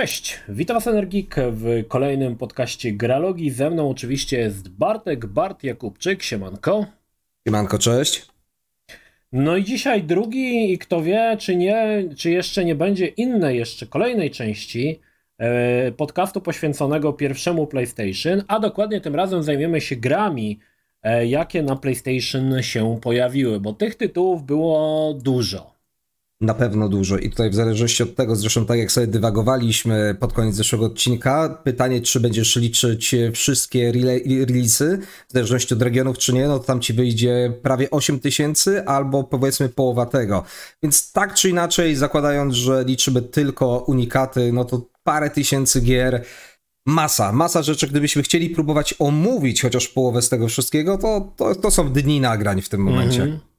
Cześć, witam Was Energik w kolejnym podcaście Gralogi. Ze mną oczywiście jest Bartek, Bart Jakubczyk, siemanko. Siemanko, cześć. No i dzisiaj drugi i kto wie, czy nie, czy jeszcze nie będzie innej jeszcze, kolejnej części e, podcastu poświęconego pierwszemu PlayStation, a dokładnie tym razem zajmiemy się grami, e, jakie na PlayStation się pojawiły, bo tych tytułów było dużo. Na pewno dużo. I tutaj w zależności od tego, zresztą tak jak sobie dywagowaliśmy pod koniec zeszłego odcinka, pytanie, czy będziesz liczyć wszystkie releasy, w zależności od regionów, czy nie, no to tam ci wyjdzie prawie 8 tysięcy albo powiedzmy połowa tego. Więc tak czy inaczej, zakładając, że liczymy tylko unikaty, no to parę tysięcy gier, masa, masa rzeczy, gdybyśmy chcieli próbować omówić chociaż połowę z tego wszystkiego, to, to, to są dni nagrań w tym momencie. Mm -hmm.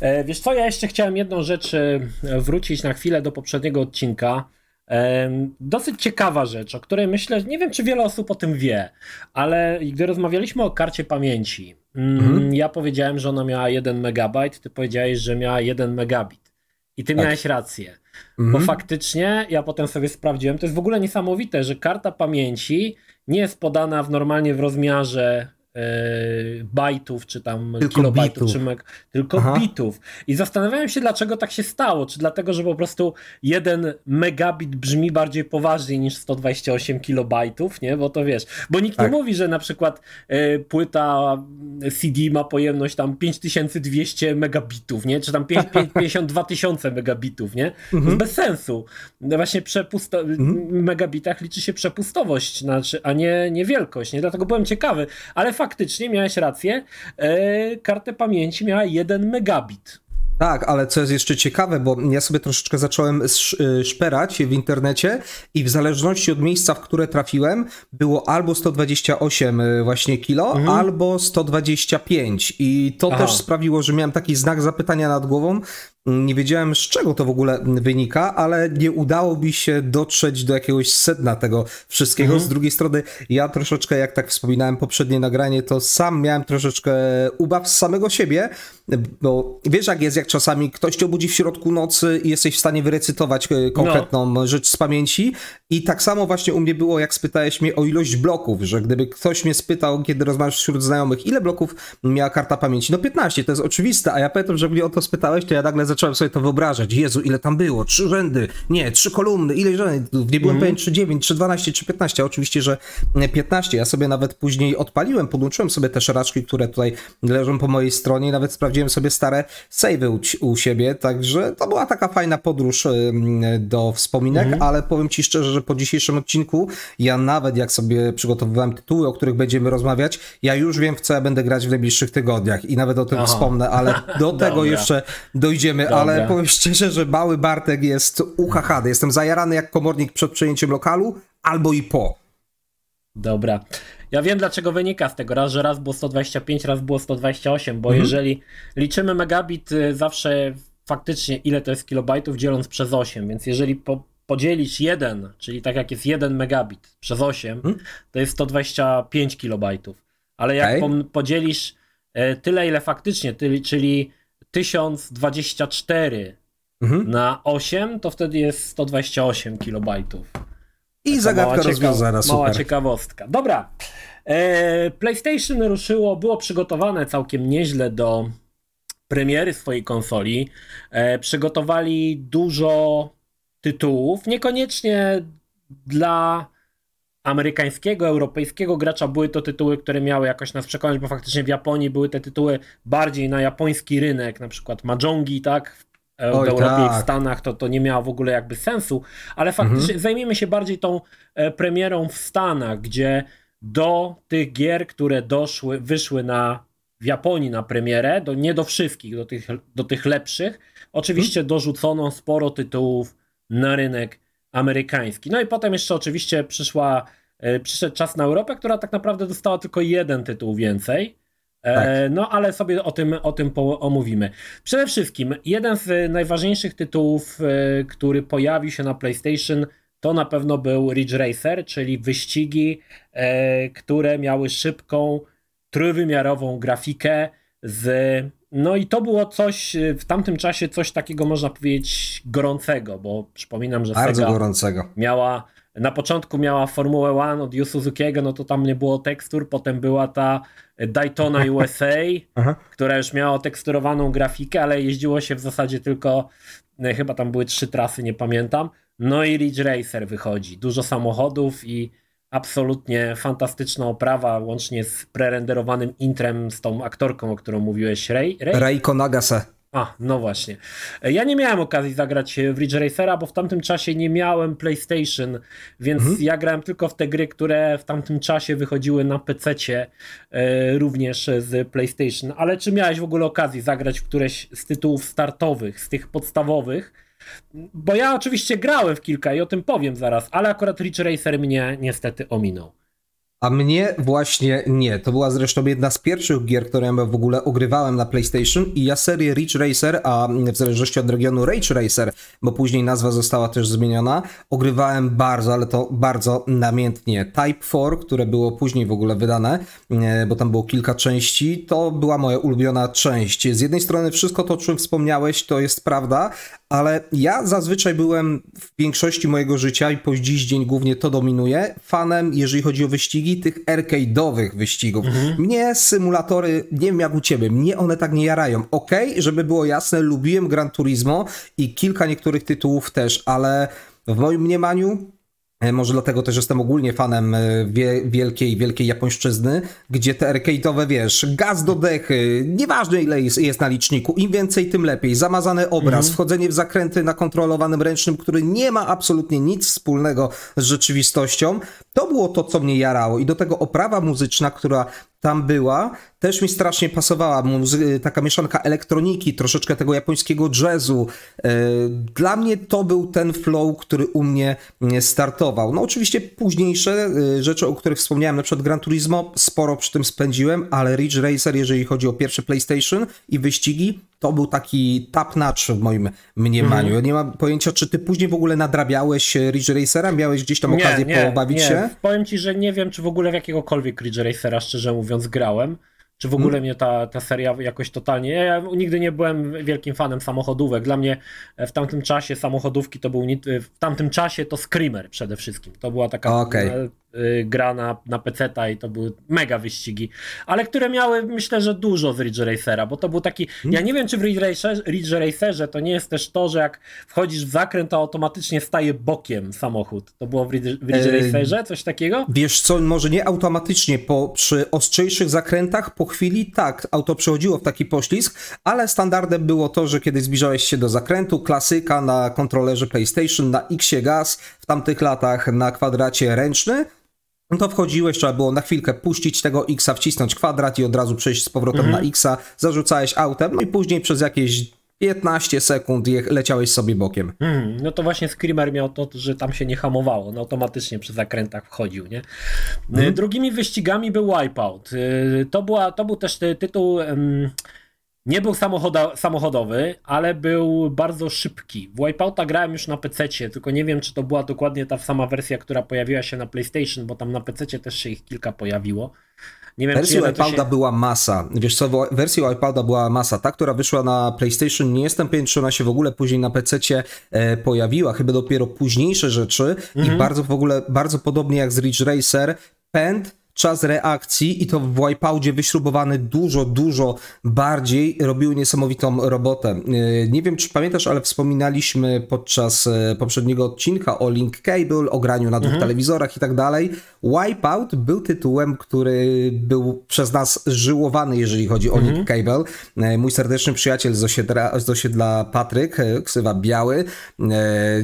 E, wiesz co, ja jeszcze chciałem jedną rzecz e, wrócić na chwilę do poprzedniego odcinka. E, dosyć ciekawa rzecz, o której myślę, nie wiem czy wiele osób o tym wie, ale gdy rozmawialiśmy o karcie pamięci, mm, mhm. ja powiedziałem, że ona miała 1 megabajt, ty powiedziałeś, że miała 1 megabit. I ty tak. miałeś rację. Mhm. Bo faktycznie, ja potem sobie sprawdziłem, to jest w ogóle niesamowite, że karta pamięci nie jest podana w normalnie w rozmiarze E, bajtów, czy tam tylko kilobajtów, bitów. czy meg, tylko Aha. bitów. I zastanawiałem się, dlaczego tak się stało. Czy dlatego, że po prostu jeden megabit brzmi bardziej poważnie niż 128 kilobajtów, nie? Bo to wiesz, bo nikt tak. nie mówi, że na przykład y, płyta CD ma pojemność tam 5200 megabitów, nie? Czy tam 5, 5, 52 tysiące megabitów, nie? Mhm. To jest bez sensu. No właśnie przepusto- mhm. w megabitach liczy się przepustowość, znaczy, a nie, nie wielkość, nie? Dlatego byłem ciekawy, ale fakt faktycznie miałeś rację, e, kartę pamięci miała 1 megabit. Tak, ale co jest jeszcze ciekawe, bo ja sobie troszeczkę zacząłem e, szperać w internecie i w zależności od miejsca, w które trafiłem, było albo 128 e, właśnie kilo, mhm. albo 125 i to Aha. też sprawiło, że miałem taki znak zapytania nad głową, nie wiedziałem z czego to w ogóle wynika, ale nie udało mi się dotrzeć do jakiegoś sedna tego wszystkiego. Mhm. Z drugiej strony, ja troszeczkę, jak tak wspominałem poprzednie nagranie, to sam miałem troszeczkę ubaw z samego siebie, bo wiesz jak jest, jak czasami ktoś cię obudzi w środku nocy i jesteś w stanie wyrecytować e, konkretną no. rzecz z pamięci i tak samo właśnie u mnie było, jak spytałeś mnie o ilość bloków, że gdyby ktoś mnie spytał, kiedy rozmawiasz wśród znajomych, ile bloków miała karta pamięci? No 15, to jest oczywiste, a ja pamiętam, że mnie o to spytałeś, to ja nagle zacząłem sobie to wyobrażać. Jezu, ile tam było? Trzy rzędy, nie, trzy kolumny, ile rzędów? Nie byłem mm. pewien, czy 9, czy 12, czy 15. A oczywiście, że 15. Ja sobie nawet później odpaliłem, podłączyłem sobie te szaraczki, które tutaj leżą po mojej stronie i nawet sprawdziłem sobie stare savey u, u siebie, także to była taka fajna podróż do wspominek, mm. ale powiem ci szczerze, że po dzisiejszym odcinku ja nawet jak sobie przygotowywałem tytuły, o których będziemy rozmawiać, ja już wiem, w co ja będę grać w najbliższych tygodniach i nawet o tym Aha. wspomnę, ale do tego jeszcze dojdziemy, Dobra. ale powiem szczerze, że mały Bartek jest uchahady Jestem zajarany jak komornik przed przejęciem lokalu albo i po. Dobra. Ja wiem dlaczego wynika z tego, raz, że raz było 125, raz było 128, bo mhm. jeżeli liczymy megabit y, zawsze faktycznie ile to jest kilobajtów dzieląc przez 8, więc jeżeli po, podzielić 1, czyli tak jak jest 1 megabit przez 8, hmm? to jest 125 kilobajtów. Ale jak okay. podzielisz e, tyle, ile faktycznie, czyli 1024 mhm. na 8, to wtedy jest 128 kilobajtów. I Taka zagadka rozwiązana, Mała ciekawostka. Dobra. E, PlayStation ruszyło, było przygotowane całkiem nieźle do premiery swojej konsoli. E, przygotowali dużo tytułów, niekoniecznie dla amerykańskiego, europejskiego gracza były to tytuły, które miały jakoś nas przekonać, bo faktycznie w Japonii były te tytuły bardziej na japoński rynek, na przykład Majongi, tak? E, w Oj, Europie tak. i w tak. Stanach to, to nie miało w ogóle jakby sensu, ale mhm. faktycznie mhm. zajmijmy się bardziej tą e, premierą w Stanach, gdzie do tych gier, które doszły, wyszły na w Japonii na premierę, do, nie do wszystkich, do tych, do tych lepszych, oczywiście mhm. dorzucono sporo tytułów na rynek amerykański. No i potem jeszcze oczywiście przyszła, e, przyszedł czas na Europę, która tak naprawdę dostała tylko jeden tytuł więcej. E, tak. No ale sobie o tym, o tym omówimy. Przede wszystkim jeden z najważniejszych tytułów, e, który pojawił się na PlayStation, to na pewno był Ridge Racer, czyli wyścigi, które miały szybką, trójwymiarową grafikę z no i to było coś y, w tamtym czasie, coś takiego można powiedzieć gorącego, bo przypominam, że Bardzo Sega gorącego. miała na początku miała Formułę One od Yu Suzuki'ego, no to tam nie było tekstur, potem była ta Daytona USA, która już miała teksturowaną grafikę, ale jeździło się w zasadzie tylko, y, chyba tam były trzy trasy, nie pamiętam. No i Ridge Racer wychodzi, dużo samochodów i absolutnie fantastyczna oprawa, łącznie z prerenderowanym intrem z tą aktorką, o którą mówiłeś, Ray? Ray? Reiko Nagase. A, no właśnie. Ja nie miałem okazji zagrać e, w Ridge Racera, bo w tamtym czasie nie miałem PlayStation, więc mhm. ja grałem tylko w te gry, które w tamtym czasie wychodziły na PC e, również z PlayStation. Ale czy miałeś w ogóle okazji zagrać w któreś z tytułów startowych, z tych podstawowych? Bo ja oczywiście grałem w kilka i o tym powiem zaraz, ale akurat Ridge Racer mnie niestety ominął. A mnie właśnie nie. To była zresztą jedna z pierwszych gier, które ja w ogóle ogrywałem na PlayStation i ja serię Ridge Racer, a w zależności od regionu Rage Racer, bo później nazwa została też zmieniona, ogrywałem bardzo, ale to bardzo namiętnie. Type 4, które było później w ogóle wydane, e, bo tam było kilka części, to była moja ulubiona część. Z jednej strony wszystko to, o czym wspomniałeś, to jest prawda, ale ja zazwyczaj byłem w większości mojego życia i po dziś dzień głównie to dominuje, fanem, jeżeli chodzi o wyścigi, tych arcade'owych wyścigów. Mhm. Mnie symulatory, nie wiem jak u ciebie, mnie one tak nie jarają. Okej, okay, żeby było jasne, lubiłem Gran Turismo i kilka niektórych tytułów też, ale w moim mniemaniu E, może dlatego też jestem ogólnie fanem e, wie, wielkiej, wielkiej japońszczyzny, gdzie te arcade'owe, wiesz, gaz do dechy, nieważne ile jest, jest na liczniku, im więcej, tym lepiej. Zamazany obraz, mm -hmm. wchodzenie w zakręty na kontrolowanym ręcznym, który nie ma absolutnie nic wspólnego z rzeczywistością. To było to, co mnie jarało. I do tego oprawa muzyczna, która tam była. Też mi strasznie pasowała muzy- taka mieszanka elektroniki, troszeczkę tego japońskiego jazzu. E, dla mnie to był ten flow, który u mnie mm, startował. No oczywiście późniejsze e, rzeczy, o których wspomniałem, na przykład Gran Turismo, sporo przy tym spędziłem, ale Ridge Racer, jeżeli chodzi o pierwszy PlayStation i wyścigi, to był taki tap notch w moim mniemaniu. Mm. Nie mam pojęcia, czy ty później w ogóle nadrabiałeś e, Ridge Racera? Miałeś gdzieś tam okazję nie, pobawić nie. się? Powiem ci, że nie wiem, czy w ogóle w jakiegokolwiek Ridge Racera, szczerze mówiąc, grałem. Czy w ogóle mhm. mnie ta, ta seria jakoś totalnie. Ja nigdy nie byłem wielkim fanem samochodówek. Dla mnie e, w tamtym czasie samochodówki to był. E, w tamtym czasie to Screamer przede wszystkim. To była taka okay. Y, gra na, na pc i to były mega wyścigi, ale które miały myślę, że dużo z Ridge Racera, bo to był taki, mhm. ja nie wiem czy w Ridge, Racer, Ridge Racerze to nie jest też to, że jak wchodzisz w zakręt, to automatycznie staje bokiem samochód. To było w Ridge, w Ridge e, Racerze coś takiego? Wiesz co, może nie automatycznie, po, przy ostrzejszych zakrętach po chwili tak, auto przechodziło w taki poślizg, ale standardem było to, że kiedy zbliżałeś się do zakrętu, klasyka na kontrolerze PlayStation, na Xie gaz, w tamtych latach na kwadracie ręczny, no to wchodziłeś, trzeba było na chwilkę puścić tego X-a, wcisnąć kwadrat i od razu przejść z powrotem mhm. na X-a, zarzucałeś autem, no i później przez jakieś 15 sekund je, leciałeś sobie bokiem. Hmm, no to właśnie Screamer miał to, że tam się nie hamowało, no automatycznie przy zakrętach wchodził, nie? Hmm. Drugimi wyścigami był Wipeout. Yy, to, była, to był też tytuł... Um nie był samochoda, samochodowy, ale był bardzo szybki. W Wipeouta grałem już na PC, tylko nie wiem, czy to była dokładnie ta sama wersja, która pojawiła się na PlayStation, bo tam na PC też się ich kilka pojawiło. Nie wiem, wersji iPada się... była masa. Wiesz co, wersji iPada była masa. Ta, która wyszła na PlayStation, nie jestem pewien, czy ona się w ogóle później na PC e, pojawiła. Chyba dopiero późniejsze rzeczy mm -hmm. i mhm. bardzo w ogóle, bardzo podobnie jak z Ridge Racer, pęd czas reakcji i to w wipeoutzie wyśrubowany dużo, dużo bardziej robiły niesamowitą robotę. E, nie wiem, czy pamiętasz, ale wspominaliśmy podczas e, poprzedniego odcinka o Link Cable, o graniu na dwóch mhm. telewizorach i tak dalej. Wipeout był tytułem, który był przez nas żyłowany, jeżeli chodzi o mhm. Link Cable. E, mój serdeczny przyjaciel z osiedla, z osiedla Patryk, ksywa Biały,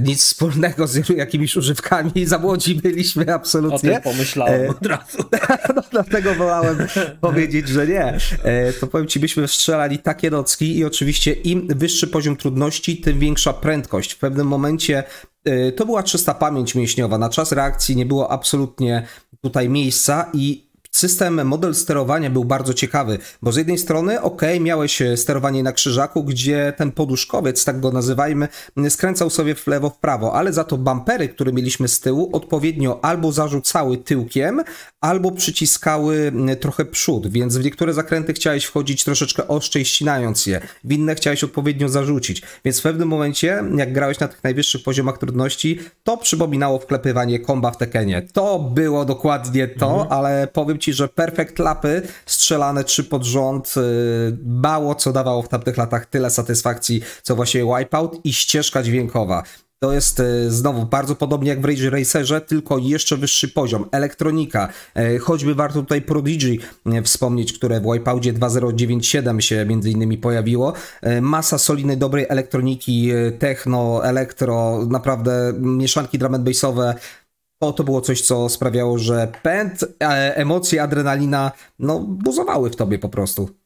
nic wspólnego z jakimiś używkami za młodzi byliśmy absolutnie. O tym pomyślałem od razu. no, dlatego wolałem powiedzieć, że nie. E, to powiem ci, byśmy strzelali takie nocki i oczywiście im wyższy poziom trudności, tym większa prędkość. W pewnym momencie e, to była czysta pamięć mięśniowa. Na czas reakcji nie było absolutnie tutaj miejsca i system, model sterowania był bardzo ciekawy, bo z jednej strony, ok, miałeś sterowanie na krzyżaku, gdzie ten poduszkowiec, tak go nazywajmy, skręcał sobie w lewo, w prawo, ale za to bampery, które mieliśmy z tyłu, odpowiednio albo zarzucały tyłkiem, albo przyciskały mm, trochę przód, więc w niektóre zakręty chciałeś wchodzić troszeczkę ostrzej, ścinając je, w inne chciałeś odpowiednio zarzucić, więc w pewnym momencie, jak grałeś na tych najwyższych poziomach trudności, to przypominało wklepywanie komba w Tekenie. To było dokładnie to, mhm. ale powiem ci, że perfekt lapy strzelane trzy pod rząd, y, mało co dawało w tamtych latach tyle satysfakcji, co właśnie Wipeout i ścieżka dźwiękowa. To jest e, znowu bardzo podobnie jak w Rage Racerze, tylko jeszcze wyższy poziom. Elektronika, e, choćby warto tutaj Prodigy e, wspomnieć, które w Wipeoutie 2097 się między innymi pojawiło. Masa solidnej, dobrej elektroniki, techno, elektro, naprawdę mieszanki drum and bassowe, to, to było coś, co sprawiało, że pęd, emocje, adrenalina, no, buzowały w tobie po prostu.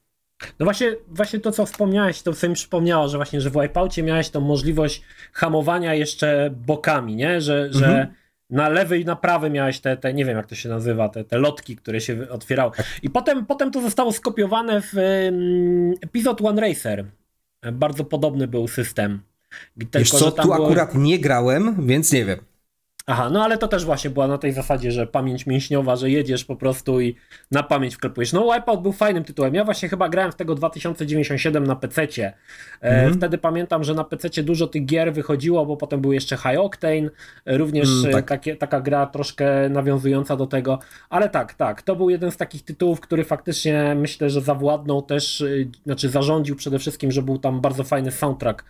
No właśnie, właśnie to, co wspomniałeś, to sobie mi przypomniało, że właśnie, że w wipeaucie miałeś tą możliwość hamowania jeszcze bokami, nie? Że, że mhm. na lewy i na prawy miałeś te, te, nie wiem jak to się nazywa, te, te lotki, które się otwierały. Tak. I potem, potem to zostało skopiowane w um, One Racer. Bardzo podobny był system. Tylko, Wiesz co, tu było... akurat nie grałem, więc nie wiem. Aha, no ale to też właśnie była na tej zasadzie, że pamięć mięśniowa, że jedziesz po prostu i na pamięć wklepujesz. No Wipeout był fajnym tytułem. Ja właśnie chyba grałem w tego 2097 na PC-cie. E, mm. Wtedy pamiętam, że na PC-cie dużo tych gier wychodziło, bo potem był jeszcze High Octane, również mm, e, tak. takie, taka gra troszkę nawiązująca do tego. Ale tak, tak, to był jeden z takich tytułów, który faktycznie myślę, że zawładnął też, e, znaczy zarządził przede wszystkim, że był tam bardzo fajny soundtrack,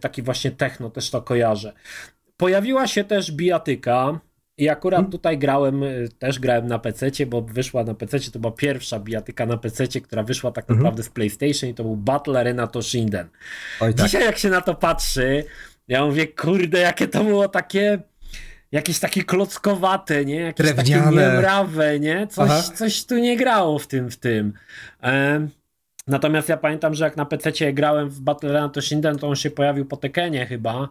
taki właśnie techno, też to kojarzę. Pojawiła się też bijatyka. I akurat hmm. tutaj grałem, y, też grałem na PC, bo wyszła na PC, to była pierwsza bijatyka na PC, która wyszła tak mhm. naprawdę hmm. PlayStation i to był Battle Arena Toshinden. Oj, tak. Dzisiaj jak się na to patrzy, ja mówię, kurde, jakie to było takie jakieś takie klockowate, nie? Jakieś Drewniane. takie niemrawe, nie? Coś, coś tu nie grało w tym, w tym. natomiast ja pamiętam, że jak na PC grałem w Battle Arena Toshinden, to on się pojawił po Tekenie chyba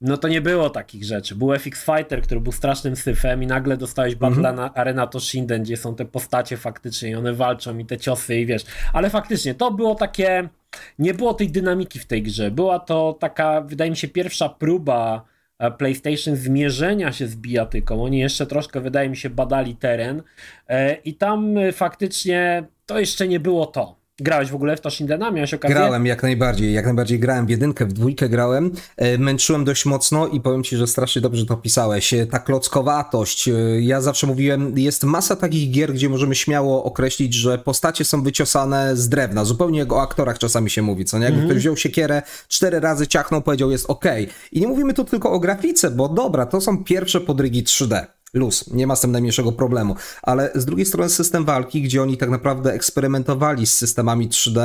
no to nie było takich rzeczy. Był FX Fighter, który był strasznym syfem i nagle dostałeś mhm. Battle mm Arena to Shinden, gdzie są te postacie faktycznie i one walczą i te ciosy i wiesz. Ale faktycznie to było takie, nie było tej dynamiki w tej grze. Była to taka, wydaje mi się, pierwsza próba e, PlayStation zmierzenia się z bijatyką. Oni jeszcze troszkę, wydaje mi się, badali teren e, i tam e, faktycznie to jeszcze nie było to. Grałeś w ogóle w to Miałeś okazję? Grałem jak najbardziej, jak najbardziej grałem w jedynkę, w dwójkę grałem, e, męczyłem dość mocno i powiem ci, że strasznie dobrze to pisałeś. E, ta klockowatość, e, ja zawsze mówiłem, jest masa takich gier, gdzie możemy śmiało określić, że postacie są wyciosane z drewna, zupełnie jak o aktorach czasami się mówi, co nie? Jakby mhm. ktoś wziął siekierę, cztery razy ciachnął, powiedział jest ok. I nie mówimy tu tylko o grafice, bo dobra, to są pierwsze podrygi 3D. Luz, nie ma z tym najmniejszego problemu. Ale z drugiej strony system walki, gdzie oni tak naprawdę eksperymentowali z systemami 3D,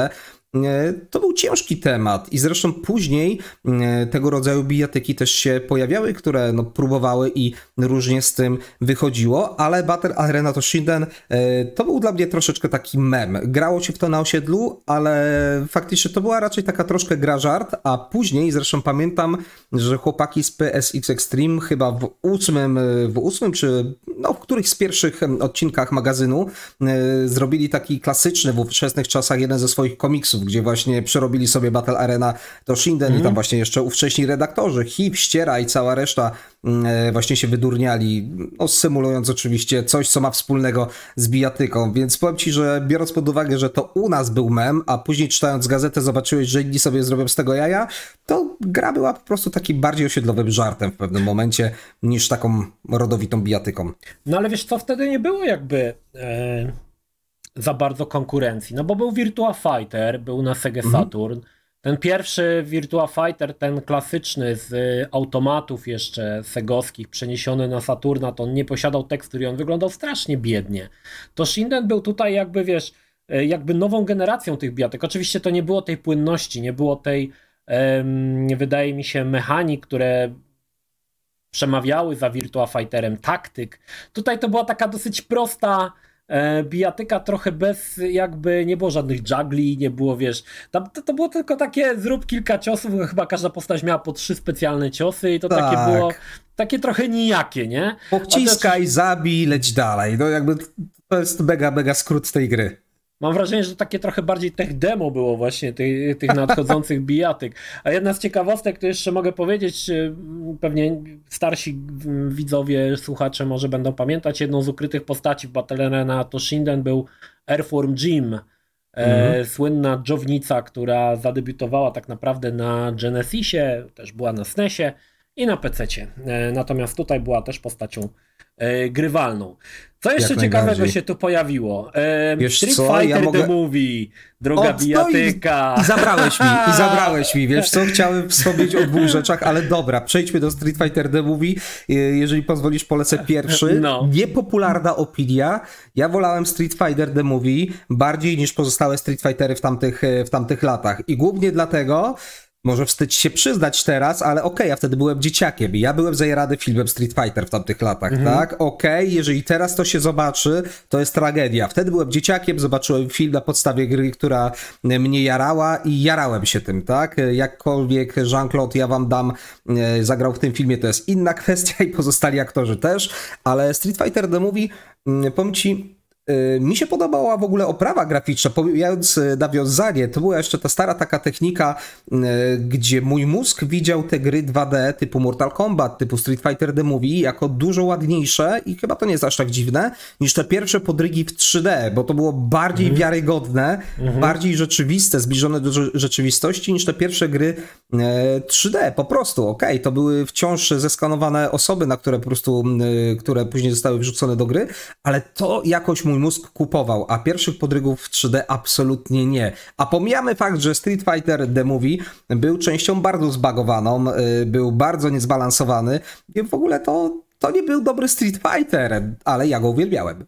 e, to był ciężki temat i zresztą później e, tego rodzaju bijatyki też się pojawiały, które no, próbowały i różnie z tym wychodziło, ale Battle Arena to Shinden e, to był dla mnie troszeczkę taki mem. Grało się w to na osiedlu, ale faktycznie to była raczej taka troszkę gra żart, a później zresztą pamiętam, że chłopaki z PSX Extreme chyba w ósmym, e, w ósmym czy no, w których z pierwszych odcinkach magazynu e, zrobili taki klasyczny w ówczesnych czasach jeden ze swoich komiksów, gdzie właśnie przerobili sobie Battle Arena to Shinden mm i tam mhm. właśnie jeszcze ówcześni redaktorzy, Hip, Ściera i cała reszta Mm, e, właśnie się wydurniali, no, symulując oczywiście coś, co ma wspólnego z bijatyką. Więc powiem ci, że biorąc pod uwagę, że to u nas był mem, a później czytając gazetę zobaczyłeś, że inni sobie zrobią z tego jaja, to gra była po prostu takim bardziej osiedlowym żartem w pewnym momencie niż taką rodowitą bijatyką. No ale wiesz co, wtedy nie było jakby... E, za bardzo konkurencji, no bo był Virtua Fighter, był na Sega mhm. Saturn, ten pierwszy Virtua Fighter, ten klasyczny z y, automatów jeszcze segowskich, przeniesiony na Saturna, to on nie posiadał tekstur i on wyglądał strasznie biednie. To Shinden był tutaj jakby, wiesz, y, jakby nową generacją tych biatek. Oczywiście to nie było tej płynności, nie było tej, wydaje mi się, mechanik, które przemawiały za Virtua Fighterem, taktyk. Tutaj to była taka dosyć prosta, E, bijatyka trochę bez jakby, nie było żadnych juggli, nie było wiesz, tam to, to, było tylko takie zrób kilka ciosów, chyba każda postać miała po trzy specjalne ciosy i to tak. takie było takie trochę nijakie, nie? Pociskaj, też... zabij, leć dalej, no jakby to jest mega, mega skrót tej gry. Mam wrażenie, że takie trochę bardziej tech demo było właśnie tych, tych nadchodzących bijatyk. A jedna z ciekawostek, to jeszcze mogę powiedzieć, y, pewnie starsi widzowie, słuchacze może będą pamiętać, jedną z ukrytych postaci w Battlerena to Shinden był Airform Jim, e, Mhm. Słynna Dżownica, która zadebiutowała tak naprawdę na Genesisie, też była na SNESie i na PC. -cie. E, natomiast tutaj była też postacią e, grywalną. Co jeszcze ciekawego się tu pojawiło? Wiesz Street co? Fighter ja mogę... The Movie, droga no bijatyka. I, I, zabrałeś mi, i zabrałeś mi. Wiesz co, chciałem wspomnieć o dwóch rzeczach, ale dobra, przejdźmy do Street Fighter The Movie. Jeżeli pozwolisz, polecę pierwszy. No. Niepopularna opinia. Ja wolałem Street Fighter The Movie bardziej niż pozostałe Street Fightery w tamtych, w tamtych latach. I głównie dlatego, może wstyd się przyznać teraz, ale okej, okay, ja wtedy byłem dzieciakiem i ja byłem zajerany filmem Street Fighter w tamtych latach, mhm. tak? Okej, okay, jeżeli teraz to się zobaczy, to jest tragedia. Wtedy byłem dzieciakiem, zobaczyłem film na podstawie gry, która mnie jarała i jarałem się tym, tak? Jakkolwiek Jean-Claude, ja wam dam, e, zagrał w tym filmie, to jest inna kwestia i pozostali aktorzy też, ale Street Fighter The Movie, mm, powiem ci, Y, mi się podobała w ogóle oprawa graficzna, pomijając y, nawiązanie, to była jeszcze ta stara taka technika, y, gdzie mój mózg widział te gry 2D typu Mortal Kombat, typu Street Fighter The Movie jako dużo ładniejsze i chyba to nie jest aż tak dziwne, niż te pierwsze podrygi w 3D, bo to było bardziej mhm. wiarygodne, mhm. bardziej rzeczywiste, zbliżone do rzeczywistości niż te pierwsze gry 3D, po prostu, okej, okay, to były wciąż zeskanowane osoby, na które po prostu, które później zostały wrzucone do gry, ale to jakoś mój mój mózg kupował, a pierwszych podrygów w 3D absolutnie nie. A pomijamy fakt, że Street Fighter The Movie był częścią bardzo zbagowaną, y, był bardzo niezbalansowany i w ogóle to, to nie był dobry Street Fighter, ale ja go uwielbiałem.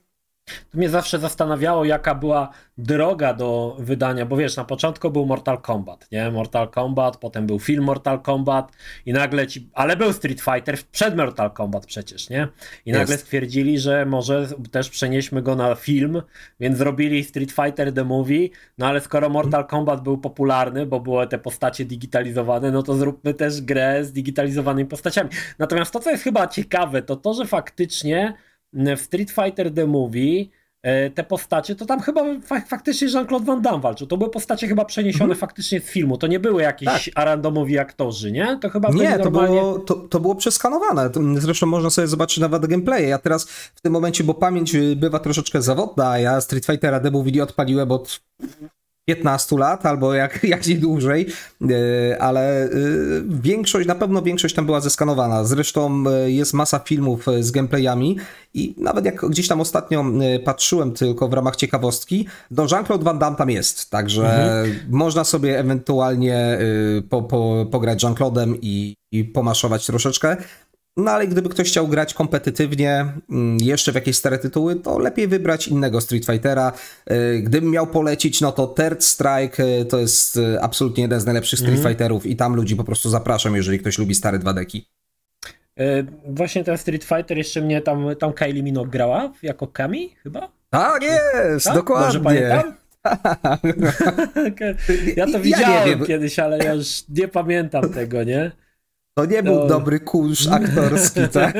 To mnie zawsze zastanawiało, jaka była droga do wydania, bo wiesz, na początku był Mortal Kombat, nie? Mortal Kombat, potem był film Mortal Kombat i nagle ci, ale był Street Fighter przed Mortal Kombat przecież, nie? I nagle Jest. stwierdzili, że może też przenieśmy go na film, więc zrobili Street Fighter The Movie, no ale skoro Mortal Kombat był popularny, bo były te postacie digitalizowane, no to zróbmy też grę z digitalizowanymi postaciami. Natomiast to, co jest chyba ciekawe, to to, że faktycznie w Street Fighter The Movie e, te postacie, to tam chyba faktycznie Jean-Claude Van Damme walczył. To były postacie chyba przeniesione mhm. faktycznie z filmu. To nie były jakieś tak. randomowi aktorzy, nie? To chyba nie, to normalnie... było to, to było przeskanowane. Zresztą można sobie zobaczyć nawet gameplaye. Ja teraz w tym momencie, bo pamięć bywa troszeczkę zawodna, ja Street Fightera The Movie odpaliłem od 15 lat albo jak, jak nie dłużej, e, ale e, większość, na pewno większość tam była zeskanowana. Zresztą e, jest masa filmów z gameplayami i nawet jak gdzieś tam ostatnio patrzyłem tylko w ramach ciekawostki, no Jean-Claude Van Damme tam jest, także mhm. można sobie ewentualnie po, po, pograć Jean-Claude'em i, i pomaszować troszeczkę. No ale gdyby ktoś chciał grać kompetytywnie mm, jeszcze w jakieś stare tytuły, to lepiej wybrać innego Street Fightera. Y, gdybym miał polecić, no to Third Strike y, to jest y, absolutnie jeden z najlepszych Street mm. Fighterów i tam ludzi po prostu zapraszam, jeżeli ktoś lubi stare 2 deki. Właśnie ten Street Fighter jeszcze mnie tam, tam Kylie Minogue grała jako Kami chyba? Tak jest, tak? dokładnie. Dobrze pamiętam? ja to widziałem ja kiedyś, ale ja już nie pamiętam tego, nie? To nie był no. dobry kunsz aktorski, tak?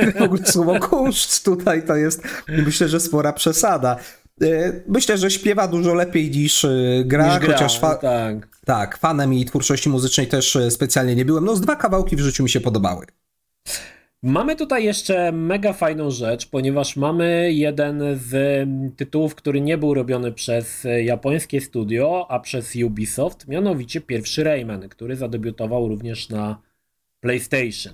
Słowo kunsz tutaj to jest, myślę, że spora przesada. E, myślę, że śpiewa dużo lepiej niż e, gra, niż gra chociaż fa- tak. tak, fanem jej twórczości muzycznej też e, specjalnie nie byłem. No z dwa kawałki w życiu mi się podobały. Mamy tutaj jeszcze mega fajną rzecz, ponieważ mamy jeden z tytułów, który nie był robiony przez japońskie studio, a przez Ubisoft, mianowicie pierwszy Rayman, który zadebiutował również na PlayStation.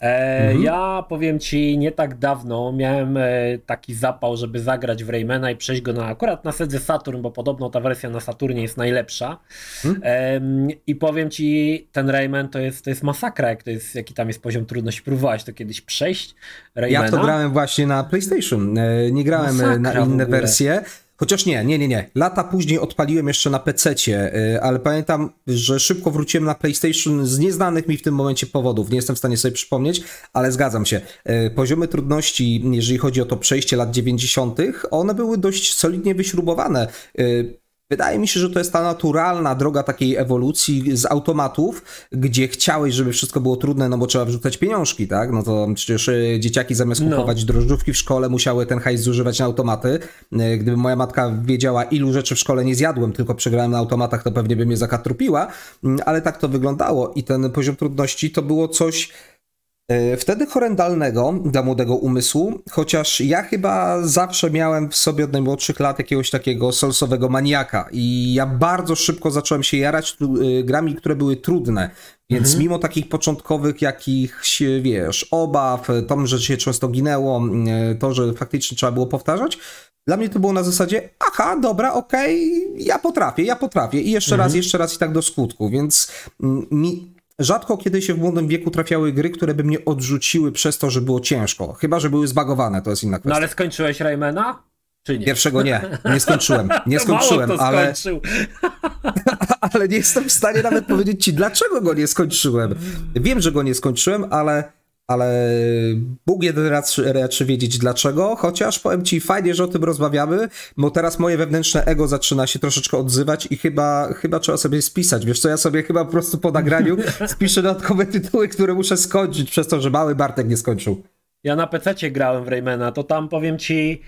E, mhm. Ja powiem ci, nie tak dawno miałem e, taki zapał, żeby zagrać w Raymana i przejść go na akurat na sedze Saturn, bo podobno ta wersja na Saturnie jest najlepsza. Mhm. E, I powiem ci, ten Rayman to jest, to jest masakra, jak to jest, jaki tam jest poziom trudności. Próbowałeś to kiedyś przejść? Raymana? Ja to grałem właśnie na PlayStation. E, nie grałem e, masakra na inne wersje. Chociaż nie, nie, nie, nie. Lata później odpaliłem jeszcze na PC-cie, y, ale pamiętam, że szybko wróciłem na PlayStation z nieznanych mi w tym momencie powodów. Nie jestem w stanie sobie przypomnieć, ale zgadzam się. Y, poziomy trudności, jeżeli chodzi o to przejście lat 90., one były dość solidnie wyśrubowane. Y, Wydaje mi się, że to jest ta naturalna droga takiej ewolucji z automatów, gdzie chciałeś, żeby wszystko było trudne, no bo trzeba wrzucać pieniążki, tak? No to przecież e, dzieciaki zamiast no. kupować no. drożdżówki w szkole musiały ten hajs zużywać na automaty. E, gdyby moja matka wiedziała, ilu rzeczy w szkole nie zjadłem, tylko przegrałem na automatach, to pewnie by mnie zakatrupiła, mm, ale tak to wyglądało i ten poziom trudności to było coś E, wtedy horrendalnego dla młodego umysłu, chociaż ja chyba zawsze miałem w sobie od najmłodszych lat jakiegoś takiego solsowego maniaka i ja bardzo szybko zacząłem się jarać e, grami, które były trudne, więc mhm. mimo takich początkowych jakichś, wiesz, obaw, e, to, że się często ginęło, to, że faktycznie trzeba było powtarzać, dla mnie to było na zasadzie, aha, dobra, okej, okay, ja potrafię, ja potrafię i jeszcze mhm. raz, jeszcze raz i tak do skutku, więc mi Rzadko kiedy się w młodym wieku trafiały gry, które by mnie odrzuciły przez to, że było ciężko. Chyba, że były zbagowane, to jest inna kwestia. No ale skończyłeś Raymana? Czy nie? Pierwszego nie, nie skończyłem. Nie skończyłem, ale. ale nie jestem w stanie nawet powiedzieć ci, dlaczego go nie skończyłem. Wiem, że go nie skończyłem, ale ale Bóg jeden raz raczy wiedzieć dlaczego, chociaż powiem ci, fajnie, że o tym rozmawiamy, bo teraz moje wewnętrzne ego zaczyna się troszeczkę odzywać i chyba, chyba trzeba sobie spisać. Wiesz co, ja sobie chyba po prostu po nagraniu spiszę dodatkowe tytuły, które muszę skończyć przez to, że mały Bartek nie skończył. Ja na PC grałem w Raymana, to tam powiem ci,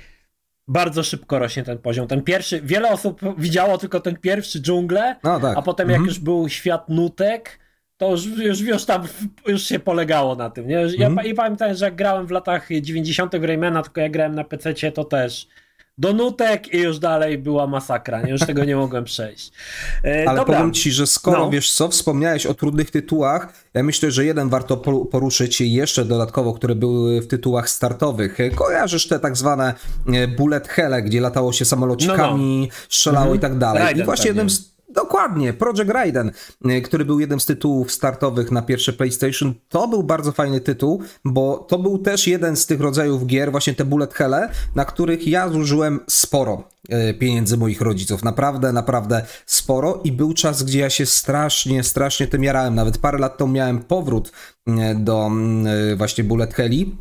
bardzo szybko rośnie ten poziom. Ten pierwszy, wiele osób widziało tylko ten pierwszy dżunglę, no, tak. a potem jak mhm. już był świat nutek, to już, już, już tam już się polegało na tym. Nie? Ja, mm. I pamiętam, że jak grałem w latach 90. Raymana, tylko jak grałem na PC, to też do nutek i już dalej była masakra, nie? już tego nie mogłem przejść. E, Ale dobra. powiem ci, że skoro no. wiesz co, wspomniałeś o trudnych tytułach, ja myślę, że jeden warto poruszyć jeszcze dodatkowo, który był w tytułach startowych. E, kojarzysz te tak zwane e, bullet hell, gdzie latało się samolocikami, no, no. strzelało mhm. i tak dalej. I właśnie jednym z Dokładnie, Project Raiden, y, który był jednym z tytułów startowych na pierwsze PlayStation. To był bardzo fajny tytuł, bo to był też jeden z tych rodzajów gier, właśnie te bullet hell, na których ja zużyłem sporo y, pieniędzy moich rodziców. Naprawdę, naprawdę sporo i był czas, gdzie ja się strasznie, strasznie tym jarałem. Nawet parę lat temu miałem powrót y, do mm, właśnie bullet helli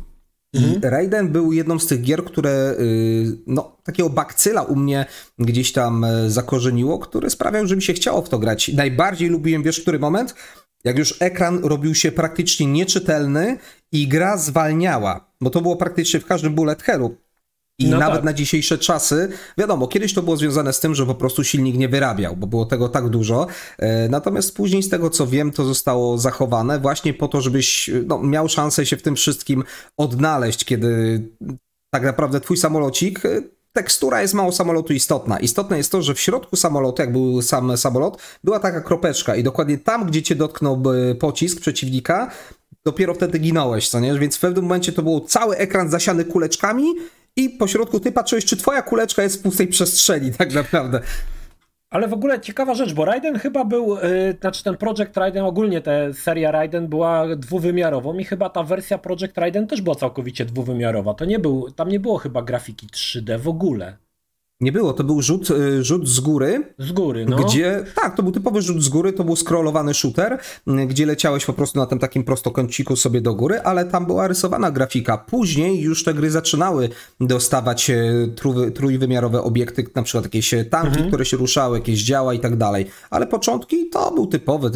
i mhm. Raiden był jedną z tych gier, które y, no, takiego bakcyla u mnie gdzieś tam e, zakorzeniło, który sprawiał, że mi się chciało w to grać. Najbardziej lubiłem, wiesz, który moment? Jak już ekran robił się praktycznie nieczytelny i gra zwalniała, bo to było praktycznie w każdym bullet hellu. I no nawet tak. na dzisiejsze czasy, wiadomo, kiedyś to było związane z tym, że po prostu silnik nie wyrabiał, bo było tego tak dużo. E, natomiast później, z tego co wiem, to zostało zachowane właśnie po to, żebyś e, no, miał szansę się w tym wszystkim odnaleźć, kiedy tak naprawdę twój samolocik e, tekstura jest mało samolotu istotna. Istotne jest to, że w środku samolotu, jak był sam samolot, była taka kropeczka i dokładnie tam, gdzie cię dotknął pocisk przeciwnika, dopiero wtedy ginąłeś, co nie? Więc w pewnym momencie to był cały ekran zasiany kuleczkami i pośrodku ty patrzyłeś, czy twoja kuleczka jest w pustej przestrzeni tak naprawdę. Ale w ogóle ciekawa rzecz, bo Raiden chyba był, yy, znaczy ten Project Raiden, ogólnie ta seria Raiden była dwuwymiarową i chyba ta wersja Project Raiden też była całkowicie dwuwymiarowa. To nie był, tam nie było chyba grafiki 3D w ogóle. Nie było, to był rzut, y, rzut z góry. Z góry, no. Gdzie, tak, to był typowy rzut z góry, to był scrollowany shooter, y, gdzie leciałeś po prostu na tym takim prostokąciku sobie do góry, ale tam była rysowana grafika. Później już te gry zaczynały dostawać y, trój, trójwymiarowe obiekty, na przykład jakieś tanki, mhm. które się ruszały, jakieś działa i tak dalej. Ale początki to był typowy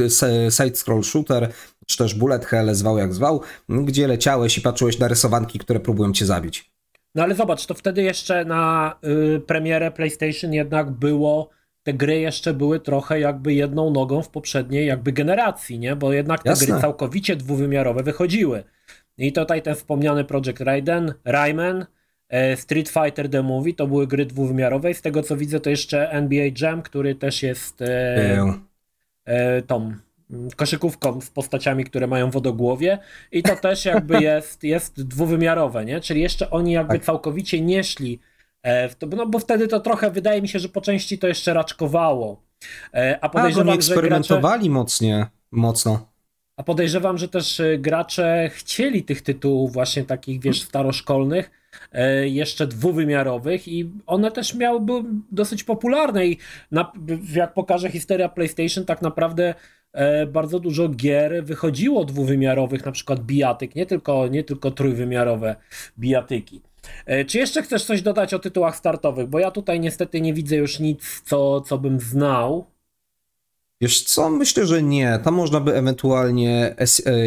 side-scroll shooter, czy też bullet hell, zwał jak zwał, gdzie leciałeś i patrzyłeś na rysowanki, które próbują cię zabić. No ale zobacz, to wtedy jeszcze na y, premierę PlayStation jednak było, te gry jeszcze były trochę jakby jedną nogą w poprzedniej jakby generacji, nie? Bo jednak te Jasne. gry całkowicie dwuwymiarowe wychodziły. I tutaj ten wspomniany Project Raiden, Rayman, e, Street Fighter The Movie to były gry dwuwymiarowe i z tego co widzę to jeszcze NBA Jam, który też jest e, e, tom koszykówką z postaciami, które mają wodogłowie i to też jakby jest, jest dwuwymiarowe, nie? Czyli jeszcze oni jakby tak. całkowicie nie szli e, w to, no bo wtedy to trochę, wydaje mi się, że po części to jeszcze raczkowało. E, a tak, podejrzewam, A, oni eksperymentowali gracze... mocnie, mocno. A podejrzewam, że też e, gracze chcieli tych tytułów właśnie takich, wiesz, staroszkolnych, jeszcze dwuwymiarowych i one też miały, dosyć popularne i na, jak pokaże historia PlayStation, tak naprawdę E, bardzo dużo gier wychodziło dwuwymiarowych, na przykład bijatyk, nie tylko, nie tylko trójwymiarowe bijatyki. E, czy jeszcze chcesz coś dodać o tytułach startowych? Bo ja tutaj niestety nie widzę już nic, co, co bym znał. Wiesz co, myślę, że nie. Tam można by ewentualnie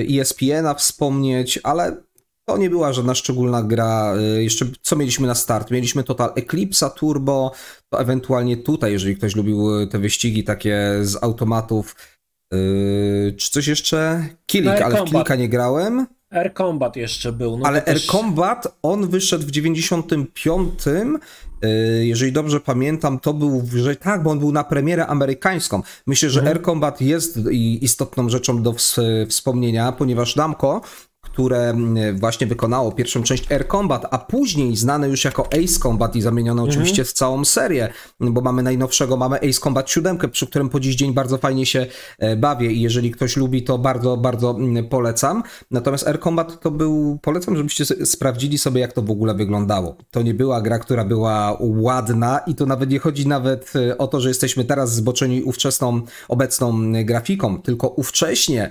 ESPN-a e wspomnieć, ale to nie była żadna szczególna gra. Jeszcze co mieliśmy na start? Mieliśmy Total Eclipse, Turbo, to ewentualnie tutaj, jeżeli ktoś lubił te wyścigi takie z automatów, Yy, czy coś jeszcze? Kilik, no ale w Kilika nie grałem. Air Combat jeszcze był. No ale też... Air Combat, on wyszedł w 95, yy, jeżeli dobrze pamiętam, to był, że tak, bo on był na premierę amerykańską. Myślę, że mhm. Air Combat jest istotną rzeczą do wspomnienia, ponieważ Namco które właśnie wykonało pierwszą część Air Combat, a później znane już jako Ace Combat i zamienione mhm. oczywiście w całą serię, bo mamy najnowszego, mamy Ace Combat 7, przy którym po dziś dzień bardzo fajnie się e, bawię i jeżeli ktoś lubi, to bardzo, bardzo polecam. Natomiast Air Combat to był, polecam, żebyście sprawdzili sobie, jak to w ogóle wyglądało. To nie była gra, która była ładna i to nawet nie chodzi nawet e, o to, że jesteśmy teraz zboczeni ówczesną, obecną grafiką, tylko ówcześnie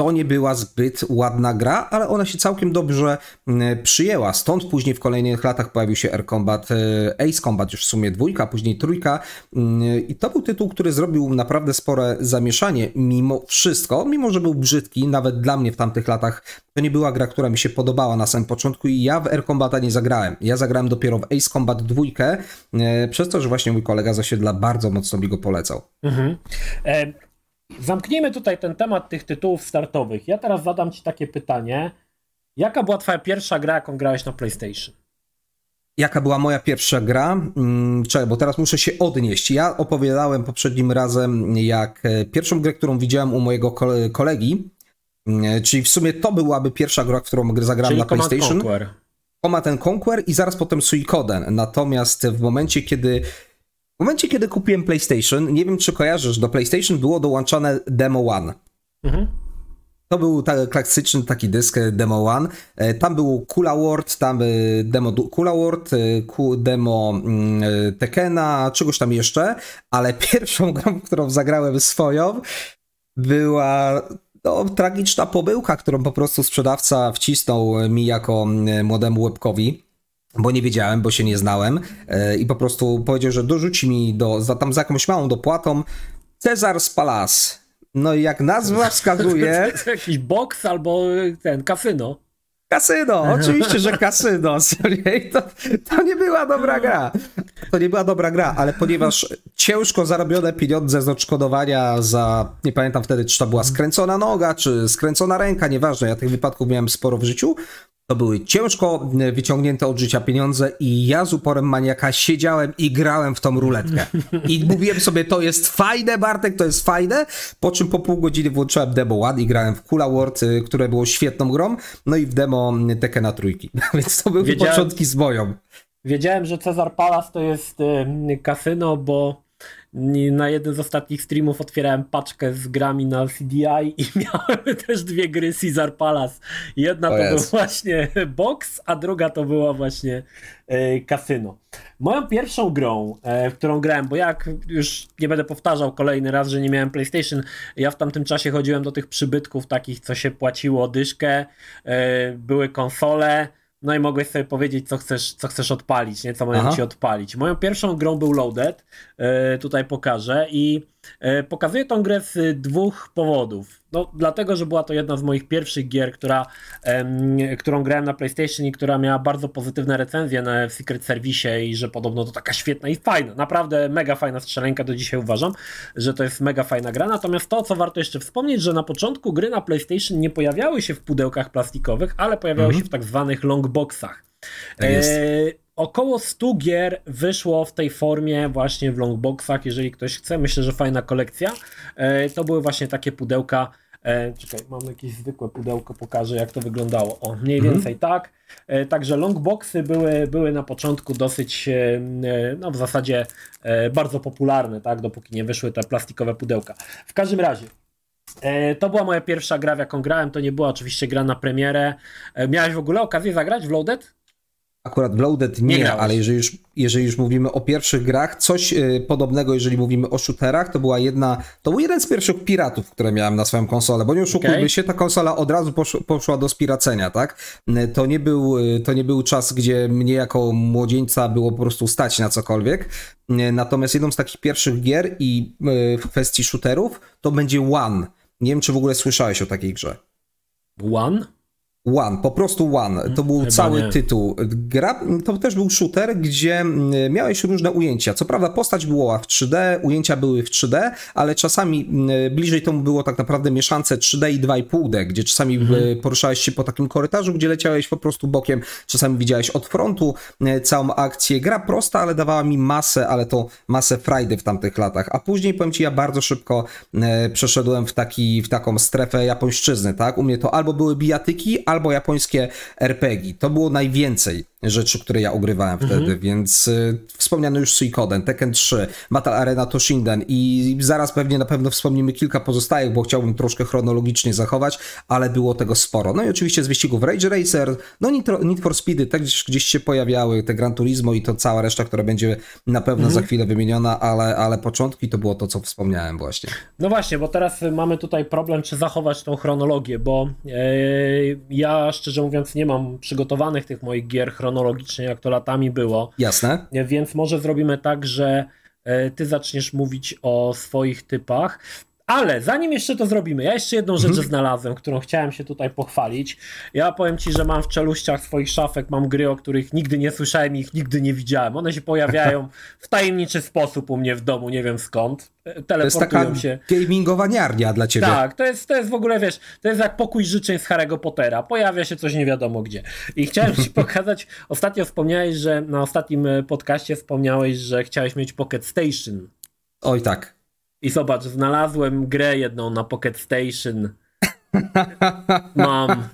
to nie była zbyt ładna gra, ale ona się całkiem dobrze mm, przyjęła. Stąd później w kolejnych latach pojawił się Air Combat, e, Ace Combat już w sumie dwójka, później trójka. Mm, I to był tytuł, który zrobił naprawdę spore zamieszanie mimo wszystko, mimo że był brzydki, nawet dla mnie w tamtych latach to nie była gra, która mi się podobała na samym początku i ja w Air Combata nie zagrałem. Ja zagrałem dopiero w Ace Combat dwójkę, e, przez to, że właśnie mój kolega osiedla bardzo mocno mi go polecał. Mhm. E Zamknijmy tutaj ten temat tych tytułów startowych. Ja teraz zadam Ci takie pytanie. Jaka była Twoja pierwsza gra, jaką grałeś na PlayStation? Jaka była moja pierwsza gra? Mm, czekaj, bo teraz muszę się odnieść. Ja opowiadałem poprzednim razem, jak e, pierwszą grę, którą widziałem u mojego kolegi, mm, e, czyli w sumie to byłaby pierwsza gra, którą zagrałem czyli na Command PlayStation. Conquer. Command Conquer i zaraz potem Suikoden. Natomiast w momencie, kiedy w momencie, kiedy kupiłem PlayStation, nie wiem czy kojarzysz, do PlayStation było dołączone Demo One. Mhm. To był ta, klasyczny taki dysk e, Demo One. E, tam był Kula World, tam e, Demo Kula World, Demo mm, Tekena, czegoś tam jeszcze, ale pierwszą grą, którą zagrałem swoją, była no, tragiczna pobyłka, którą po prostu sprzedawca wcisnął mi jako mm, młodemu łebkowi bo nie wiedziałem, bo się nie znałem e, i po prostu powiedział, że dorzuci mi do, za, tam za jakąś małą dopłatą Cezar z Palace. No i jak nazwa wskazuje... Jakiś boks albo e, ten, kasyno. Kasyno, oczywiście, że kasyno. to, to nie była dobra gra. To nie była dobra gra, ale ponieważ ciężko zarobione pieniądze z odszkodowania za, nie pamiętam wtedy, czy to była skręcona noga, czy skręcona ręka, nieważne, ja tych wypadków miałem sporo w życiu, to były ciężko e, wyciągnięte od życia pieniądze i ja z uporem maniaka siedziałem i grałem w tą ruletkę. I mówiłem sobie, to jest fajne, Bartek, to jest fajne, po czym po pół godziny włączyłem demo One i grałem w Kula World, e, które było świetną grą, no i w demo Tekken na trójki. Więc to były Wiedziałem... początki z moją. Wiedziałem, że Cezar Palace to jest e, kasyno, bo na jeden z ostatnich streamów otwierałem paczkę z grami na CDI i miałem też dwie gry Caesar Palace. Jedna to, był właśnie box, a druga to była właśnie e, kasyno. Moją pierwszą grą, e, w którą grałem, bo jak już nie będę powtarzał kolejny raz, że nie miałem PlayStation, ja w tamtym czasie chodziłem do tych przybytków takich, co się płaciło dyszkę, e, były konsole, no i mogłeś sobie powiedzieć, co chcesz, co chcesz odpalić, nie? Co mają ci odpalić. Moją pierwszą grą był Loaded. E, tutaj pokażę. I e, pokazuję tą grę z dwóch powodów. No, dlatego, że była to jedna z moich pierwszych gier, która, którą grałem na PlayStation i która miała bardzo pozytywne recenzje na Secret Service i że podobno to taka świetna i fajna, naprawdę mega fajna strzelenka, do dzisiaj uważam, że to jest mega fajna gra. Natomiast to, co warto jeszcze wspomnieć, że na początku gry na PlayStation nie pojawiały się w pudełkach plastikowych, ale pojawiały mhm. się w tak zwanych longboxach. Tak jest. E, Około 100 gier wyszło w tej formie właśnie w longboxach, jeżeli ktoś chce. Myślę, że fajna kolekcja. E, to były właśnie takie pudełka. E, czekaj, mam jakieś zwykłe pudełko, pokażę jak to wyglądało. O, mniej mhm. więcej tak. E, także longboxy były, były na początku dosyć, no w zasadzie bardzo popularne, tak, dopóki nie wyszły te plastikowe pudełka. W każdym razie, to była moja pierwsza gra, w jaką grałem. To nie była oczywiście gra na premierę. Miałeś w ogóle okazję zagrać w Loaded? Akurat Loaded nie, nie ale jeżeli już, jeżeli już mówimy o pierwszych grach, coś y, podobnego, jeżeli mówimy o shooterach, to była jedna, to był jeden z pierwszych piratów, które miałem na swoją konsolę, bo nie oszukujmy okay. się, ta konsola od razu posz, poszła do spiracenia, tak? Y, to nie, był, y, to nie był czas, gdzie mnie jako młodzieńca było po prostu stać na cokolwiek, natomiast jedną z takich pierwszych gier i yy, w kwestii shooterów to będzie One. Nie wiem, czy w ogóle słyszałeś o takiej grze. One? One, po prostu One. To mhm. był Chyba cały nie. tytuł. Gra, to też był shooter, gdzie mm, miałeś różne ujęcia. Co prawda postać była w 3D, ujęcia były w 3D, ale czasami mm, bliżej tomu było tak naprawdę mieszance 3D i 2,5D, gdzie czasami mhm. E, poruszałeś się po takim korytarzu, gdzie leciałeś po prostu bokiem, czasami widziałeś od frontu e, całą akcję. Gra prosta, ale dawała mi masę, ale to masę frajdy w tamtych latach. A później, powiem ci, ja bardzo szybko e, przeszedłem w, taki, w taką strefę japońszczyzny, tak? U mnie to albo były bijatyki, albo japońskie RPG. To było najwięcej rzeczy, które ja ugrywałem mm -hmm. wtedy, więc y, wspomniany już Suikoden, Tekken 3, Battle Arena Toshinden i zaraz pewnie na pewno wspomnimy kilka pozostałych, bo chciałbym troszkę chronologicznie zachować, ale było tego sporo. No i oczywiście z wyścigów Rage Racer, no Nitro, Need for Speedy, tak gdzieś, gdzieś się pojawiały, te Gran Turismo i to cała reszta, która będzie na pewno mm -hmm. za mhm. chwilę wymieniona, ale, ale początki to było to, co wspomniałem właśnie. No właśnie, bo teraz mamy tutaj problem, czy zachować tą chronologię, bo yy, ja szczerze mówiąc nie mam przygotowanych tych moich gier chronologicznych, chronologicznie, jak to latami było. Jasne. Więc może zrobimy tak, że e, ty zaczniesz mówić o swoich typach. Ale zanim jeszcze to zrobimy, ja jeszcze jedną rzecz mhm. znalazłem, którą chciałem się tutaj pochwalić. Ja powiem ci, że mam w czeluściach swoich szafek, mam gry, o których nigdy nie słyszałem i ich nigdy nie widziałem. One się pojawiają w tajemniczy sposób u mnie w domu, nie wiem skąd. To jest taka się. gamingowa niarnia dla ciebie. Tak, to jest, to jest w ogóle, wiesz, to jest jak pokój życzeń z Harry'ego Pottera. Pojawia się coś nie wiadomo gdzie. I chciałem ci pokazać, ostatnio wspomniałeś, że na ostatnim podcaście wspomniałeś, że chciałeś mieć Pocket Station. Oj tak. I zobacz, znalazłem grę jedną na Pocket Station. Mam.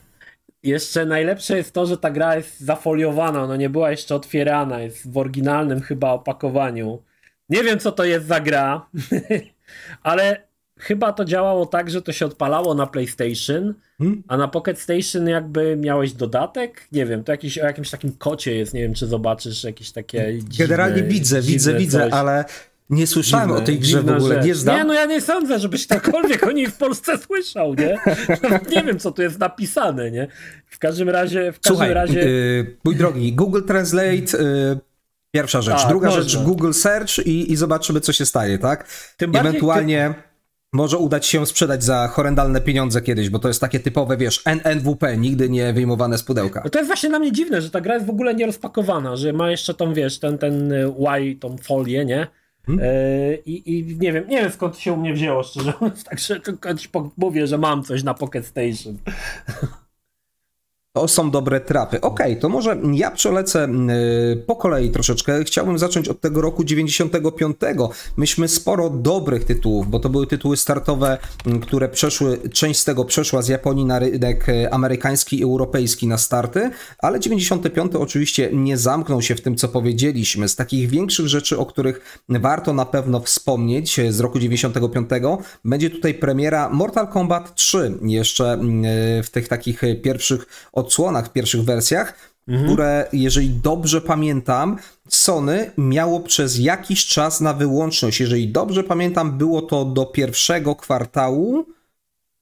Jeszcze najlepsze jest to, że ta gra jest zafoliowana, ona nie była jeszcze otwierana, jest w oryginalnym chyba opakowaniu. Nie wiem, co to jest za gra, ale chyba to działało tak, że to się odpalało na PlayStation, hmm? a na Pocket Station jakby miałeś dodatek? Nie wiem, to jakiś, o jakimś takim kocie jest, nie wiem, czy zobaczysz jakieś takie. Generalnie dziwne, widzę, dziwne widzę, widzę, ale nie słyszałem Dziwne, o tej grze w ogóle, rzecz. nie znam. Nie, no ja nie sądzę, żebyś tak o niej w Polsce słyszał, nie? nie wiem, co tu jest napisane, nie? W każdym razie, w każdym Słuchaj, razie... Yy, mój drogi, Google Translate, yy, pierwsza rzecz. A, tak, Druga rzecz, Google Search i, i zobaczymy, co się stanie, tak? Tym Ewentualnie... Ty... Może udać się sprzedać za horrendalne pieniądze kiedyś, bo to jest takie typowe, wiesz, NNWP, nigdy nie wyjmowane z pudełka. No to jest właśnie dla mnie dziwne, że ta gra jest w ogóle nierozpakowana, że ma jeszcze tą, wiesz, ten, ten Y, y tą folię, nie? Hmm? E, I, I, nie wiem, nie wiem skąd się u mnie wzięło, szczerze mówiąc, także tylko mówię, że mam coś na Pocket Station to są dobre trapy. Okej, okay, to może ja przelecę mm, y, po kolei troszeczkę. Chciałbym zacząć od tego roku 95. Myśmy sporo dobrych tytułów, bo to były tytuły startowe, mm, które przeszły, część z tego przeszła z Japonii na rynek y, amerykański i europejski na starty, ale 95 oczywiście nie zamknął się w tym, co powiedzieliśmy. Z takich większych rzeczy, o których warto na pewno wspomnieć y, z roku 95, będzie tutaj premiera Mortal Kombat 3, jeszcze mm, w tych takich pierwszych od odsłonach, w pierwszych wersjach, mhm. które, jeżeli dobrze pamiętam, Sony miało przez jakiś czas na wyłączność. Jeżeli dobrze pamiętam, było to do pierwszego kwartału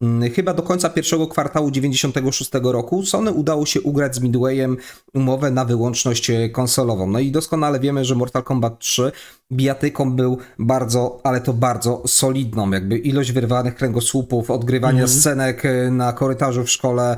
Mm, chyba do końca pierwszego kwartału 96 roku Sony udało się ugrać z Midwayem umowę na wyłączność e, konsolową. No i doskonale wiemy, że Mortal Kombat 3 bijatyką był bardzo, ale to bardzo solidną. Jakby ilość wyrwanych kręgosłupów, odgrywania mm. scenek e, na korytarzu w szkole.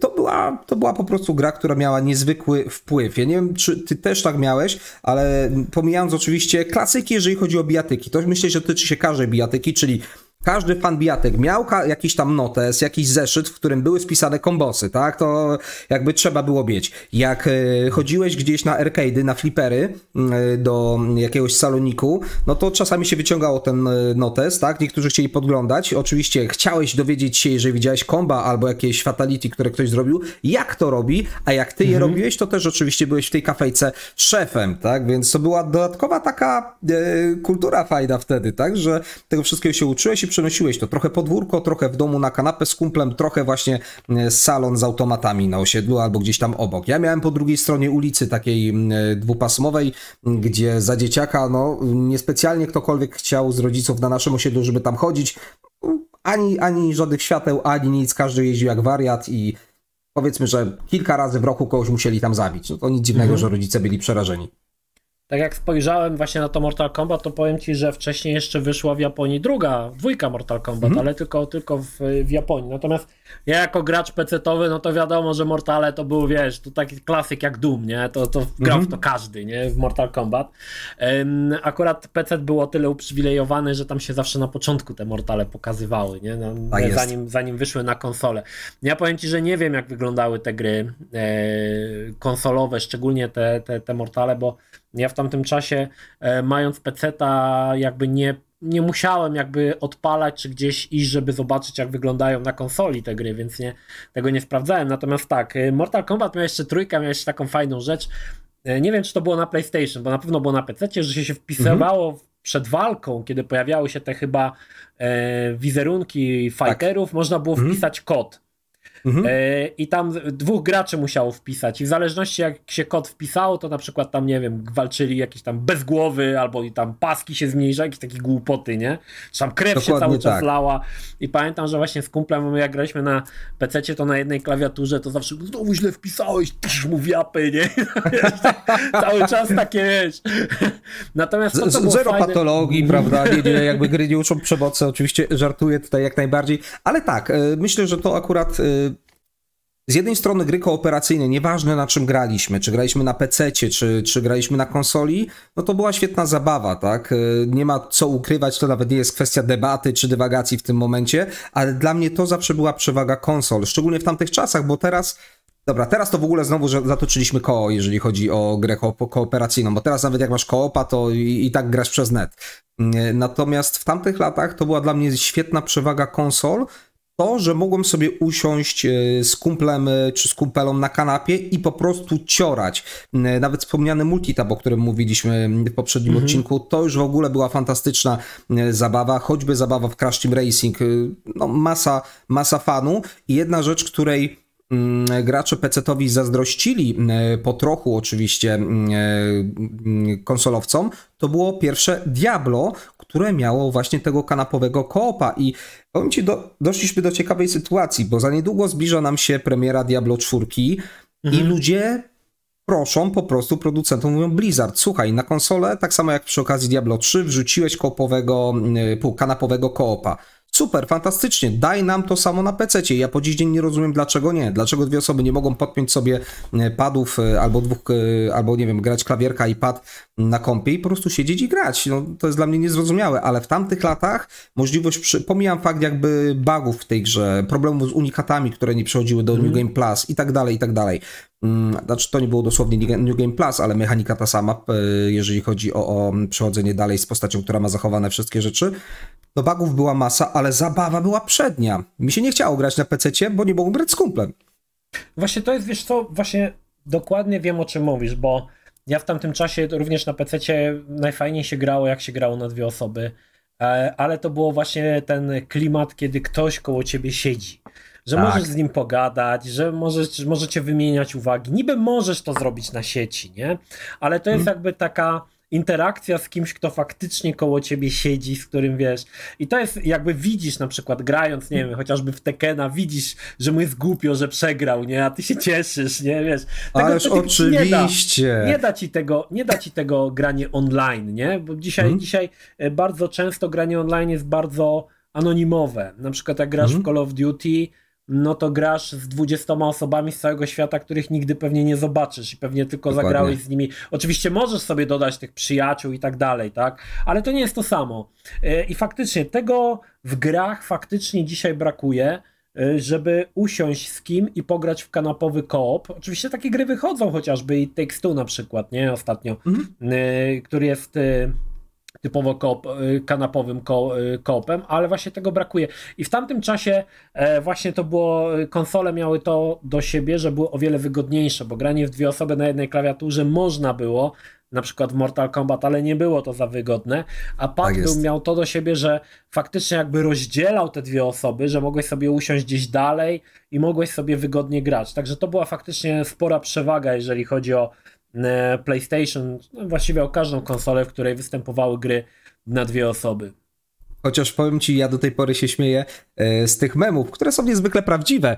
To była, to była po prostu gra, która miała niezwykły wpływ. Ja nie wiem, czy ty też tak miałeś, ale pomijając oczywiście klasyki, jeżeli chodzi o bijatyki, to myślę, że tyczy się każdej bijatyki, czyli każdy fan bijatek miał jakiś tam notes, jakiś zeszyt, w którym były spisane kombosy, tak? To jakby trzeba było mieć. Jak e, chodziłeś gdzieś na arcade'y, na flipery mm, e, do jakiegoś saloniku, no to czasami się wyciągało ten e, notes, tak? Niektórzy chcieli podglądać. Oczywiście chciałeś dowiedzieć się, jeżeli widziałeś komba albo jakieś fatality, które ktoś zrobił, jak to robi, a jak ty je mhm. robiłeś, to też oczywiście byłeś w tej kafejce szefem, tak? Więc to była dodatkowa taka kultura fajna wtedy, tak? Że tego wszystkiego się uczyłeś i przenosiłeś to? Trochę podwórko, trochę w domu na kanapę z kumplem, trochę właśnie e, salon z automatami na osiedlu albo gdzieś tam obok. Ja miałem po drugiej stronie ulicy takiej e, dwupasmowej, gdzie za dzieciaka no niespecjalnie ktokolwiek chciał z rodziców na naszym osiedlu, żeby tam chodzić. Mm, ani, ani żadnych świateł, ani nic, każdy jeździł jak wariat i powiedzmy, że kilka razy w roku kogoś musieli tam zabić. No to nic dziwnego, mhm. że rodzice byli przerażeni tak jak spojrzałem właśnie na to Mortal Kombat, to powiem ci, że wcześniej jeszcze wyszła w Japonii druga, dwójka Mortal Kombat, mhm. ale tylko, tylko w, w, Japonii. Natomiast ja jako gracz pecetowy, no to wiadomo, że Mortale to był, wiesz, to taki klasyk jak Doom, nie? To, to grał w mhm. to każdy, nie? W Mortal Kombat. Um, akurat PC było tyle uprzywilejowany, że tam się zawsze na początku te Mortale pokazywały, nie? No, tak zanim, zanim wyszły na konsolę. Ja powiem ci, że nie wiem, jak wyglądały te gry e, konsolowe, szczególnie te, te, te Mortale, bo ja w tamtym czasie, e, mając PC-ta, jakby nie nie musiałem jakby odpalać czy gdzieś iść, żeby zobaczyć, jak wyglądają na konsoli te gry, więc nie, tego nie sprawdzałem. Natomiast tak, e, Mortal Kombat miał jeszcze trójkę, miał jeszcze taką fajną rzecz. E, nie wiem, czy to było na PlayStation, bo na pewno było na PC, że się wpisywało mhm. przed walką, kiedy pojawiały się te chyba e, wizerunki tak. fighterów, tak. można było mhm. wpisać kod. Mhm. E, I tam dwóch graczy musiało wpisać. I w zależności jak się kod wpisało, to na przykład tam, nie wiem, walczyli jakieś tam bezgłowy, albo i tam paski się zmniejszały jakieś takie głupoty, nie? Czy tam krew Dokładnie się cały czas tak. lała. I pamiętam, że właśnie z kumplem, jak graliśmy na PC, to na jednej klawiaturze to zawsze no znowu źle wpisałeś, tyż mu wiapy, nie? cały czas takie wiesz. Natomiast to, Zero fajne... patologii, prawda? Nie, nie, jakby gry nie uczą przemocy, oczywiście żartuję tutaj jak najbardziej, ale tak, e, myślę, że to akurat e, z jednej strony gry kooperacyjne, nieważne na czym graliśmy, czy graliśmy na PC, czy, czy graliśmy na konsoli, no to była świetna zabawa, tak? E, nie ma co ukrywać, to nawet nie jest kwestia debaty czy dywagacji w tym momencie, ale dla mnie to zawsze była przewaga konsol, szczególnie w tamtych czasach, bo teraz Dobra, teraz to w ogóle znowu zatoczyliśmy koło, jeżeli chodzi o grę ko kooperacyjną, bo teraz nawet jak masz koopa, to i, i, tak grasz przez net. Mm, e, natomiast w tamtych latach to była dla mnie świetna przewaga konsol, to, że mogłem sobie usiąść e, z kumplem e, czy z kumpelą na kanapie i po prostu ciorać. Nawet wspomniany multitab, o którym mówiliśmy w poprzednim mm -hmm. odcinku, to już w ogóle była fantastyczna zabawa, choćby zabawa w Crash Team Racing. E, no, masa, masa fanu. I jedna rzecz, której gracze PC-towi zazdrościli po trochu oczywiście konsolowcom, to było pierwsze Diablo, które miało właśnie tego kanapowego koopa i powiem Ci, do, doszliśmy do ciekawej sytuacji, bo za niedługo zbliża nam się premiera Diablo 4 mhm. i ludzie proszą po prostu producentom, mówią Blizzard, słuchaj, na konsolę, tak samo jak przy okazji Diablo 3, wrzuciłeś koopowego, y, kanapowego koopa. Super, fantastycznie, daj nam to samo na PC. Ja po dziś dzień nie rozumiem, dlaczego nie. Dlaczego dwie osoby nie mogą podpiąć sobie y, padów y, albo dwóch, albo nie wiem, grać klawierka i pad na kompie i po prostu siedzieć i grać. No, to jest dla mnie niezrozumiałe, ale w tamtych latach możliwość, przy... pomijam fakt jakby bugów w tej grze, problemów z unikatami, które nie przechodziły do mm. New mhm. Game Plus i tak dalej, i tak dalej. Mm, znaczy, to nie było dosłownie New Game Plus, ale mechanika ta sama, jeżeli chodzi o, o przechodzenie dalej z postacią, która ma zachowane wszystkie rzeczy. No bugów była masa, ale zabawa była przednia. Mi się nie chciało grać na PC, bo nie mogłem grać z kumplem. Właśnie to jest, wiesz co, właśnie dokładnie wiem o czym mówisz, bo ja w tamtym czasie również na PC najfajniej się grało, jak się grało na dwie osoby, e, ale to było właśnie ten klimat, kiedy ktoś koło ciebie siedzi. Że tak. możesz z nim pogadać, że możesz, możecie wymieniać uwagi. Niby możesz to zrobić na sieci, nie? Ale to jest hmm. jakby taka interakcja z kimś, kto faktycznie koło ciebie siedzi, z którym wiesz. I to jest jakby widzisz na przykład grając, nie wiem, chociażby w Tekena, widzisz, że mu jest głupio, że przegrał, nie? A ty się cieszysz, nie? Wiesz. Tego, Ależ oczywiście. Nie da, nie da, ci tego, nie da ci tego granie online, nie? Bo dzisiaj, hmm? dzisiaj e, bardzo często granie online jest bardzo anonimowe. Na przykład jak grasz hmm? w mhm. Call of Duty, no to grasz z 20 osobami z całego świata, których nigdy pewnie nie zobaczysz i pewnie tylko Dokładnie. zagrałeś z nimi. Oczywiście możesz sobie dodać tych przyjaciół i tak dalej, tak? Ale to nie jest to samo. E, I faktycznie tego w grach faktycznie dzisiaj brakuje e, żeby usiąść z kim i pograć w kanapowy koop. Oczywiście takie gry wychodzą, chociażby i Take Two na przykład, nie? Ostatnio, mhm. e, który jest typowo koop, y, kanapowym y, kopem, koopem, ale właśnie tego brakuje. I w tamtym czasie e, właśnie to było, konsole miały to do siebie, że były o wiele wygodniejsze, bo granie w dwie osoby na jednej klawiaturze można było, na przykład w Mortal Kombat, ale nie było to za wygodne, a pad tak miał to do siebie, że faktycznie jakby rozdzielał te dwie osoby, że mogłeś sobie usiąść gdzieś dalej i mogłeś sobie wygodnie grać. Także to była faktycznie spora przewaga, jeżeli chodzi o E, PlayStation, no właściwie o każdą konsolę, w której występowały gry na dwie osoby. Chociaż powiem ci, ja do tej pory się śmieję e, z tych memów, które są niezwykle prawdziwe.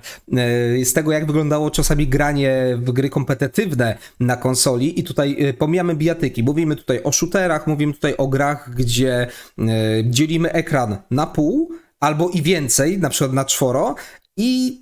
E, z tego, jak wyglądało czasami granie w gry kompetytywne na konsoli, i tutaj pomijamy bijatyki. Mówimy tutaj o shooterach, mówimy tutaj o grach, gdzie dzielimy ekran na pół albo i więcej, na przykład na czworo, i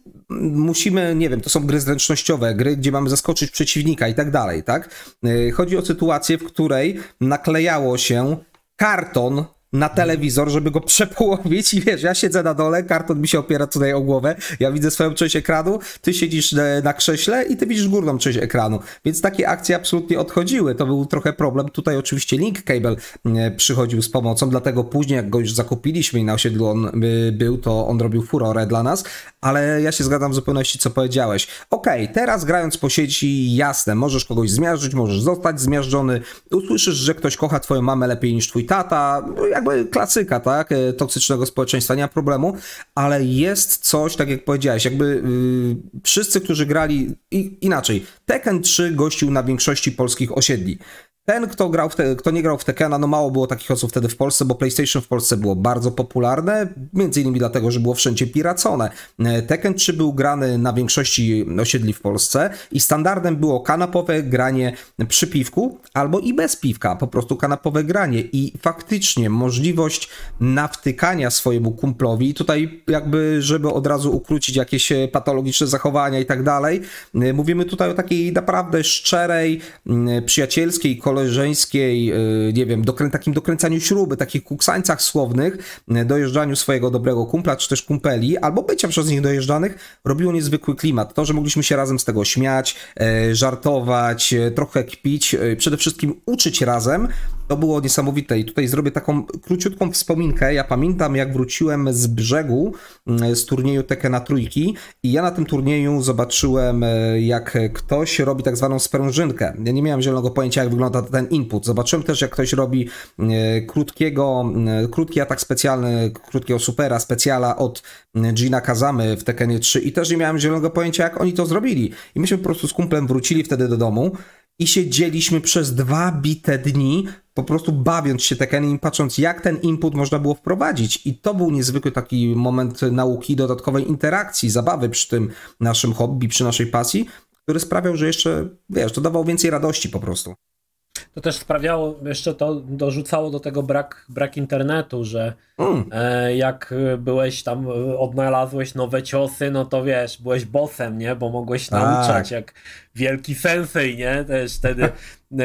musimy, nie wiem, to są gry zręcznościowe, gry, gdzie mamy zaskoczyć przeciwnika i tak dalej, tak? Y, chodzi o sytuację, w której naklejało się karton na telewizor, żeby go przepołowić i wiesz, ja siedzę na dole, karton mi się opiera tutaj o głowę, ja widzę swoją część ekranu, ty siedzisz e, na krześle i ty widzisz górną część ekranu, więc takie akcje absolutnie odchodziły, to był trochę problem, tutaj oczywiście link cable e, przychodził z pomocą, dlatego później jak go już zakupiliśmy i na osiedlu on e, był, to on robił furorę dla nas, ale ja się zgadzam w zupełności, co powiedziałeś. Okej, okay, teraz grając po sieci, jasne, możesz kogoś zmiażdżyć, możesz zostać zmiażdżony, usłyszysz, że ktoś kocha twoją mamę lepiej niż twój tata, no, jakby klasyka, tak, e, toksycznego społeczeństwa, nie ma problemu, ale jest coś, tak jak powiedziałeś, jakby yy, wszyscy, którzy grali, i, inaczej, Tekken 3 gościł na większości polskich osiedli. Ten, kto, grał te, kto nie grał w Tekena, no mało było takich osób wtedy w Polsce, bo PlayStation w Polsce było bardzo popularne, między innymi dlatego, że było wszędzie piracone. E, Tekken 3 był grany na większości osiedli w Polsce i standardem było kanapowe granie przy piwku albo i bez piwka, po prostu kanapowe granie i faktycznie możliwość nawtykania swojemu kumplowi, tutaj jakby, żeby od razu ukrócić jakieś e, patologiczne zachowania i tak dalej, e, mówimy tutaj o takiej naprawdę szczerej, przyjacielskiej, koleżeńskiej, y, nie wiem, dokrę takim dokręcaniu śruby, takich kuksańcach słownych, y, dojeżdżaniu swojego dobrego kumpla, czy też kumpeli, albo bycia przez nich dojeżdżanych, robiło niezwykły klimat. To, że mogliśmy się razem z tego śmiać, y, żartować, trochę kpić, przede wszystkim uczyć razem, to było niesamowite i tutaj zrobię taką króciutką wspominkę. Ja pamiętam, jak wróciłem z brzegu mm, z turnieju Tekena Trójki i ja na tym turnieju zobaczyłem, e, jak ktoś robi tak zwaną sprężynkę. Ja nie miałem zielonego pojęcia, jak wygląda ten input. Zobaczyłem też, jak ktoś robi e, krótkiego, e, krótki atak specjalny, krótkiego supera, specjala od Gina Kazamy w Tekenie 3 i też nie miałem zielonego pojęcia, jak oni to zrobili. I myśmy po prostu z kumplem wrócili wtedy do domu i siedzieliśmy przez dwa bite dni, po prostu bawiąc się Tekkenem i patrząc, jak ten input można było wprowadzić. I to był niezwykły taki moment nauki, dodatkowej interakcji, zabawy przy tym naszym hobby, przy naszej pasji, który sprawiał, że jeszcze, wiesz, to dawał więcej radości po prostu. To też sprawiało, jeszcze to dorzucało do tego brak, brak internetu, że mm. e, jak byłeś tam, odnalazłeś nowe ciosy, no to wiesz, byłeś bossem, nie? Bo mogłeś tak. nauczać jak wielki sensei, nie? Też wtedy. E,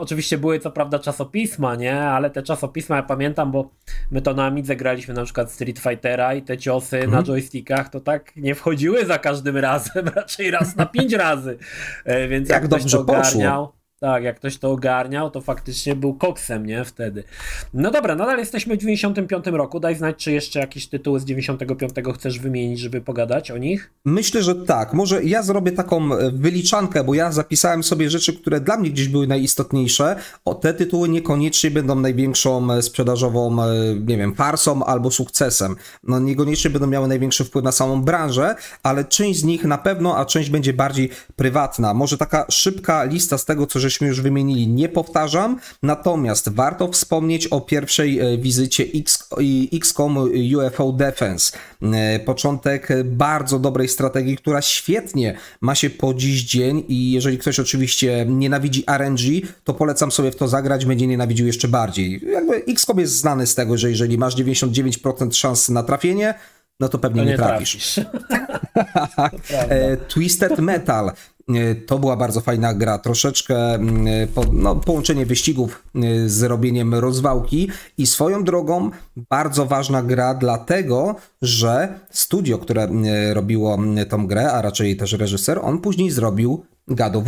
oczywiście były co prawda czasopisma, nie? Ale te czasopisma ja pamiętam, bo my to na Amidze graliśmy na przykład Street Fightera i te ciosy mm. na joystickach to tak nie wchodziły za każdym razem, raczej raz na pięć razy. E, więc jak, jak dobrze to ogarniał, poszło tak, jak ktoś to ogarniał, to faktycznie był koksem, nie? Wtedy. No dobra, nadal jesteśmy w 95 roku. Daj znać, czy jeszcze jakieś tytuły z 95 chcesz wymienić, żeby pogadać o nich? Myślę, że tak. Może ja zrobię taką e, wyliczankę, bo ja zapisałem sobie rzeczy, które dla mnie gdzieś były najistotniejsze. O, te tytuły niekoniecznie będą największą e, sprzedażową, e, nie wiem, farsą albo sukcesem. No niekoniecznie będą miały największy wpływ na samą branżę, ale część z nich na pewno, a część będzie bardziej prywatna. Może taka szybka lista z tego, co żeśmy już wymienili, nie powtarzam. Natomiast warto wspomnieć o pierwszej e, wizycie X, XCOM e, UFO Defense. E, początek bardzo dobrej strategii, która świetnie ma się po dziś dzień i jeżeli ktoś oczywiście nienawidzi RNG, to polecam sobie w to zagrać, będzie nienawidził jeszcze bardziej. Jakby XCOM jest znany z tego, że jeżeli masz 99% szans na trafienie, no to pewnie to nie, nie trafisz. trafisz. Twisted Metal. E, to była bardzo fajna gra, troszeczkę mm, e, no, połączenie wyścigów e, z robieniem rozwałki i swoją drogą bardzo ważna gra, dlatego że studio, które mm, robiło mm, tą grę, a raczej też reżyser, on później zrobił God of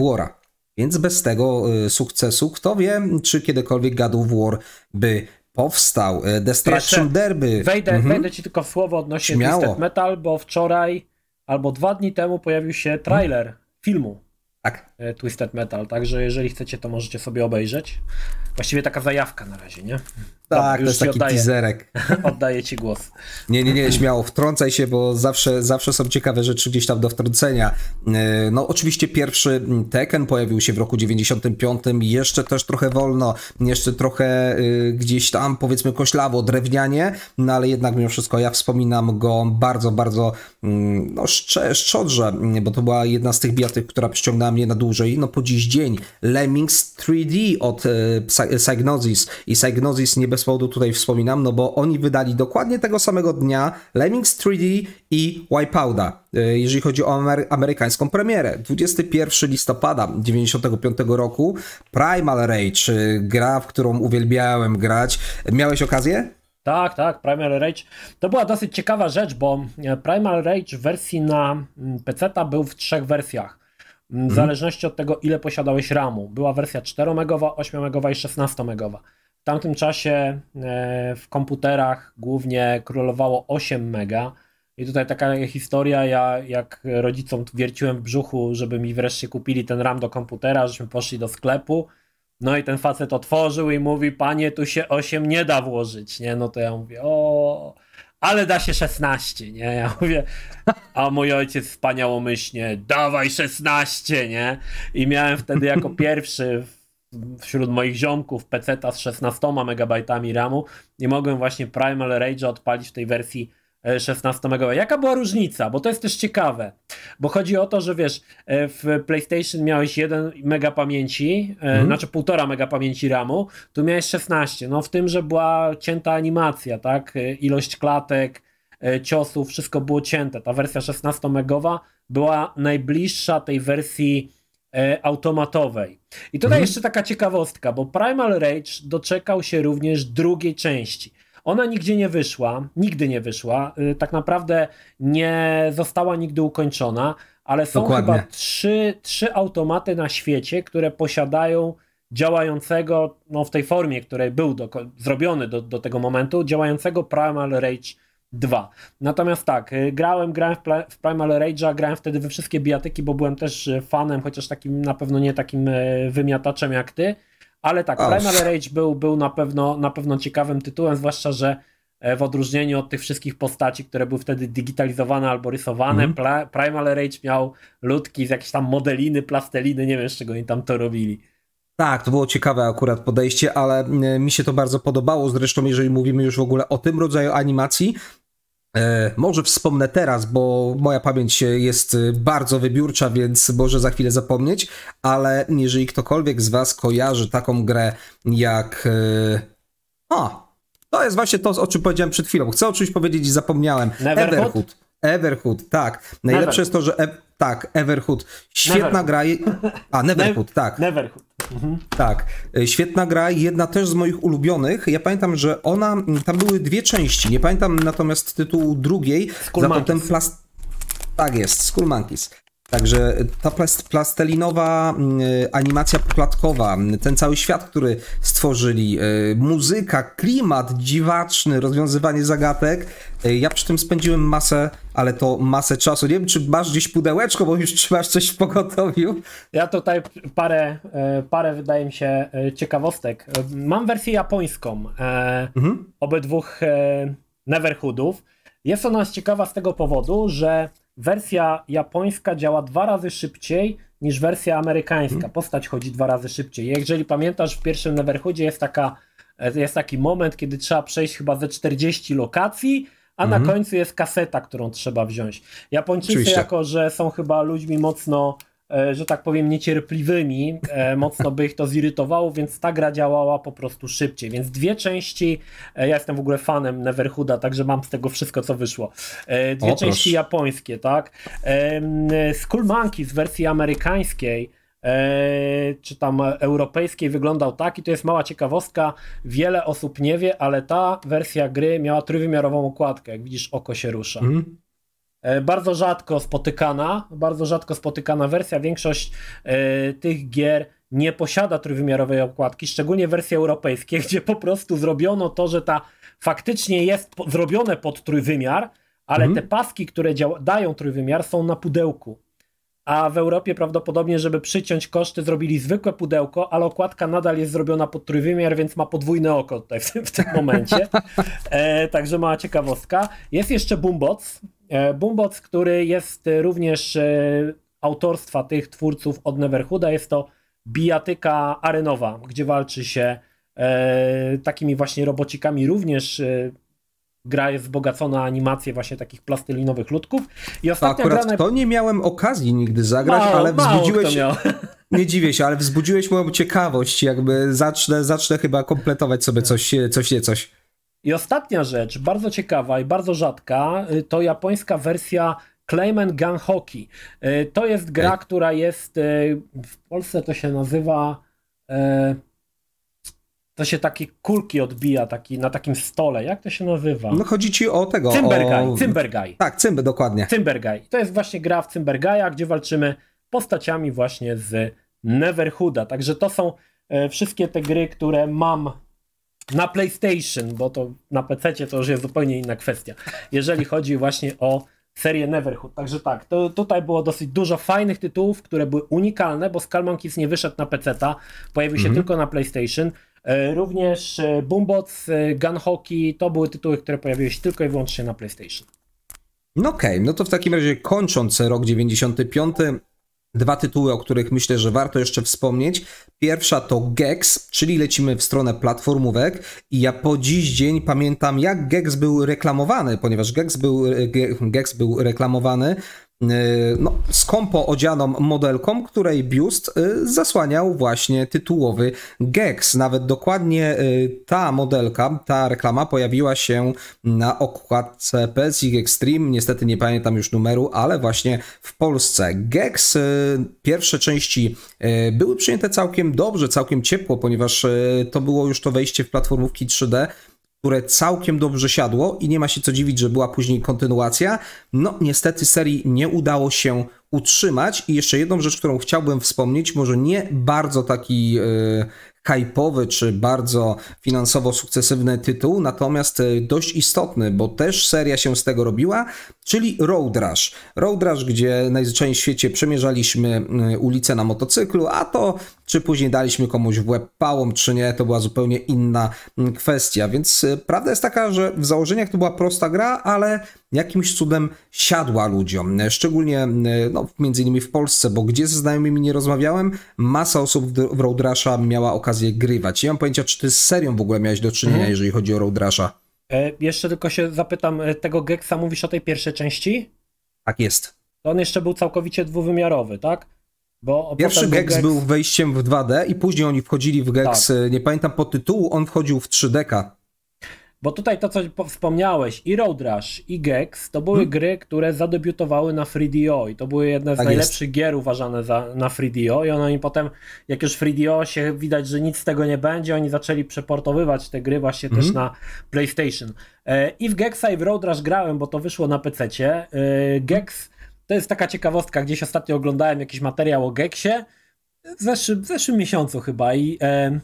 Więc bez tego sukcesu, kto wie, czy kiedykolwiek God of War by powstał. Destruction Derby. Wejdę, mhm. wejdę ci tylko w słowo odnośnie Śmiało. Twisted Metal, bo wczoraj albo dwa dni temu pojawił się trailer filmu. Tak. E, Twisted Metal, także jeżeli chcecie, to możecie sobie obejrzeć. Właściwie taka zajawka na razie, nie? Tak, to jest taki oddaję. teaserek. Oddaję ci głos. Nie, nie, nie, śmiało, wtrącaj się, bo zawsze, zawsze są ciekawe rzeczy gdzieś tam do wtrącenia. E, no oczywiście pierwszy Tekken pojawił się w roku 95, jeszcze też trochę wolno, jeszcze trochę y, gdzieś tam powiedzmy koślawo, drewnianie, no ale jednak mimo wszystko ja wspominam go bardzo, bardzo mm, no, szczodrze, bo to była jedna z tych biatyk, która przyciągnęła mnie na dłużej. No po dziś dzień Lemmings 3D od e, Psygnosis i Psygnosis nie bez z powodu tutaj wspominam, no bo oni wydali dokładnie tego samego dnia Lemmings 3D i Wipeouta, y, jeżeli chodzi o amery amerykańską premierę. 21 listopada 95 roku Primal Rage, y, gra, w którą uwielbiałem grać. Miałeś okazję? Tak, tak, Primal Rage. To była dosyć ciekawa rzecz, bo e, Primal Rage w wersji na mm, PC był w trzech wersjach. W mhm. zależności od tego, ile posiadałeś RAMu. Była wersja 4 megowa, 8 megowa i 16 megowa. W tamtym czasie e, w komputerach głównie królowało 8 mega. I tutaj taka historia, ja jak rodzicom wierciłem w brzuchu, żeby mi wreszcie kupili ten RAM do komputera, żeśmy poszli do sklepu. No i ten facet otworzył i mówi, panie, tu się 8 nie da włożyć, nie? No to ja mówię, o, ale da się 16, nie? Ja mówię, a mój ojciec wspaniałomyślnie, dawaj 16, nie? I miałem wtedy jako pierwszy w wśród moich ziomków PC-ta z 16 MB RAMu i mogłem właśnie Primal Rage odpalić w tej wersji 16 e, MB. Jaka była różnica? Bo to jest też ciekawe, bo chodzi o to, że wiesz, e, w PlayStation miałeś 1 mega pamięci, e, mhm. znaczy 1,5 mega pamięci RAMu, tu miałeś 16, no w tym, że była cięta animacja, tak, ilość klatek, ciosów, wszystko było cięte. Ta wersja 16 megowa była najbliższa tej wersji E, automatowej. I tutaj mhm. jeszcze taka ciekawostka, bo Primal Rage doczekał się również drugiej części. Ona nigdzie nie wyszła, nigdy nie wyszła, y, tak naprawdę nie została nigdy ukończona, ale są Dokładnie. chyba trzy, trzy automaty na świecie, które posiadają działającego, no w tej formie, której był do, zrobiony do, do tego momentu, działającego Primal Rage 2. Natomiast tak, y, grałem, grałem w, Primal Rage'a, grałem wtedy we wszystkie bijatyki, bo byłem też y, fanem, chociaż takim na pewno nie takim y, wymiataczem jak ty. Ale tak, Primal Rage był, był na, pewno, na pewno ciekawym tytułem, zwłaszcza, że e, w odróżnieniu od tych wszystkich postaci, które były wtedy digitalizowane albo rysowane, mm. Primal Rage miał ludki z jakiejś tam modeliny, plasteliny, nie wiem z czego oni tam to robili. Tak, to było ciekawe akurat podejście, ale e, mi się to bardzo podobało. Zresztą, jeżeli mówimy już w ogóle o tym rodzaju animacji, E, może wspomnę teraz, bo moja pamięć jest e, bardzo wybiórcza, więc może za chwilę zapomnieć, ale jeżeli ktokolwiek z Was kojarzy taką grę jak. E, o! To jest właśnie to, o czym powiedziałem przed chwilą. Chcę o czymś powiedzieć i zapomniałem. Neverhood? Everhood. Everhood, tak. Najlepsze Never. jest to, że. E... Tak, Everhood. Świetna Neverhood. gra. A, Neverhood, tak. Neverhood. Mhm. Tak, e, świetna gra, jedna też z moich ulubionych. Ja pamiętam, że ona, mm, tam były dwie części, nie pamiętam natomiast tytułu drugiej, Skull za to ten Tak jest, Skull Monkeys. Także ta plastelinowa y, animacja pokładkowa, ten cały świat, który stworzyli, y, muzyka, klimat dziwaczny, rozwiązywanie zagadek. Y, ja przy tym spędziłem masę, ale to masę czasu. Nie wiem, czy masz gdzieś pudełeczko, bo już trzymasz coś w pogotowiu. Ja tutaj parę, parę wydaje mi się, ciekawostek. Mam wersję japońską mhm. obydwóch Neverhoodów. Jest ona ciekawa z tego powodu, że wersja japońska działa dwa razy szybciej niż wersja amerykańska. Hmm. Postać chodzi dwa razy szybciej. Jeżeli pamiętasz, w pierwszym Neverhoodzie jest, taka, e, jest taki moment, kiedy trzeba przejść chyba ze 40 lokacji, a hmm. na mhm. końcu jest kaseta, którą trzeba wziąć. Japończycy, Oczywiście. jako że są chyba ludźmi mocno E, że tak powiem, niecierpliwymi. E, mocno by ich to zirytowało, więc ta gra działała po prostu szybciej. Więc dwie części, e, ja jestem w ogóle fanem Neverhooda, także mam z tego wszystko, co wyszło. Dwie o, części japońskie, tak? Skull Monkey z wersji amerykańskiej czy tam europejskiej wyglądał tak i to jest mała ciekawostka, wiele osób nie wie, ale ta wersja gry miała trójwymiarową układkę, jak widzisz oko się rusza. Mm. E, bardzo rzadko spotykana, bardzo rzadko spotykana wersja. Większość e, tych gier nie posiada trójwymiarowej okładki, szczególnie wersje europejskie, gdzie po prostu zrobiono to, że ta faktycznie jest zrobione pod trójwymiar, ale mhm. te paski, które dają trójwymiar, są na pudełku a w Europie prawdopodobnie, żeby przyciąć koszty, zrobili zwykłe pudełko, ale okładka nadal jest zrobiona pod trójwymiar, więc ma podwójne oko tutaj w, tym, w tym momencie. E, także mała ciekawostka. Jest jeszcze Boombox. E, Boombox, który jest również e, autorstwa tych twórców od Neverhooda. Jest to bijatyka arenowa, gdzie walczy się e, takimi właśnie robocikami również e, gra jest wzbogacona animacją właśnie takich plastelinowych ludków. I ostatnia A akurat gra... to nie miałem okazji nigdy zagrać, mało, ale wzbudziłeś... Nie dziwię się, ale wzbudziłeś moją ciekawość, jakby zacznę, zacznę chyba kompletować sobie coś, coś nie coś. I ostatnia rzecz, bardzo ciekawa i bardzo rzadka, y, to japońska wersja Clayman Gun Hockey. Y, to jest gra, która jest y, w Polsce to się nazywa to się takie kulki odbija taki, na takim stole. Jak to się nazywa? No chodzi ci o tego. Cymbergaj. O... Cymbergaj. Tak, Cymby, dokładnie. Cymbergaj. To jest właśnie gra w Cymbergaja, gdzie walczymy postaciami właśnie z Neverhooda. Także to są e, wszystkie te gry, które mam na PlayStation, bo to na PC to już jest zupełnie inna kwestia. Jeżeli chodzi właśnie o serię Neverhood. Także tak, to tutaj było dosyć dużo fajnych tytułów, które były unikalne, bo Skull Monkeys nie wyszedł na PC, pojawił się mm -hmm. tylko na PlayStation. E, również e, Boombots, e, Hockey to były tytuły, które pojawiły się tylko i wyłącznie na PlayStation. No okej, okay, no to w takim razie kończąc rok 95, dwa tytuły, o których myślę, że warto jeszcze wspomnieć. Pierwsza to Gex, czyli lecimy w stronę platformówek i ja po dziś dzień pamiętam jak Gex był reklamowany, ponieważ Gex był, Gex był reklamowany Y, no, skąpo odzianą modelką, której biust y, zasłaniał właśnie tytułowy Gex. Nawet dokładnie y, ta modelka, ta reklama pojawiła się na okładce PSX Extreme, niestety nie pamiętam już numeru, ale właśnie w Polsce. Gex, pierwsze części były przyjęte całkiem dobrze, całkiem ciepło, ponieważ to było już to wejście w platformówki 3D, które całkiem dobrze siadło i nie ma się co dziwić, że była później kontynuacja. No, niestety serii nie udało się utrzymać. I jeszcze jedną rzecz, którą chciałbym wspomnieć, może nie bardzo taki yy, hypowy czy bardzo finansowo sukcesywny tytuł, natomiast e, dość istotny, bo też seria się z tego robiła, czyli Road Rush. Road Rush, gdzie najzwyczajniej w świecie przemierzaliśmy e, ulicę na motocyklu, a to czy później daliśmy komuś w łeb pałą, czy nie, to była zupełnie inna kwestia. Więc e, prawda jest taka, że w założeniach to była prosta gra, ale jakimś cudem siadła ludziom, szczególnie e, no, między innymi w Polsce, bo gdzie ze znajomymi nie rozmawiałem, masa osób w Road Rusha miała okazję grywać. Nie mam pojęcia, czy ty z serią w ogóle miałeś do czynienia, mhm. jeżeli chodzi o Road Rusha. E, jeszcze tylko się zapytam, e, tego Geksa mówisz o tej pierwszej części? Tak jest. To on jeszcze był całkowicie dwuwymiarowy, tak? Bo Pierwszy Gex, Gex był wejściem w 2D i później oni wchodzili w Gex, tak. E, nie pamiętam po tytułu, on wchodził w 3D. Bo tutaj to, co wspomniałeś, i Road Rush, i Gex, to były hmm. gry, które zadebiutowały na 3DO i to były jedne z tak najlepszych jest. gier uważane za, na 3DO i oni potem, jak już 3DO się widać, że nic z tego nie będzie, oni zaczęli przeportowywać te gry właśnie hmm. też mhm. na PlayStation. E, I w Gexa i w Road Rush grałem, bo to wyszło na PC-cie. E, Gex, to jest taka ciekawostka, gdzieś ostatnio oglądałem jakiś materiał o Gexie, w zeszłym, w zeszłym miesiącu chyba i e, e,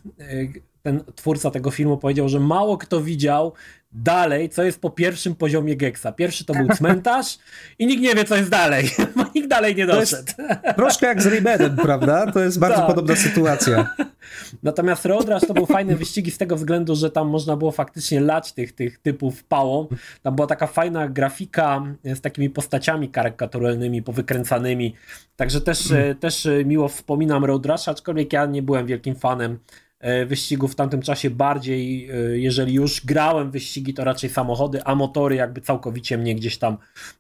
ten twórca tego filmu powiedział, że mało kto widział dalej, co jest po pierwszym poziomie Geksa. Pierwszy to był cmentarz i nikt nie wie, co jest dalej, bo nikt dalej nie doszedł. troszkę jak z Remade'em, prawda? To jest bardzo tak. podobna sytuacja. Natomiast Road Rush to był fajny wyścigi z tego względu, że tam można było faktycznie lać tych, tych typów pałą. Tam była taka fajna grafika z takimi postaciami karykaturalnymi, powykręcanymi. Także też, hmm. też miło wspominam Road Rush, aczkolwiek ja nie byłem wielkim fanem E, wyścigów w tamtym czasie bardziej, e, jeżeli już grałem wyścigi, to raczej samochody, a motory jakby całkowicie mnie gdzieś tam,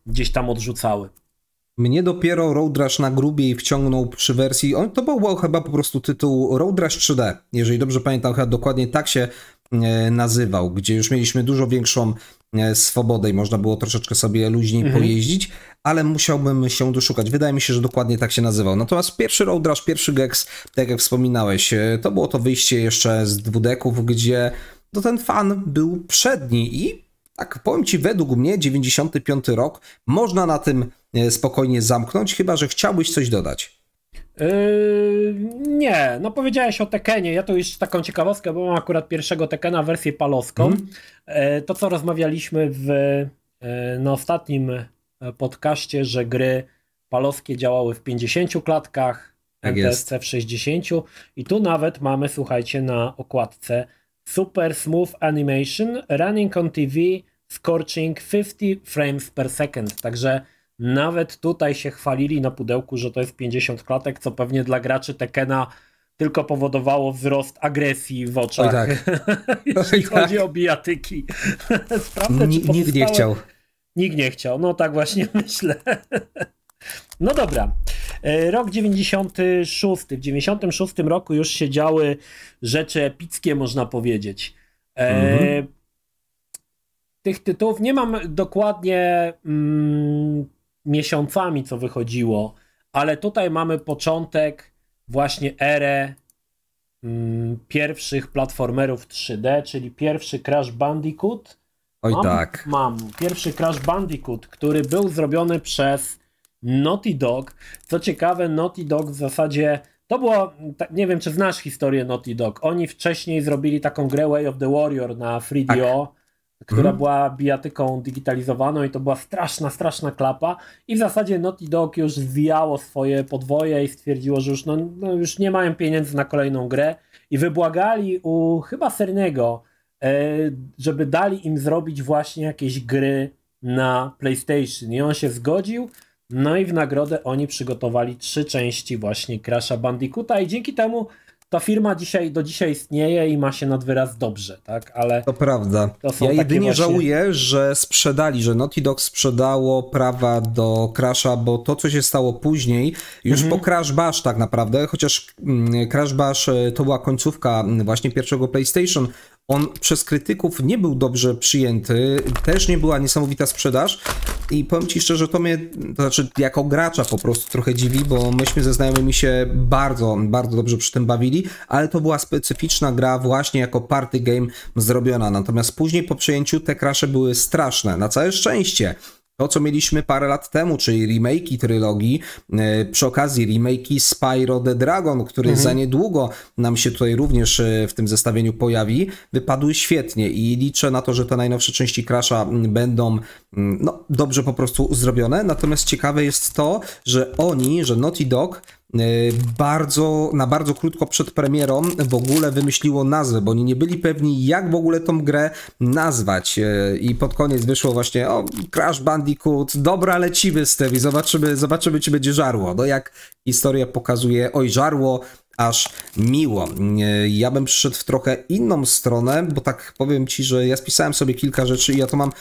gdzieś tam odrzucały. Mnie dopiero Road Rush na grubiej wciągnął przy wersji, on, to był chyba po prostu tytuł Road Rush 3D, jeżeli dobrze pamiętam, chyba dokładnie tak się e, nazywał, gdzie już mieliśmy dużo większą E, swobodę i można było troszeczkę sobie luźniej mhm. pojeździć, ale musiałbym się doszukać. Wydaje mi się, że dokładnie tak się nazywał. Natomiast pierwszy Road Rush, pierwszy Gex, tak jak wspominałeś, e, to było to wyjście jeszcze z dwudeków, gdzie no, ten fan był przedni i tak powiem Ci, według mnie 95 rok można na tym e, spokojnie zamknąć, chyba że chciałbyś coś dodać. Yy, nie, no powiedziałeś o Tekenie. Ja tu jeszcze taką ciekawostkę, bo mam akurat pierwszego Tekena wersję palowską. Mm. to, co rozmawialiśmy w, yy, na ostatnim e, podcaście, że gry palowskie działały w 50 klatkach, tak NTSC w 60 i tu nawet mamy, słuchajcie, na okładce Super Smooth Animation Running on TV Scorching 50 frames per second. Także nawet tutaj się chwalili na pudełku, że to jest 50 klatek, co pewnie dla graczy Tekena tylko powodowało wzrost agresji w oczach. Oj tak. Jeśli chodzi tak. o bijatyki. Sprawdzę, Nikt nie chciał. Nikt nie chciał, no tak właśnie myślę. No dobra. E, rok 96. W 96 roku już się działy rzeczy epickie, można powiedzieć. E, mhm. tych tytułów nie mam dokładnie mm, miesiącami, co wychodziło, ale tutaj mamy początek właśnie erę mm, pierwszych platformerów 3D, czyli pierwszy Crash Bandicoot. Oj mam, tak. Mam pierwszy Crash Bandicoot, który był zrobiony przez Naughty Dog. Co ciekawe, Naughty Dog w zasadzie to było, nie wiem czy znasz historię Naughty Dog. Oni wcześniej zrobili taką grę Way of the Warrior na 3DO. Tak która mhm. była bijatyką digitalizowaną i to była straszna, straszna klapa i w zasadzie Naughty Dog już zwijało swoje podwoje i stwierdziło, że już, no, no już nie mają pieniędzy na kolejną grę i wybłagali u chyba Sernego, e, żeby dali im zrobić właśnie jakieś gry na PlayStation i on się zgodził, no i w nagrodę oni przygotowali trzy części właśnie Crash'a Bandicoota i dzięki temu ta firma dzisiaj do dzisiaj istnieje i ma się nad wyraz dobrze, tak? Ale to prawda. To ja jedynie właśnie... żałuję, że sprzedali, że Naughty Dog sprzedało prawa do Crasha, bo to co się stało później, już mhm. po Crash Bash tak naprawdę, chociaż mm, Crash Bash y, to była końcówka mm, właśnie pierwszego PlayStation, on przez krytyków nie był dobrze przyjęty, też nie była niesamowita sprzedaż i powiem Ci szczerze, to mnie, to znaczy jako gracza po prostu trochę dziwi, bo myśmy ze znajomymi się bardzo, bardzo dobrze przy tym bawili, ale to była specyficzna gra właśnie jako party game zrobiona, natomiast później po przejęciu te krasze były straszne, na całe szczęście to, co mieliśmy parę lat temu, czyli remake'i trylogii, e, przy okazji remake'i Spyro the Dragon, który mhm. za niedługo nam się tutaj również e, w tym zestawieniu pojawi, wypadły świetnie i liczę na to, że te najnowsze części Crasha będą no, dobrze po prostu zrobione, natomiast ciekawe jest to, że oni, że Naughty Dog E, bardzo, na bardzo krótko przed premierą w ogóle wymyśliło nazwę, bo oni nie byli pewni, jak w ogóle tą grę nazwać. E, I pod koniec wyszło właśnie, o, Crash Bandicoot, dobra, lecimy z tym i zobaczymy, zobaczymy, czy będzie żarło. No jak historia pokazuje, oj, żarło, aż miło. E, ja bym przyszedł w trochę inną stronę, bo tak powiem Ci, że ja spisałem sobie kilka rzeczy i ja to mam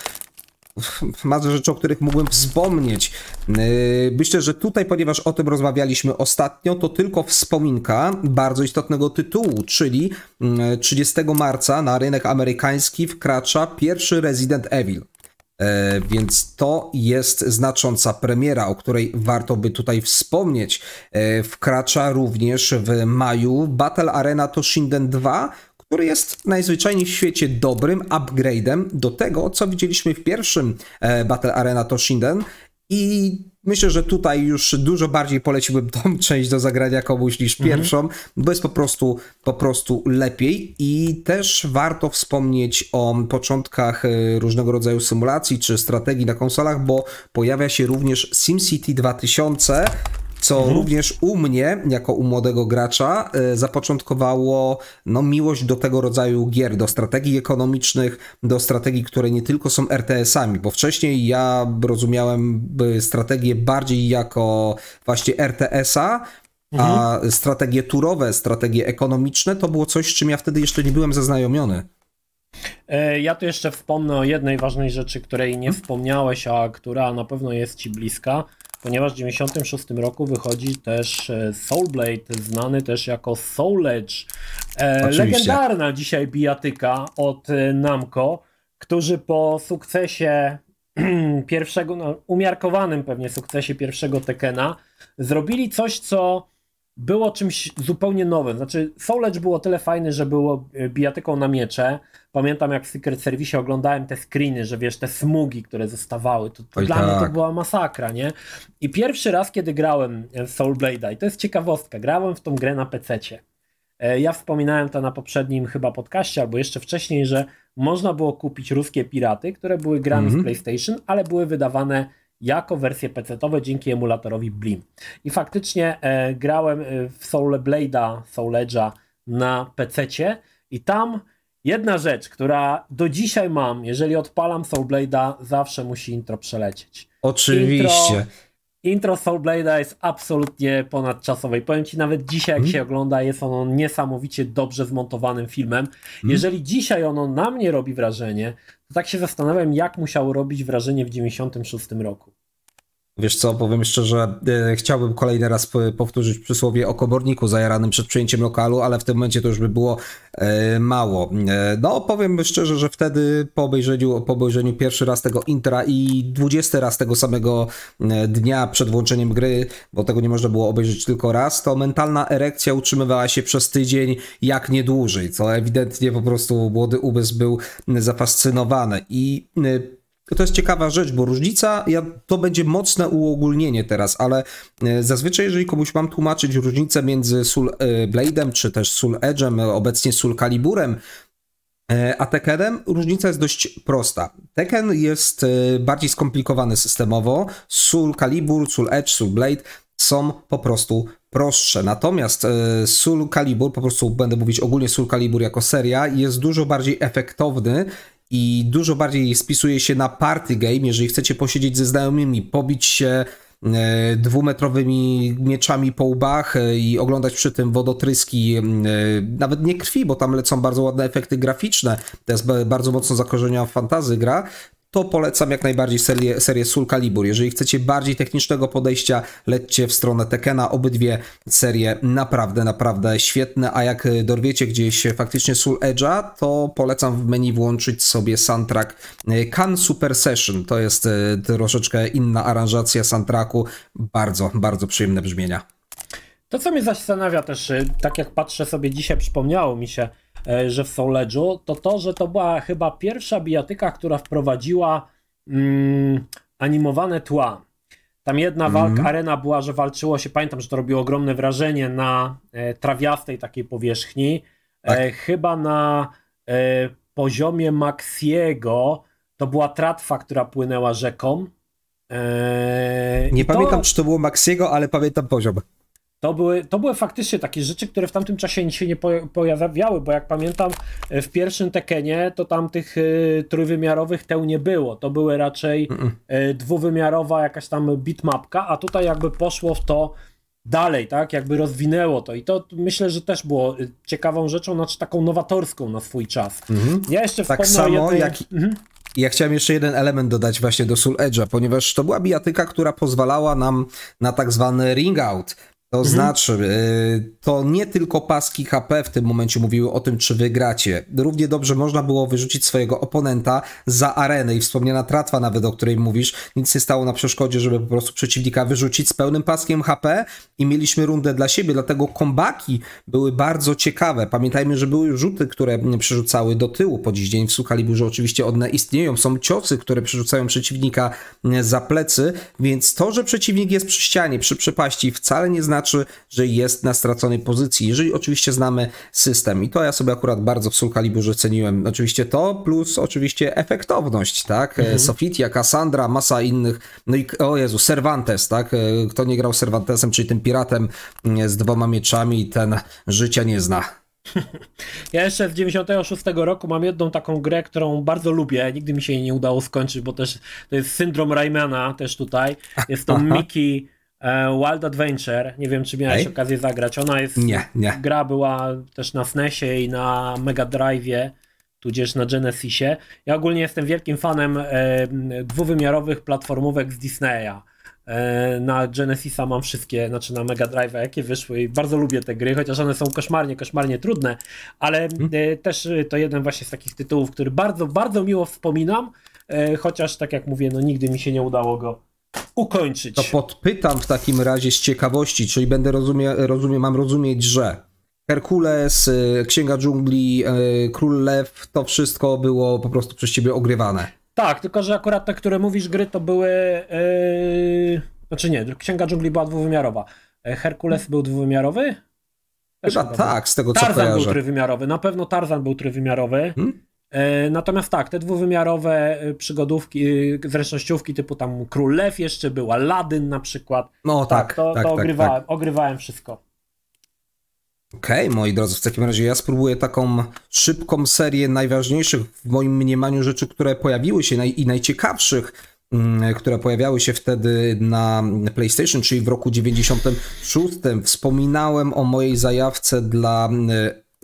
masę rzeczy, o których mógłbym wspomnieć. Yy, myślę, że tutaj, ponieważ o tym rozmawialiśmy ostatnio, to tylko wspominka bardzo istotnego tytułu, czyli 30 yy, marca na rynek amerykański wkracza pierwszy Resident Evil. Yy, więc to jest znacząca premiera, o której warto by tutaj wspomnieć. Wkracza również w maju Battle Arena Toshinden 2, który jest najzwyczajniej w świecie dobrym upgrade'em do tego, co widzieliśmy w pierwszym e, Battle Arena Toshinden i myślę, że tutaj już dużo bardziej poleciłbym tą część do zagrania komuś niż mhm. pierwszą, mm bo jest po prostu, po prostu lepiej i też warto wspomnieć o początkach e, różnego rodzaju symulacji czy strategii na konsolach, bo pojawia się również SimCity 2000, co mhm. również u mnie, jako u młodego gracza, y, zapoczątkowało no, miłość do tego rodzaju gier, do strategii ekonomicznych, do strategii, które nie tylko są RTS-ami, bo wcześniej ja rozumiałem y, strategię bardziej jako właśnie RTS-a, a mhm. strategie turowe, strategie ekonomiczne to było coś, z czym ja wtedy jeszcze nie byłem zaznajomiony. E, ja tu jeszcze wspomnę o jednej ważnej rzeczy, której nie mhm. wspomniałeś, a która na pewno jest ci bliska ponieważ w 1996 roku wychodzi też e, Soul Blade, znany też jako Soul Edge. E, legendarna dzisiaj bijatyka od e, Namco, którzy po sukcesie pierwszego, no, umiarkowanym pewnie sukcesie pierwszego Tekena, zrobili coś, co było czymś zupełnie nowym. Znaczy, Soul Edge było tyle fajny, że było e, bijatyką na miecze. Pamiętam, jak w Secret Service oglądałem te screeny, że wiesz, te smugi, które zostawały. To, to dla tak. mnie to tak. była masakra, nie? I pierwszy raz, kiedy grałem e, Soul Blade, i to jest ciekawostka, grałem w tą grę na PC-cie. E, ja wspominałem to na poprzednim chyba podcaście, albo jeszcze wcześniej, że można było kupić ruskie piraty, które były grane mm -hmm. z mhm. PlayStation, ale były wydawane jako wersje PC-owe dzięki emulatorowi Blim. I faktycznie e, grałem e, w Soul Blade'a, Soul Edge'a na PC-cie i tam jedna rzecz, która do dzisiaj mam, jeżeli odpalam Soul Blade'a, zawsze musi intro przelecieć. Oczywiście. Intro, intro Soul Blade'a jest absolutnie ponadczasowe i powiem Ci, nawet dzisiaj jak mhm. się ogląda, jest ono niesamowicie dobrze zmontowanym filmem. Mhm. Jeżeli dzisiaj ono na mnie robi wrażenie, to tak się zastanawiam, jak musiał robić wrażenie w 96 roku. Wiesz co, powiem szczerze, e, chciałbym kolejny raz powtórzyć przysłowie o komorniku zajaranym przed przyjęciem lokalu, ale w tym momencie to już by było e, mało. E, no, powiem szczerze, że wtedy po obejrzeniu, po obejrzeniu pierwszy raz tego intra i dwudziesty raz tego samego e, dnia przed włączeniem gry, bo tego nie można było obejrzeć tylko raz, to mentalna erekcja utrzymywała się przez tydzień jak nie dłużej, co ewidentnie po prostu młody umysł był zafascynowany. I to jest ciekawa rzecz, bo różnica, ja, to będzie mocne uogólnienie teraz, ale e, zazwyczaj jeżeli komuś mam tłumaczyć różnicę między Soul e, Blade'em, czy też Soul Edge'em, e, obecnie Soul Caliburem, a Tekkenem różnica jest dość prosta. Tekken jest bardziej skomplikowany systemowo, Soul Calibur, Soul Edge, Soul Blade są po prostu prostsze. Natomiast Soul Calibur, po prostu będę mówić ogólnie Soul Calibur jako seria, jest dużo bardziej efektowny i dużo bardziej spisuje się na party game, jeżeli chcecie posiedzieć ze znajomymi, pobić się e, dwumetrowymi mieczami po łbach e, i oglądać przy tym wodotryski, e, nawet nie krwi, bo tam lecą bardzo ładne efekty graficzne. To jest bardzo mocno zakorzeniona w fantazy gra, to polecam jak najbardziej serię, serię Soul Calibur. Jeżeli chcecie bardziej technicznego podejścia, lećcie w stronę Tekena. Obydwie serie naprawdę, naprawdę świetne, a jak e, dorwiecie gdzieś faktycznie Soul Edge'a, to polecam w menu włączyć sobie soundtrack Can e, Super Session. To jest e, troszeczkę inna aranżacja soundtracku. Bardzo, bardzo przyjemne brzmienia. To, co mnie zastanawia też, tak jak patrzę sobie dzisiaj, przypomniało mi się, E, że w Fowledżu, to to, że to była chyba pierwsza bijatyka, która wprowadziła mm, animowane tła. Tam jedna walka, mm. arena była, że walczyło się, pamiętam, że to robiło ogromne wrażenie na e, trawiastej takiej powierzchni. E, tak. E, chyba na e, poziomie Maxiego to była tratwa, która płynęła rzeką. E, nie to... pamiętam, czy to było Maxiego, ale pamiętam poziom. To były, to były faktycznie takie rzeczy, które w tamtym czasie się nie pojawiały, bo jak pamiętam e, w pierwszym Tekenie to tam tych e, trójwymiarowych teł nie było. To były raczej e, dwuwymiarowa jakaś tam bitmapka, a tutaj jakby poszło w to dalej, tak? Jakby rozwinęło to i to myślę, że też było ciekawą rzeczą, znaczy taką nowatorską na swój czas. Mhm. Ja jeszcze tak samo jednej... jak... Mhm. Ja chciałem jeszcze jeden element dodać właśnie do Soul Edge'a, ponieważ to była bijatyka, która pozwalała nam na tak zwany ring out, to mhm. znaczy, y, to nie tylko paski HP w tym momencie mówiły o tym, czy wygracie. Równie dobrze można było wyrzucić swojego oponenta za arenę i wspomniana tratwa nawet, o której mówisz, nic nie stało na przeszkodzie, żeby po prostu przeciwnika wyrzucić z pełnym paskiem HP i mieliśmy rundę dla siebie, dlatego kombaki były bardzo ciekawe. Pamiętajmy, że były rzuty, które przerzucały do tyłu po dziś dzień w Sukaliburze, oczywiście one istnieją, są ciosy, które przerzucają przeciwnika za plecy, więc to, że przeciwnik jest przy ścianie, przy przepaści wcale nie znaczy, znaczy, że jest na straconej pozycji, jeżeli oczywiście znamy system. I to ja sobie akurat bardzo w Sulkaliburze ceniłem. Oczywiście to, plus oczywiście efektowność, tak? E, mhm. Sofitia, Cassandra, masa innych. No i o Jezu, Cervantes, tak? E, kto nie grał Cervantesem, czyli tym piratem mm, z dwoma mieczami, ten życia nie zna. Ja jeszcze z 96 roku mam jedną taką grę, którą bardzo lubię. Nigdy mi się jej nie udało skończyć, bo też to jest syndrom Raymana też tutaj. Jest to Mickey E, Wild Adventure, nie wiem czy miałeś Ej? okazję zagrać, ona jest, nie, nie. gra była też na SNESie i na Mega Drive'ie, tudzież na Genesisie. Ja ogólnie jestem wielkim fanem e, dwuwymiarowych platformówek z Disneya. E, na Genesisa mam wszystkie, znaczy na Mega Drive, jakie wyszły i bardzo lubię te gry, chociaż one są koszmarnie, koszmarnie trudne, ale hmm? e, mhm. też e, to jeden właśnie z takich tytułów, który bardzo, bardzo miło wspominam, e, chociaż tak jak mówię, no nigdy mi się nie udało go ukończyć. To podpytam w takim razie z ciekawości, czyli będę rozumie, rozumie, mam rozumieć, że Herkules, y, Księga Dżungli, y, Król Lew, to wszystko było po prostu przez ciebie ogrywane. Tak, tylko że akurat te, które mówisz gry, to były... Yy... Znaczy nie, Księga Dżungli była dwuwymiarowa. E, Herkules był dwuwymiarowy? Też Chyba tak, z tego Tarzan co kojarzę. Tarzan był trójwymiarowy, na pewno Tarzan był trójwymiarowy. Hmm? E, natomiast tak, te dwuwymiarowe e, przygodówki, zręcznościówki e, typu tam Król Lew jeszcze był, Aladdin na przykład. No tak, tak. To, tak, to tak, tak. ogrywałem wszystko. Okej, okay, moi drodzy, w takim razie ja spróbuję taką szybką serię najważniejszych w moim mniemaniu rzeczy, które pojawiły się naj, i najciekawszych mm, które pojawiały się wtedy na PlayStation, czyli w roku 96. Wspominałem o mojej zajawce dla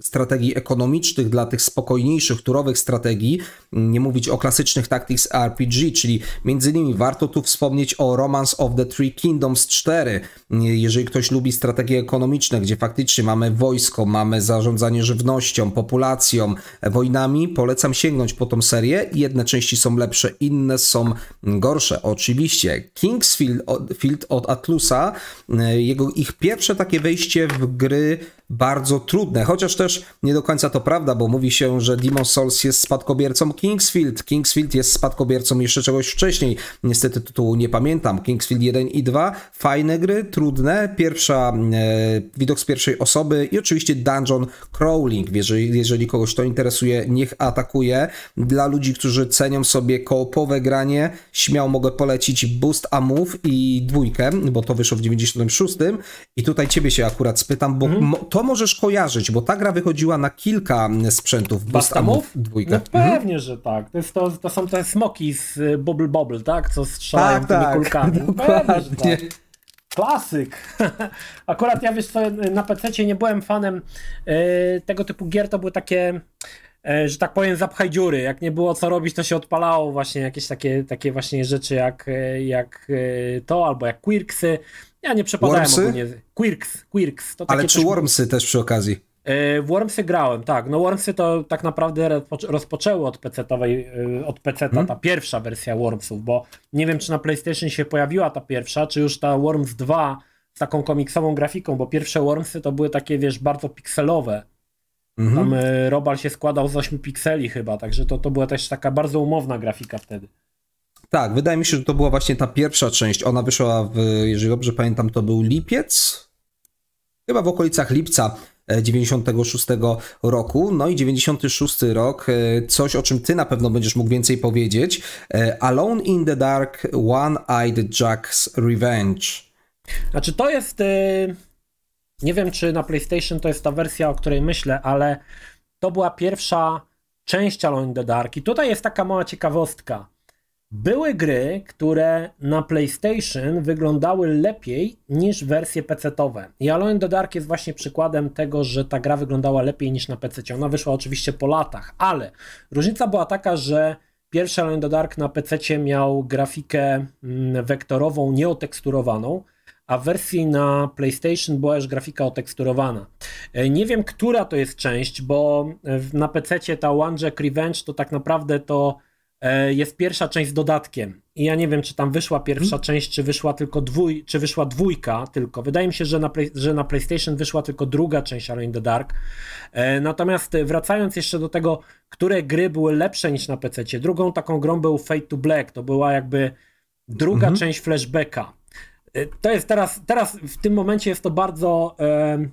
strategii ekonomicznych, dla tych spokojniejszych, turowych strategii, nie mówić o klasycznych Tactics RPG, czyli między innymi warto tu wspomnieć o Romance of the Three Kingdoms 4, jeżeli ktoś lubi strategie ekonomiczne, gdzie faktycznie mamy wojsko, mamy zarządzanie żywnością, populacją, wojnami, polecam sięgnąć po tą serię. Jedne części są lepsze, inne są gorsze, oczywiście. Kingsfield od, Field od Atlusa, jego, ich pierwsze takie wejście w gry bardzo trudne. Chociaż też nie do końca to prawda, bo mówi się, że Demon Souls jest spadkobiercą Kingsfield. Kingsfield jest spadkobiercą jeszcze czegoś wcześniej. Niestety tytułu nie pamiętam. Kingsfield 1 i 2. Fajne gry, trudne. Pierwsza, e, widok z pierwszej osoby i oczywiście dungeon crawling. Jeżeli, jeżeli kogoś to interesuje, niech atakuje. Dla ludzi, którzy cenią sobie koopowe granie, śmiało mogę polecić Boost Move i dwójkę, bo to wyszło w 96. I tutaj ciebie się akurat spytam, bo mm. to to możesz kojarzyć, bo ta gra wychodziła na kilka mm, sprzętów. Bastamów? Dwójkę. No mhm. pewnie, że tak. To, jest to, to są te smoki z y, Bubble Bobble, tak? Co strzelają tak, tymi tak, kulkami. Tak. Dokładnie. Pewnie, tak. Klasyk. Akurat ja wiesz co, na PC nie byłem fanem y, tego typu gier, to były takie y, że tak powiem, zapchaj dziury. Jak nie było co robić, to się odpalało właśnie jakieś takie, takie właśnie rzeczy jak, jak to, albo jak Quirksy, ja nie przepadałem Wormsy? ogólnie. Quirks, Quirks. To Ale czy Wormsy też przy okazji? E, Wormsy grałem, tak. No Wormsy to tak naprawdę rozpoczęły od PC-towej, e, od PC hmm? ta pierwsza wersja Wormsów, bo nie wiem, czy na PlayStation się pojawiła ta pierwsza, czy już ta Worms 2 z taką komiksową grafiką, bo pierwsze Wormsy to były takie, wiesz, bardzo pikselowe. Mhm. Tam e, Robal się składał z 8 pikseli chyba, także to, to była też taka bardzo umowna grafika wtedy. Tak, wydaje mi się, że to była właśnie ta pierwsza część. Ona wyszła, w, jeżeli dobrze pamiętam, to był lipiec? Chyba w okolicach lipca 96 e, roku. No i 96 rok, e, coś o czym ty na pewno będziesz mógł więcej powiedzieć. E, Alone in the Dark, One-Eyed Jack's Revenge. Znaczy to jest... Nie wiem, czy na PlayStation to jest ta wersja, o której myślę, ale to była pierwsza część Alone in the Dark. I tutaj jest taka mała ciekawostka były gry, które na PlayStation wyglądały lepiej niż wersje PC-owe. I Alone in the Dark jest właśnie przykładem tego, że ta gra wyglądała lepiej niż na PC. Ona wyszła oczywiście po latach, ale różnica była taka, że pierwszy Alone in the Dark na PC miał grafikę mm, wektorową, nieoteksturowaną, a w wersji na PlayStation była już grafika oteksturowana. E, nie wiem, która to jest część, bo e, na PC ta One Jack Revenge to tak naprawdę to E, jest pierwsza część z dodatkiem. I ja nie wiem, czy tam wyszła pierwsza hmm. część, czy wyszła tylko dwój, czy wyszła dwójka tylko. Wydaje mi się, że na, że na PlayStation wyszła tylko druga część Alone in the Dark. E, natomiast e, wracając jeszcze do tego, które gry były lepsze niż na PC. Drugą taką grą był Fate to Black. To była jakby druga hmm. część flashbacka. To jest teraz, teraz w tym momencie jest to bardzo. E,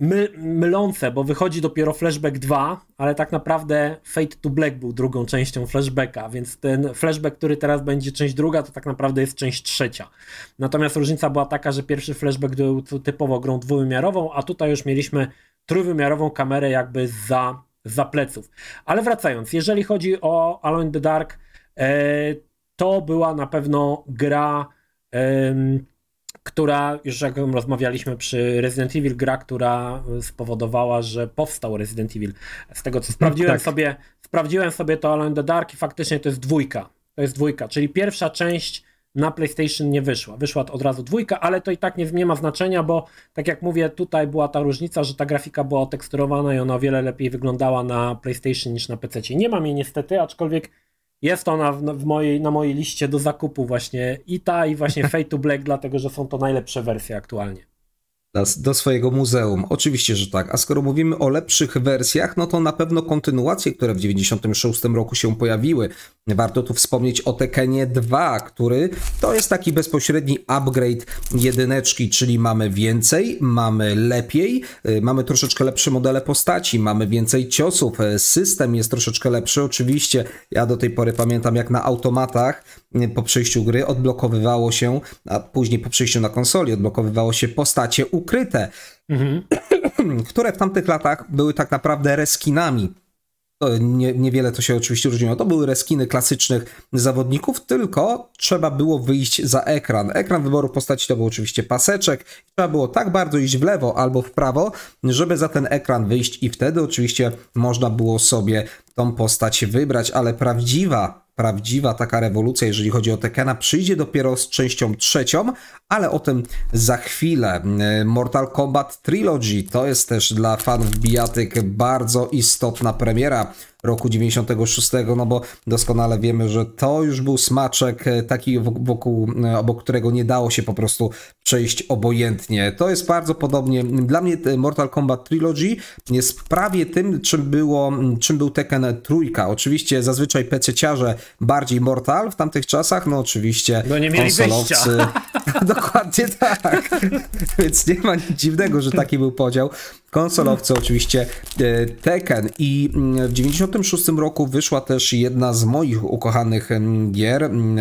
my, mylące, bo wychodzi dopiero Flashback 2, ale tak naprawdę Fate to Black był drugą częścią Flashbacka, więc ten Flashback, który teraz będzie część druga, to tak naprawdę jest część trzecia. Natomiast różnica była taka, że pierwszy Flashback był typowo grą dwuwymiarową, a tutaj już mieliśmy trójwymiarową kamerę jakby za, za pleców. Ale wracając, jeżeli chodzi o Alone in the Dark, e, to była na pewno gra... Yy, która, już jak rozmawialiśmy przy Resident Evil, gra, która spowodowała, że powstał Resident Evil. Z tego co no sprawdziłem tak. sobie, sprawdziłem sobie to Alan the Dark i faktycznie to jest dwójka. To jest dwójka, czyli pierwsza część na PlayStation nie wyszła. Wyszła od razu dwójka, ale to i tak nie, nie ma znaczenia, bo tak jak mówię, tutaj była ta różnica, że ta grafika była oteksturowana i ona o wiele lepiej wyglądała na PlayStation niż na PC. Nie mam jej niestety, aczkolwiek jest ona w, mojej, na mojej liście do zakupu właśnie i ta i właśnie Fate to Black, dlatego że są to najlepsze wersje aktualnie do swojego muzeum. Oczywiście, że tak. A skoro mówimy o lepszych wersjach, no to na pewno kontynuacje, które w 1996 roku się pojawiły. Warto tu wspomnieć o Tekenie 2, który to jest taki bezpośredni upgrade jedyneczki, czyli mamy więcej, mamy lepiej, y, mamy troszeczkę lepsze modele postaci, mamy więcej ciosów, y, system jest troszeczkę lepszy. Oczywiście ja do tej pory pamiętam jak na automatach po przejściu gry odblokowywało się, a później po przejściu na konsoli odblokowywało się postacie ukryte, mhm. które w tamtych latach były tak naprawdę reskinami. To nie, niewiele to się oczywiście różniło. To były reskiny klasycznych zawodników, tylko trzeba było wyjść za ekran. Ekran wyboru postaci to był oczywiście paseczek. Trzeba było tak bardzo iść w lewo albo w prawo, żeby za ten ekran wyjść i wtedy oczywiście można było sobie tą postać wybrać, ale prawdziwa prawdziwa taka rewolucja, jeżeli chodzi o Tekena, przyjdzie dopiero z częścią trzecią, ale o tym za chwilę. Y, Mortal Kombat Trilogy to jest też dla fanów bijatyk bardzo istotna premiera roku 96, no bo doskonale wiemy, że to już był smaczek e, taki, wokół, e, obok którego nie dało się po prostu przejść obojętnie. To jest bardzo podobnie, dla mnie e, Mortal Kombat Trilogy jest prawie tym, czym, było, czym był Tekken Trójka. Oczywiście zazwyczaj ciarze, bardziej Mortal w tamtych czasach, no oczywiście no nie mieli konsolowcy. Dokładnie tak. Więc nie ma nic dziwnego, że taki był podział konsolowcy oczywiście e, Tekken i mm, w 96 roku wyszła też jedna z moich ukochanych mm, gier mm,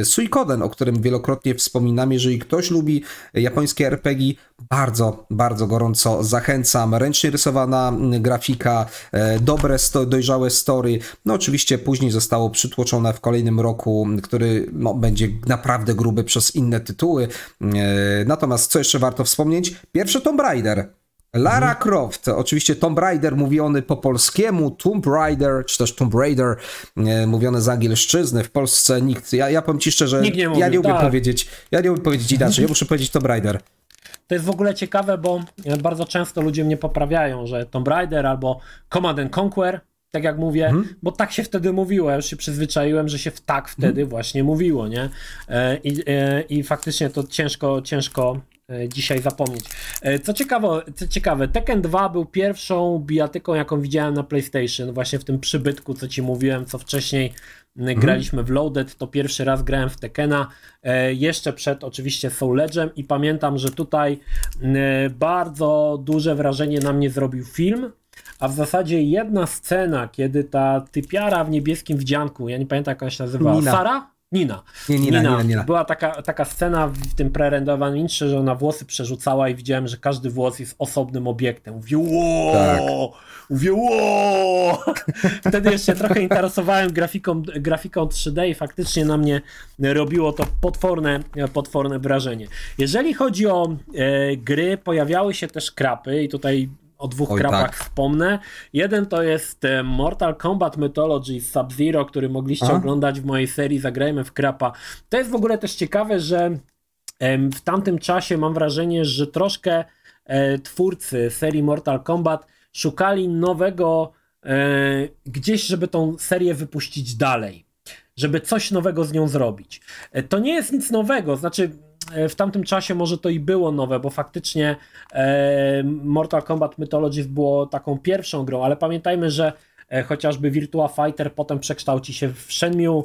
e, Suikoden, o którym wielokrotnie wspominam, jeżeli ktoś lubi japońskie RPG, bardzo, bardzo gorąco zachęcam. Ręcznie rysowana grafika, e, dobre, sto, dojrzałe story. No oczywiście później zostało przytłoczone w kolejnym roku, który no, będzie naprawdę gruby przez inne tytuły. Natomiast co jeszcze warto wspomnieć? Pierwszy Tomb Raider Lara mhm. Croft, oczywiście Tomb Raider mówiony po polskiemu, Tomb Raider, czy też Tomb Raider e, mówione z angielszczyzny, w Polsce nikt, ja, ja powiem ci szczerze, nikt nie mówił, ja nie umiem tak. powiedzieć, ja nie umiem powiedzieć inaczej, ja muszę powiedzieć Tomb Raider. To jest w ogóle ciekawe, bo e, bardzo często ludzie mnie poprawiają, że Tomb Raider albo Command and Conquer, tak jak mówię, mhm. bo tak się wtedy mówiło, ja już się przyzwyczaiłem, że się w tak mhm. wtedy właśnie mówiło, nie? E, i, e, I faktycznie to ciężko, ciężko E, dzisiaj zapomnieć. E, co ciekawe, co ciekawe, Tekken 2 był pierwszą bijatyką, jaką widziałem na PlayStation, właśnie w tym przybytku, co ci mówiłem, co wcześniej e, mhm. graliśmy w Loaded, to pierwszy raz grałem w Tekkena, jeszcze przed oczywiście Soul Edge'em i pamiętam, że tutaj bardzo duże wrażenie na mnie zrobił film, a w zasadzie jedna scena, kiedy ta typiara w niebieskim wdzianku, ja nie pamiętam jak ona się nazywała, Nina. Sara? Nina. Nie, Nina, Nina. Nina, Nina. Była taka, taka scena w tym prerendowanym intrze, że ona włosy przerzucała i widziałem, że każdy włos jest osobnym obiektem. Mówię, Ło! Tak. Mówię, Wtedy jeszcze trochę interesowałem grafiką, grafiką 3D i faktycznie na mnie robiło to potworne, potworne wrażenie. Jeżeli chodzi o e, gry, pojawiały się też krapy i tutaj o dwóch Oj, krapach tak. wspomnę. Jeden to jest e, Mortal Kombat Mythology Sub-Zero, który mogliście oglądać w mojej serii Zagrajmy w krapa. To jest w ogóle też ciekawe, że w tamtym czasie mam wrażenie, że troszkę e, twórcy serii Mortal Kombat szukali nowego e, gdzieś, żeby tą serię wypuścić dalej żeby coś nowego z nią zrobić. To nie jest nic nowego, znaczy E, w tamtym czasie może to i było nowe, bo faktycznie e, Mortal Kombat Mythologies było taką pierwszą grą, ale pamiętajmy, że e, chociażby Virtua Fighter potem przekształci się w Shenmue.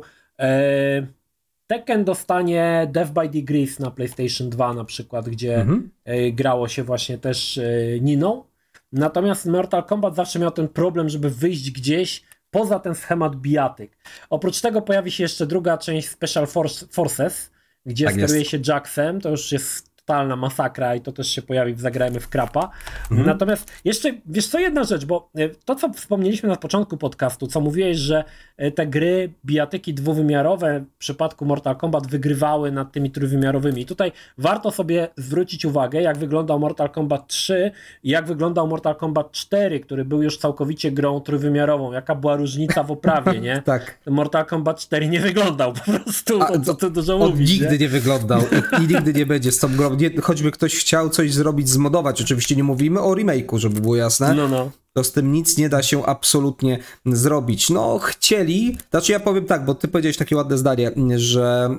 Tekken dostanie Death by Degrees na PlayStation 2 na przykład, gdzie mhm. grało się właśnie też Niną. Natomiast Mortal Kombat zawsze miał ten problem, żeby wyjść gdzieś poza ten schemat bijatyk. Oprócz tego pojawi się jeszcze druga część Special Forces, gdzie tak steruje jest. się Jack to już jest totalna masakra i to też się pojawi w Zagrajmy w Krapa. Mhm. Natomiast jeszcze, wiesz co, jedna rzecz, bo e, to, co wspomnieliśmy na początku podcastu, co mówiłeś, że e, te gry bijatyki dwuwymiarowe w przypadku Mortal Kombat wygrywały nad tymi trójwymiarowymi. tutaj warto sobie zwrócić uwagę, jak wyglądał Mortal Kombat 3 i jak wyglądał Mortal Kombat 4, który był już całkowicie grą trójwymiarową. Jaka była różnica w oprawie, nie? tak. Mortal Kombat 4 nie wyglądał po prostu, A, to, to, to dużo mówić. Nigdy nie? nie wyglądał i nigdy nie będzie z tą grą choćby ktoś chciał coś zrobić, zmodować, oczywiście nie mówimy o remake'u, żeby było jasne. No, no. To z tym nic nie da się absolutnie zrobić. No, chcieli, znaczy ja powiem tak, bo ty powiedziałeś takie ładne zdanie, że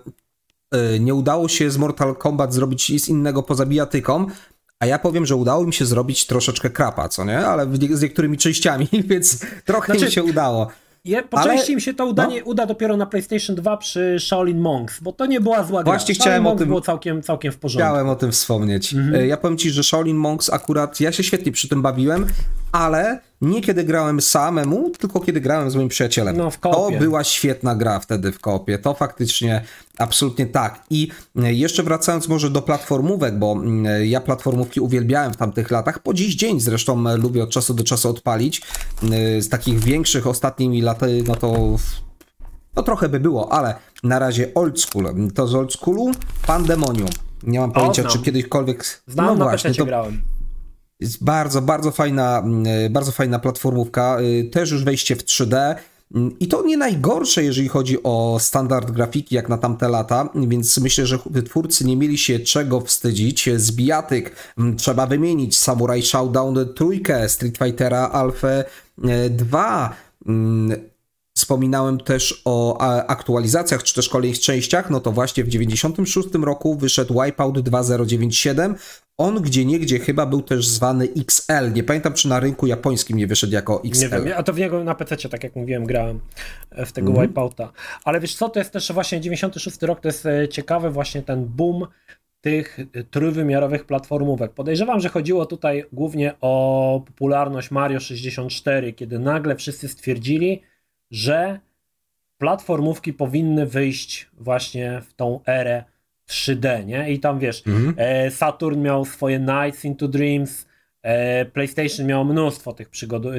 y, nie udało się z Mortal Kombat zrobić nic innego poza bijatyką, a ja powiem, że udało mi się zrobić troszeczkę krapa, co nie? Ale z niektórymi częściami, więc trochę znaczy, mi się udało. Je, po ale... części im się to udanie, no. uda dopiero na PlayStation 2 przy Shaolin Monks, bo to nie była zła gra. Właśnie chciałem o tym. było całkiem, całkiem w porządku. Chciałem o tym wspomnieć. Mhm. E, ja powiem ci, że Shaolin Monks akurat, ja się świetnie przy tym bawiłem, ale nie kiedy grałem samemu, tylko kiedy grałem z moim przyjacielem. No, to była świetna gra wtedy w kopie. To faktycznie absolutnie tak. I e, jeszcze wracając może do platformówek, bo e, ja platformówki uwielbiałem w tamtych latach. Po dziś dzień zresztą e, lubię od czasu do czasu odpalić. Z takich większych ostatnimi laty, no to no trochę by było, ale na razie old school. To z old schoolu Pandemonium. Nie mam pojęcia, o, czy kiedykolwiek. Znam, no właśnie, to grałem. Jest bardzo, bardzo fajna, mm, e, bardzo fajna platformówka. E, też już wejście w 3D. Mm, I to nie najgorsze, jeżeli chodzi o standard grafiki, jak na tamte lata, więc myślę, że wytwórcy nie mieli się czego wstydzić. Z bijatyk mm, trzeba wymienić Samurai Showdown trójkę, Street Fightera Alpha 2. E, wspominałem też o aktualizacjach czy też kolejnych częściach, no to właśnie w 1996 roku wyszedł Wipeout 2097 on gdzie niegdzie chyba był też zwany XL. Nie pamiętam, czy na rynku japońskim nie wyszedł jako XL. Nie wiem, a to w niego na PC, tak jak mówiłem, grałem e, w tego mm. Wipeouta. Ale wiesz co, to jest też właśnie 96 rok, to jest e, ciekawy właśnie ten boom tych e, trójwymiarowych platformówek. Podejrzewam, że chodziło tutaj głównie o popularność Mario 64, kiedy nagle wszyscy stwierdzili, że platformówki powinny wyjść właśnie w tą erę 3D, nie? I tam wiesz, mhm. e, Saturn miał swoje Nights into Dreams, e, PlayStation miał mnóstwo tych,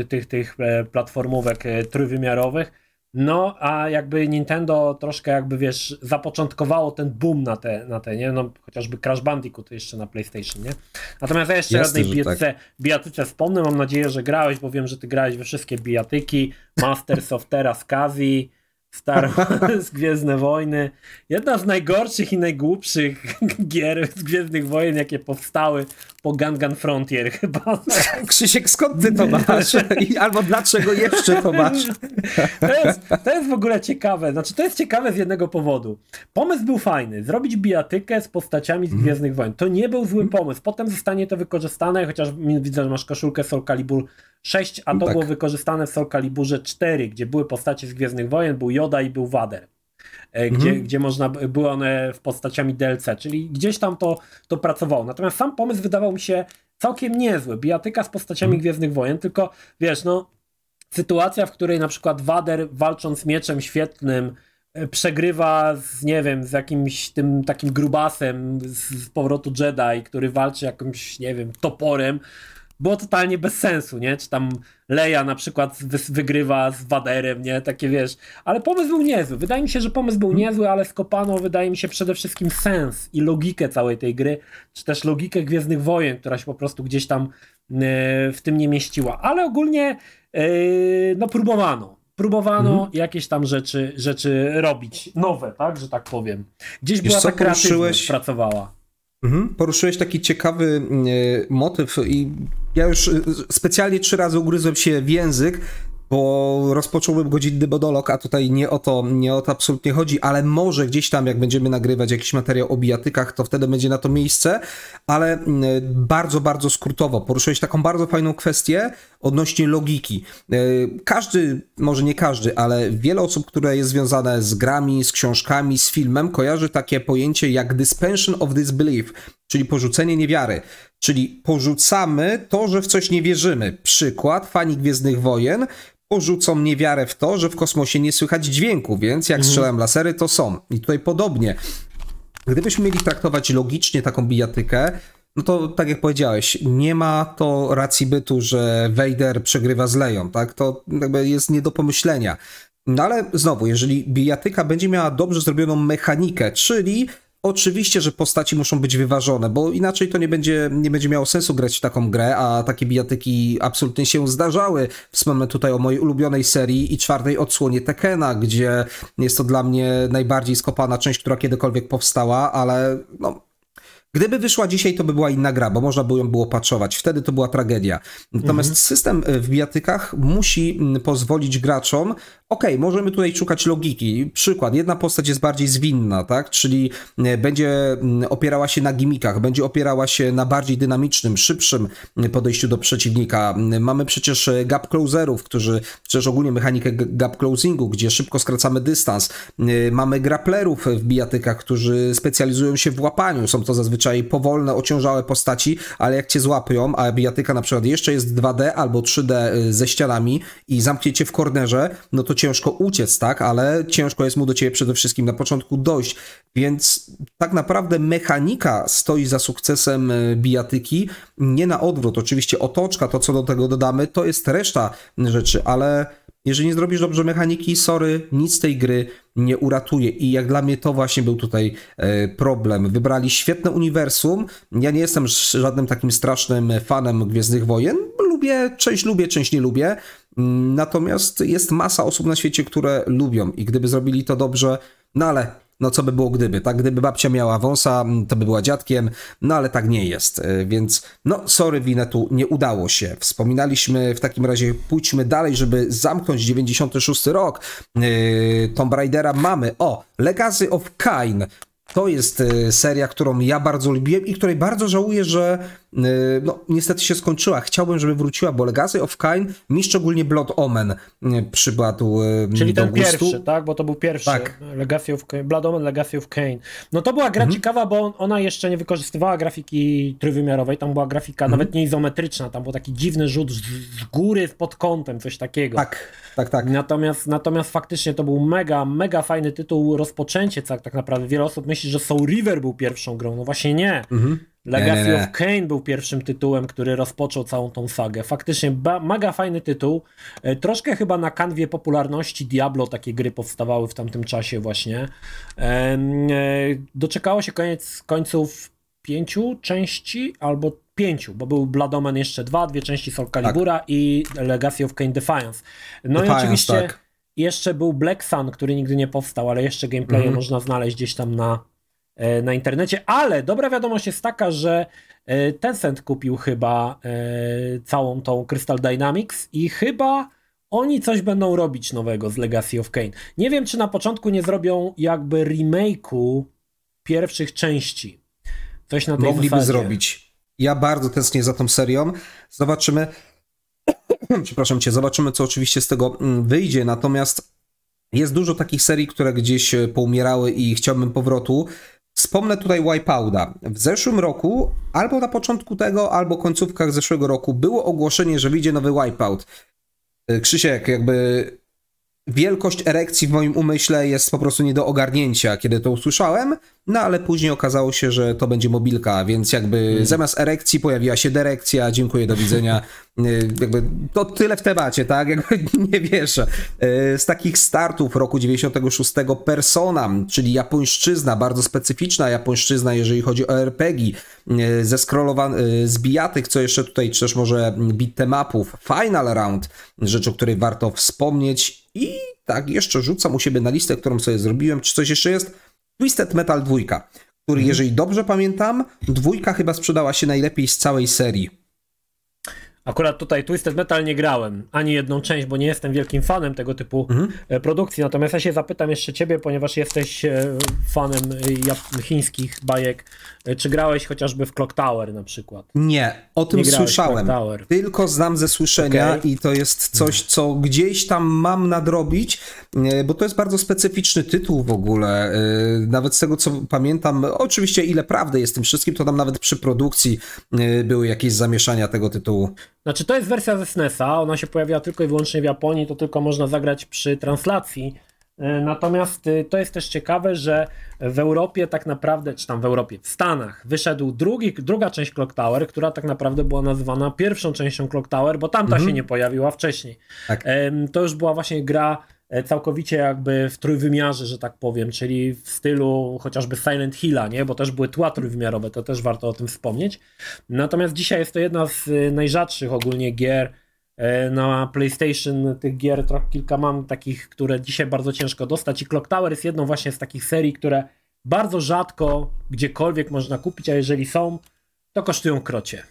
tych, tych e, platformówek e, trójwymiarowych. No, a jakby Nintendo troszkę jakby, wiesz, zapoczątkowało ten boom na te, na te nie? No, chociażby Crash Bandicoot jeszcze na PlayStation, nie? Natomiast ja jeszcze raz tej bijatce, tak. bijatyce wspomnę, mam nadzieję, że grałeś, bo wiem, że ty grałeś we wszystkie bijatyki, Masters of Terra, Kazi, Star Wars, Gwiezdne Wojny. Jedna z najgorszych i najgłupszych gier z Gwiezdnych Wojen, jakie powstały po Gangan Frontier chyba. Krzysiek, skąd ty to masz? Albo dlaczego jeszcze to masz? To jest, to jest w ogóle ciekawe. Znaczy, to jest ciekawe z jednego powodu. Pomysł był fajny. Zrobić bijatykę z postaciami z mhm. Gwiezdnych Wojen. To nie był zły pomysł. Potem zostanie to wykorzystane, chociaż widzę, że masz koszulkę Soul Calibur 6, a no to tak. było wykorzystane w Soul Kaliburze 4, gdzie były postacie z Gwiezdnych Wojen, był Yoda i był Wader. E, gdzie, mhm. gdzie można, były one w postaciami DLC, czyli gdzieś tam to, to pracowało. Natomiast sam pomysł wydawał mi się całkiem niezły. Bijatyka z postaciami mhm. Gwiezdnych Wojen, tylko wiesz, no, sytuacja, w której na przykład Wader walcząc mieczem świetnym, e, przegrywa z, nie wiem, z jakimś tym takim grubasem z, z powrotu Jedi, który walczy jakimś, nie wiem, toporem, było totalnie bez sensu, nie? Czy tam Leia na przykład wygrywa z Waderem, nie? Takie wiesz. Ale pomysł był niezły. Wydaje mi się, że pomysł był mhm. niezły, ale skopano, wydaje mi się, przede wszystkim sens i logikę całej tej gry, czy też logikę Gwiezdnych Wojen, która się po prostu gdzieś tam yy, w tym nie mieściła. Ale ogólnie, yy, no próbowano próbowano mhm. jakieś tam rzeczy, rzeczy robić, nowe, tak, że tak powiem. Gdzieś była Wiesz, była ta kreatywność poruszyłeś... pracowała. Mhm. Poruszyłeś taki ciekawy e, motyw i ja już y, specjalnie trzy razy ugryzłem się w język, bo rozpocząłbym godzinny monolog, a tutaj nie o to, nie o to absolutnie chodzi, ale może gdzieś tam, jak będziemy nagrywać jakiś materiał o bijatykach, to wtedy będzie na to miejsce, ale y, bardzo, bardzo skrótowo poruszyłeś taką bardzo fajną kwestię odnośnie logiki. Y, każdy, może nie każdy, ale wiele osób, które jest związane z grami, z książkami, z filmem, kojarzy takie pojęcie jak dispension of disbelief, czyli porzucenie niewiary. Czyli porzucamy to, że w coś nie wierzymy. Przykład, fani Gwiezdnych Wojen porzucą niewiarę w to, że w kosmosie nie słychać dźwięku, więc jak mhm. strzelam lasery, to są. I tutaj podobnie. Gdybyśmy mieli traktować logicznie taką bijatykę, no to tak jak powiedziałeś, nie ma to racji bytu, że Vader przegrywa z Leją, tak? To jakby jest nie do pomyślenia. No ale znowu, jeżeli bijatyka będzie miała dobrze zrobioną mechanikę, czyli Oczywiście, że postaci muszą być wyważone, bo inaczej to nie będzie, nie będzie miało sensu grać w taką grę, a takie bijatyki absolutnie się zdarzały. Wspomnę tutaj o mojej ulubionej serii i czwartej odsłonie Tekena, gdzie jest to dla mnie najbardziej skopana część, która kiedykolwiek powstała, ale no, Gdyby wyszła dzisiaj, to by była inna gra, bo można by ją było patchować. Wtedy to była tragedia. Natomiast mhm. system w bijatykach musi pozwolić graczom Okej, okay, możemy tutaj szukać logiki. Przykład, jedna postać jest bardziej zwinna, tak? Czyli e, będzie mm, opierała się na gimikach, będzie opierała się na bardziej dynamicznym, szybszym mm, podejściu do przeciwnika. Mm, mamy przecież e, gap closerów, którzy, przecież ogólnie mechanikę gap closingu, gdzie szybko skracamy dystans. Mamy grapplerów w bijatykach, którzy specjalizują się w łapaniu. Są to zazwyczaj powolne, ociążałe postaci, ale jak cię złapią, a bijatyka na przykład jeszcze jest 2D albo 3D e, ze ścianami i zamkniecie w kornerze, no to ciężko uciec, tak, ale ciężko jest mu do ciebie przede wszystkim na początku dojść, więc tak naprawdę mechanika stoi za sukcesem e, bijatyki, nie na odwrót. Oczywiście otoczka, to co do tego dodamy, to jest reszta rzeczy, ale jeżeli nie zrobisz dobrze mechaniki, sorry, nic z tej gry nie uratuje. I jak dla mnie to właśnie był tutaj e, problem. Wybrali świetne uniwersum. Ja nie jestem żadnym takim strasznym fanem Gwiezdnych Wojen. Lubię, część lubię, część nie lubię. Natomiast jest masa osób na świecie, które lubią i gdyby zrobili to dobrze, no ale no co by było gdyby, tak? Gdyby babcia miała wąsa, to by była dziadkiem, no ale tak nie jest, y, więc no sorry Winetu, nie udało się. Wspominaliśmy, w takim razie pójdźmy dalej, żeby zamknąć 96 rok. Yy, Tomb Raidera mamy, o, Legacy of Kain. To jest y, seria, którą ja bardzo lubiłem i której bardzo żałuję, że Yy, no niestety się skończyła. Chciałbym, żeby wróciła, bo Legacy of Kain mi szczególnie Blood Omen yy, przypadł yy, Czyli do ten gustu. pierwszy, tak? Bo to był pierwszy. Tak. Legacy of Kain, Blood Omen, Legacy of Kain. No to była gra mhm. ciekawa, bo ona jeszcze nie wykorzystywała grafiki trójwymiarowej, tam była grafika mhm. nawet nie izometryczna, tam był taki dziwny rzut z, z góry pod kątem, coś takiego. Tak, tak, tak. Natomiast, natomiast faktycznie to był mega, mega fajny tytuł, rozpoczęcie tak, tak naprawdę. Wiele osób myśli, że Soul River był pierwszą grą, no właśnie nie. Mhm. Legacy nie, nie, nie. of Kane był pierwszym tytułem, który rozpoczął całą tą sagę. Faktycznie mega fajny tytuł. E, troszkę chyba na kanwie popularności Diablo takie gry powstawały w tamtym czasie właśnie. E, doczekało się koniec końców pięciu części albo pięciu, bo był Blood Omen jeszcze dwa, dwie części Soul tak. Calibura tak. i Legacy of Kane Defiance. No Defiance, i oczywiście tak. jeszcze był Black Sun, który nigdy nie powstał, ale jeszcze gameplay mm -hmm. można znaleźć gdzieś tam na E, na internecie, ale dobra wiadomość jest taka, że e, Tencent kupił chyba e, całą tą Crystal Dynamics i chyba oni coś będą robić nowego z Legacy of Kane. Nie wiem, czy na początku nie zrobią jakby remake'u pierwszych części. Coś na tej Mogliby zasadzie. zrobić. Ja bardzo tęsknię za tą serią. Zobaczymy. Przepraszam cię, zobaczymy, co oczywiście z tego mm, wyjdzie. Natomiast jest dużo takich serii, które gdzieś poumierały i chciałbym powrotu. Wspomnę tutaj Wipeouta. W zeszłym roku, albo na początku tego, albo końcówkach zeszłego roku, było ogłoszenie, że wyjdzie nowy Wipeout. Y, Krzysiek, jakby wielkość erekcji w moim umyśle jest po prostu nie do ogarnięcia. Kiedy to usłyszałem, no ale później okazało się, że to będzie mobilka, więc jakby hmm. zamiast erekcji pojawiła się derekcja, dziękuję, do widzenia. Y, jakby to tyle w temacie, tak? Jakby nie wierzę. Y, z takich startów roku 96 Persona, czyli japońszczyzna, bardzo specyficzna japońszczyzna, jeżeli chodzi o RPG, y, ze z co jeszcze tutaj czy też może bitemapów, Final Round, rzecz, o której warto wspomnieć i tak jeszcze rzucam u siebie na listę, którą sobie zrobiłem. Czy coś jeszcze jest? Twisted Metal 2, który, mhm. jeżeli dobrze pamiętam, dwójka chyba sprzedała się najlepiej z całej serii. Akurat tutaj Twisted Metal nie grałem ani jedną część, bo nie jestem wielkim fanem tego typu mhm. E, produkcji. Natomiast ja się zapytam jeszcze ciebie, ponieważ jesteś e, fanem e, chińskich bajek. Czy grałeś chociażby w Clock Tower na przykład? Nie, o tym nie słyszałem. Tylko znam ze słyszenia okay. i to jest coś, co gdzieś tam mam nadrobić, bo to jest bardzo specyficzny tytuł w ogóle. Nawet z tego, co pamiętam, oczywiście ile prawdy jest tym wszystkim, to tam nawet przy produkcji były jakieś zamieszania tego tytułu. Znaczy, to jest wersja ze SNES-a, ona się pojawiła tylko i wyłącznie w Japonii, to tylko można zagrać przy translacji. E, natomiast y, to jest też ciekawe, że w Europie tak naprawdę, czy tam w Europie, w Stanach wyszedł drugi, druga część Clock Tower, która tak naprawdę była nazywana pierwszą częścią Clock Tower, bo tamta mhm. się nie pojawiła wcześniej. Tak. To już była właśnie gra E, całkowicie jakby w trójwymiarze, że tak powiem, czyli w stylu chociażby Silent Hilla, nie? bo też były tła trójwymiarowe, to też warto o tym wspomnieć. Natomiast dzisiaj jest to jedna z e, najrzadszych ogólnie gier e, na PlayStation, tych gier trochę kilka mam takich, które dzisiaj bardzo ciężko dostać i Clock Tower jest jedną właśnie z takich serii, które bardzo rzadko gdziekolwiek można kupić, a jeżeli są, to kosztują krocie.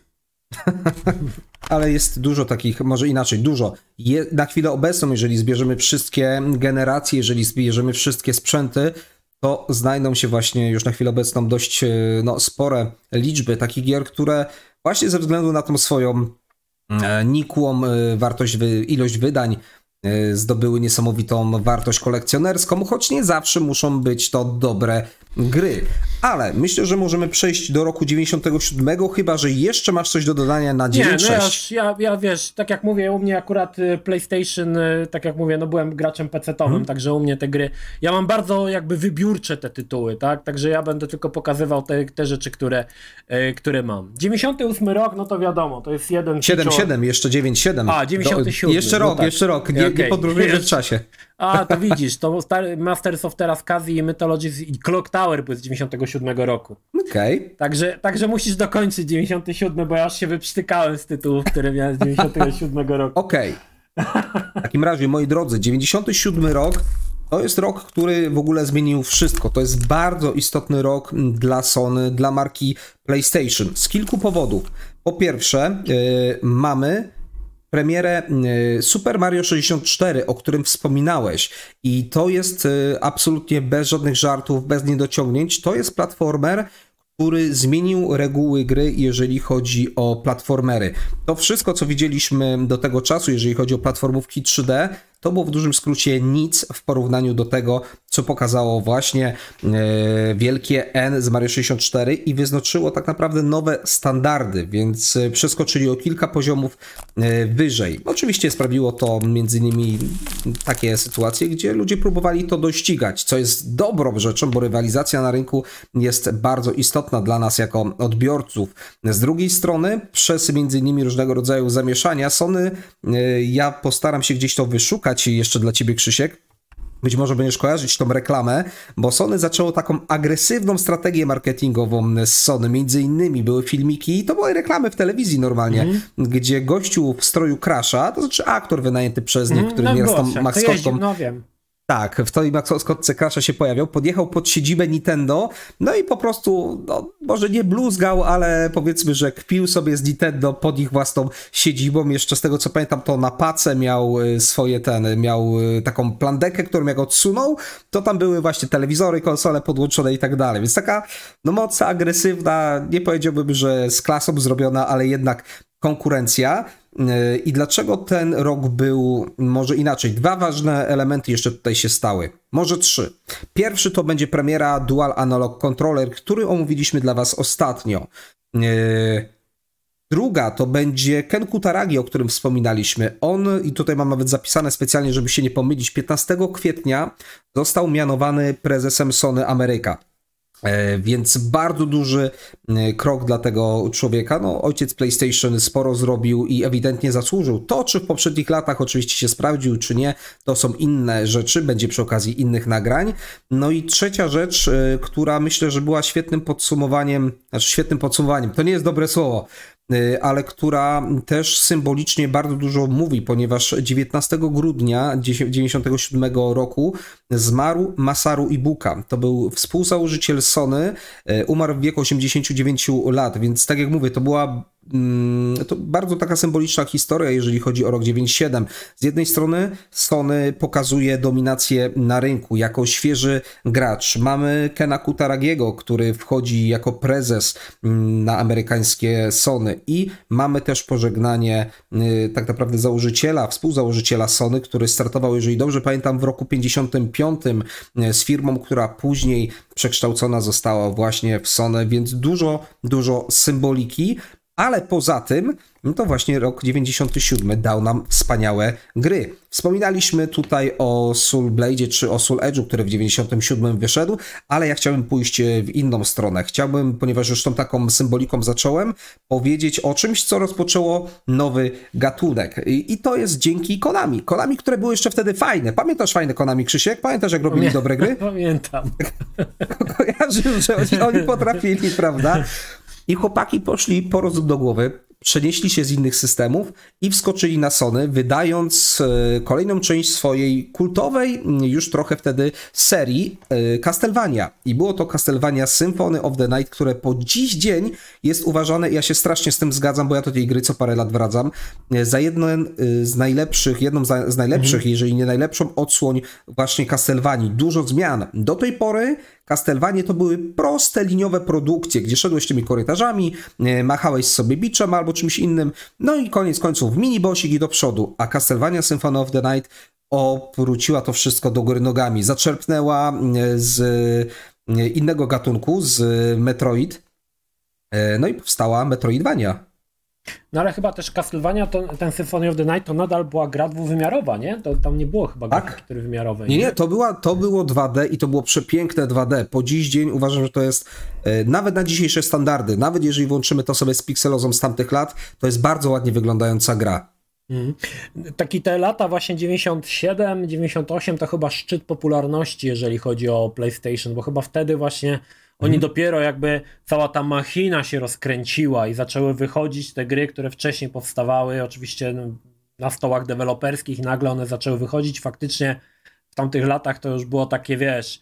Ale jest dużo takich, może inaczej, dużo. Je, na chwilę obecną, jeżeli zbierzemy wszystkie generacje, jeżeli zbierzemy wszystkie sprzęty, to znajdą się właśnie już na chwilę obecną dość e, no, spore liczby takich gier, które właśnie ze względu na tą swoją e, nikłą e, wartość, wy, ilość wydań e, zdobyły niesamowitą wartość kolekcjonerską, choć nie zawsze muszą być to dobre gry ale myślę, że możemy przejść do roku 97, chyba że jeszcze masz coś do dodania na 96. Nie, no ja, ja, wiesz, tak jak mówię, u mnie akurat y, PlayStation, y, tak jak mówię, no byłem graczem PC-towym, mhm. także u mnie te gry. Ja mam bardzo jakby wybiórcze te tytuły, tak? Także ja będę tylko pokazywał te, te rzeczy, które, y, które mam. 98 rok, no to wiadomo, to jest jeden. 77, jeszcze 97. A, 97. Do, jeszcze no rok, no tak. jeszcze rok, nie, okay. nie podróżujesz w czasie. A, to widzisz, to Masters of Teraz Kazi i Mythologies i Clock Tower był z 97 97 roku. Okej. Okay. Także, także musisz dokończyć 97, bo ja aż się wyprztykałem z tytułów, które miałem z 97 roku. Okej. Okay. W takim razie, moi drodzy, 97 rok to jest rok, który w ogóle zmienił wszystko. To jest bardzo istotny rok dla Sony, dla marki PlayStation z kilku powodów. Po pierwsze, yy, mamy premierę y, Super Mario 64, o którym wspominałeś. I to jest y, absolutnie bez żadnych żartów, bez niedociągnięć. To jest platformer, który zmienił reguły gry, jeżeli chodzi o platformery. To wszystko, co widzieliśmy do tego czasu, jeżeli chodzi o platformówki 3D, to było w dużym skrócie nic w porównaniu do tego, co pokazało właśnie e, wielkie N z Mario 64 i wyznaczyło tak naprawdę nowe standardy, więc e, przeskoczyli o kilka poziomów e, wyżej. Oczywiście sprawiło to między innymi takie sytuacje, gdzie ludzie próbowali to dościgać, co jest dobrą rzeczą, bo rywalizacja na rynku jest bardzo istotna dla nas jako odbiorców. Z drugiej strony, przez między innymi różnego rodzaju zamieszania, Sony, ja postaram się gdzieś to wyszukać, i jeszcze dla ciebie Krzysiek. Być może będziesz kojarzyć tą reklamę, bo Sony zaczęło taką agresywną strategię marketingową z Sony. Między innymi były filmiki, i to były reklamy w telewizji normalnie, mm. gdzie gościu w stroju Crasha, to znaczy aktor wynajęty przez nich, mm, który no, nieraz tam maskotką... Ja no wiem tak, w tej maskotce Crasha się pojawiał, podjechał pod siedzibę Nintendo, no i po prostu, no, może nie bluzgał, ale powiedzmy, że kpił sobie z Nintendo pod ich własną siedzibą. Jeszcze z tego co pamiętam, to na pace miał y, swoje ten, miał y, taką plandekę, którą jak odsunął, to tam były właśnie telewizory, konsole podłączone i tak dalej. Więc taka, no moc agresywna, nie powiedziałbym, że z klasą zrobiona, ale jednak konkurencja. E, I dlaczego ten rok był, może inaczej, dwa ważne elementy jeszcze tutaj się stały, może trzy. Pierwszy to będzie premiera Dual Analog Controller, który omówiliśmy dla Was ostatnio. E, druga to będzie Ken Kutaragi, o którym wspominaliśmy. On, i tutaj mam nawet zapisane specjalnie, żeby się nie pomylić, 15 kwietnia został mianowany prezesem Sony Ameryka. E, więc bardzo duży e, krok dla tego człowieka. No, ojciec PlayStation sporo zrobił i ewidentnie zasłużył. To, czy w poprzednich latach oczywiście się sprawdził, czy nie, to są inne rzeczy, będzie przy okazji innych nagrań. No i trzecia rzecz, e, która myślę, że była świetnym podsumowaniem, znaczy świetnym podsumowaniem, to nie jest dobre słowo, Y, ale która też symbolicznie bardzo dużo mówi, ponieważ 19 grudnia 1997 roku zmarł Masaru Ibuka. To był współzałożyciel Sony, y, umarł w wieku 89 lat, więc tak jak mówię, to była Mm, to bardzo taka symboliczna historia, jeżeli chodzi o rok 97. Z jednej strony Sony pokazuje dominację na rynku jako świeży gracz. Mamy Kena Kutaragiego, który wchodzi jako prezes mm, na amerykańskie Sony i mamy też pożegnanie y, tak naprawdę założyciela, współzałożyciela Sony, który startował, jeżeli dobrze pamiętam, w roku 55 y, z firmą, która później przekształcona została właśnie w Sony, więc dużo, dużo symboliki ale poza tym, no to właśnie rok 97 dał nam wspaniałe gry. Wspominaliśmy tutaj o Soul Blade czy o Soul Edge'u, który w 97 wyszedł, ale ja chciałbym pójść e, w inną stronę. Chciałbym, ponieważ już tą taką symboliką zacząłem, powiedzieć o czymś, co rozpoczęło nowy gatunek. I, i to jest dzięki Konami. Konami, które były jeszcze wtedy fajne. Pamiętasz fajne Konami, Krzysiek? Pamiętasz, jak robili Pamię dobre gry? Pamiętam. Kojarzył, że oni, oni potrafili, prawda? I chłopaki poszli po rozum do głowy, przenieśli się z innych systemów i wskoczyli na Sony, wydając e, kolejną część swojej kultowej, mm, już trochę wtedy, serii e, Castlevania. I było to Castlevania Symphony of the Night, które po dziś dzień jest uważane, ja się strasznie z tym zgadzam, bo ja do tej gry co parę lat wracam, e, za jedną z najlepszych, jedną z najlepszych, mhm. jeżeli nie najlepszą odsłoń właśnie Castlevanii. Dużo zmian. Do tej pory Castlevanie to były proste, liniowe produkcje, gdzie szedłeś tymi korytarzami, e, machałeś sobie biczem albo czymś innym, no i koniec końców minibosik i do przodu, a Castlevania Symphony of the Night obróciła to wszystko do góry nogami. Zaczerpnęła e, z e, innego gatunku, z Metroid, no i powstała Metroidvania. No ale chyba też Castlevania, to, ten Symphony of the Night to nadal była gra dwuwymiarowa, nie? To, tam nie było chyba tak? grafiki trójwymiarowej. Nie, nie, to, była, to było 2D i to było przepiękne 2D. Po dziś dzień uważam, że to jest e, nawet na dzisiejsze standardy, nawet jeżeli włączymy to sobie z pikselozą z tamtych lat, to jest bardzo ładnie wyglądająca gra. Mm. Taki te lata właśnie 97, 98 to chyba szczyt popularności, jeżeli chodzi o PlayStation, bo chyba wtedy właśnie oni mhm. dopiero jakby cała ta machina się rozkręciła i zaczęły wychodzić te gry, które wcześniej powstawały, oczywiście no, na stołach deweloperskich, nagle one zaczęły wychodzić. Faktycznie w tamtych latach to już było takie, wiesz,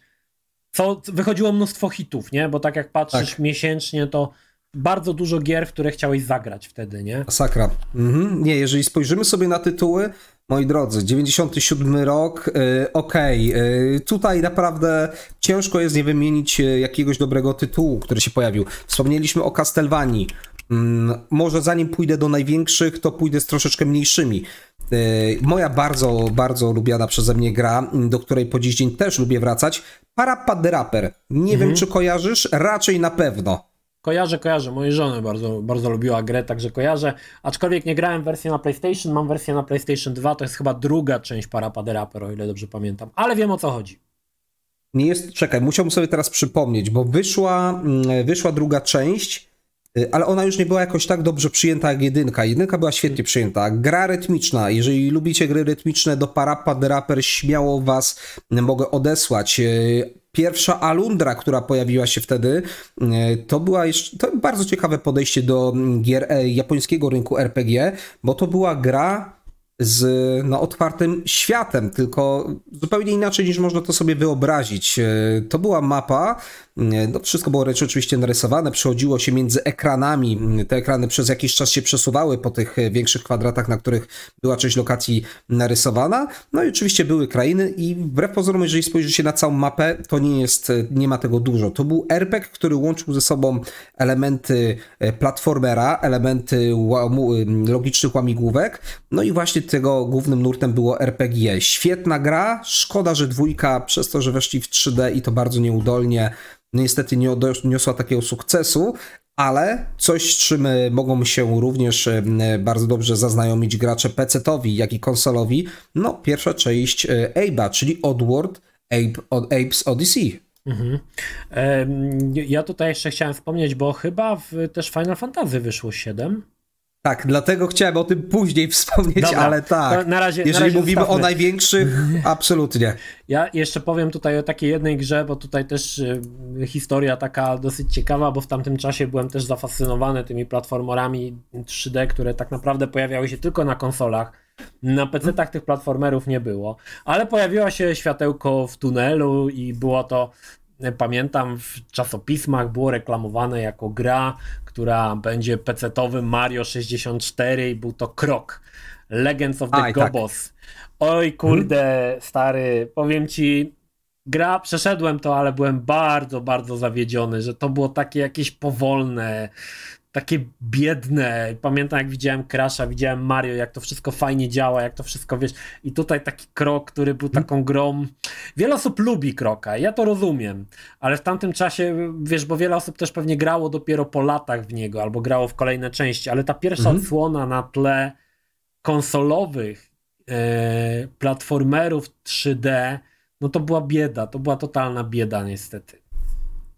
co wychodziło mnóstwo hitów, nie? Bo tak jak patrzysz tak. miesięcznie, to bardzo dużo gier, w które chciałeś zagrać wtedy, nie? Sakra. Mhm. Nie, jeżeli spojrzymy sobie na tytuły, Moi drodzy, 97 rok, y, okej, okay. tutaj naprawdę ciężko jest nie wymienić y, jakiegoś dobrego tytułu, który się pojawił. Wspomnieliśmy o Castlevanii. Mm, może zanim pójdę do największych, to pójdę z troszeczkę mniejszymi. Y, moja bardzo, bardzo lubiana przeze mnie gra, mm, do której po dziś dzień też lubię wracać, Parappa Rapper. Nie mhm. wiem, czy kojarzysz? Raczej na pewno. Kojarzę, kojarzę. Mojej żony bardzo, bardzo lubiła grę, także kojarzę. Aczkolwiek nie grałem wersję na PlayStation, mam wersję na PlayStation 2, to jest chyba druga część Parapade Rapper, o ile dobrze pamiętam, ale wiem o co chodzi. Nie jest, czekaj, musiałbym sobie teraz przypomnieć, bo wyszła, mm, wyszła druga część, y, ale ona już nie była jakoś tak dobrze przyjęta jak jedynka. Jedynka była świetnie przyjęta. Gra rytmiczna. Jeżeli lubicie gry rytmiczne, do Parappa the Rapper śmiało was mogę odesłać. Y, pierwsza Alundra, która pojawiła się wtedy, e, to była jeszcze, to bardzo ciekawe podejście do gier e, japońskiego rynku RPG, bo to była gra z no, otwartym światem, tylko zupełnie inaczej niż można to sobie wyobrazić. E, to była mapa, e, no, wszystko było oczywiście narysowane, przechodziło się między ekranami, e, te ekrany przez jakiś czas się przesuwały po tych większych kwadratach, na których była część lokacji narysowana, no i oczywiście były krainy i wbrew pozorom, jeżeli spojrzy się na całą mapę, to nie jest, nie ma tego dużo. To był RPG, który łączył ze sobą elementy platformera, elementy logicznych łamigłówek, no i właśnie tego głównym nurtem było RPG. Świetna gra, szkoda, że dwójka przez to, że weszli w 3D i to bardzo nieudolnie, no niestety nie odniosła takiego sukcesu, ale coś, z czym e, mogą się również e, e, bardzo dobrze zaznajomić gracze PC-towi, jak i konsolowi, no pierwsza część Abe'a, czyli Oddworld Ape, od Apes Odyssey. Mhm. Ja tutaj jeszcze chciałem wspomnieć, bo chyba w, też Final Fantasy wyszło 7. Tak, dlatego chciałem o tym później wspomnieć, Dobra, ale tak. Na, razie, jeżeli na razie mówimy zostawmy. o największych, absolutnie. Ja jeszcze powiem tutaj o takiej jednej grze, bo tutaj też y, historia taka dosyć ciekawa, bo w tamtym czasie byłem też zafascynowany tymi platformerami 3D, które tak naprawdę pojawiały się tylko na konsolach. Na PC-tach tych platformerów nie było, ale pojawiło się światełko w tunelu i było to pamiętam w czasopismach było reklamowane jako gra, która będzie PC-towym Mario 64 i był to krok. Legends of the tak. Gobos. Tak. Oj kurde, stary, powiem ci, gra, przeszedłem to, ale byłem bardzo, bardzo zawiedziony, że to było takie jakieś powolne, takie biedne. Pamiętam, jak widziałem Crasha, widziałem Mario, jak to wszystko fajnie działa, jak to wszystko wiesz. I tutaj taki krok, który był taką grą. Wiele osób lubi kroka, ja to rozumiem, ale w tamtym czasie, wiesz, bo wiele osób też pewnie grało dopiero po latach w niego albo grało w kolejne części, ale ta pierwsza mhm. odsłona na tle konsolowych e, platformerów 3D, no to była bieda, to była totalna bieda, niestety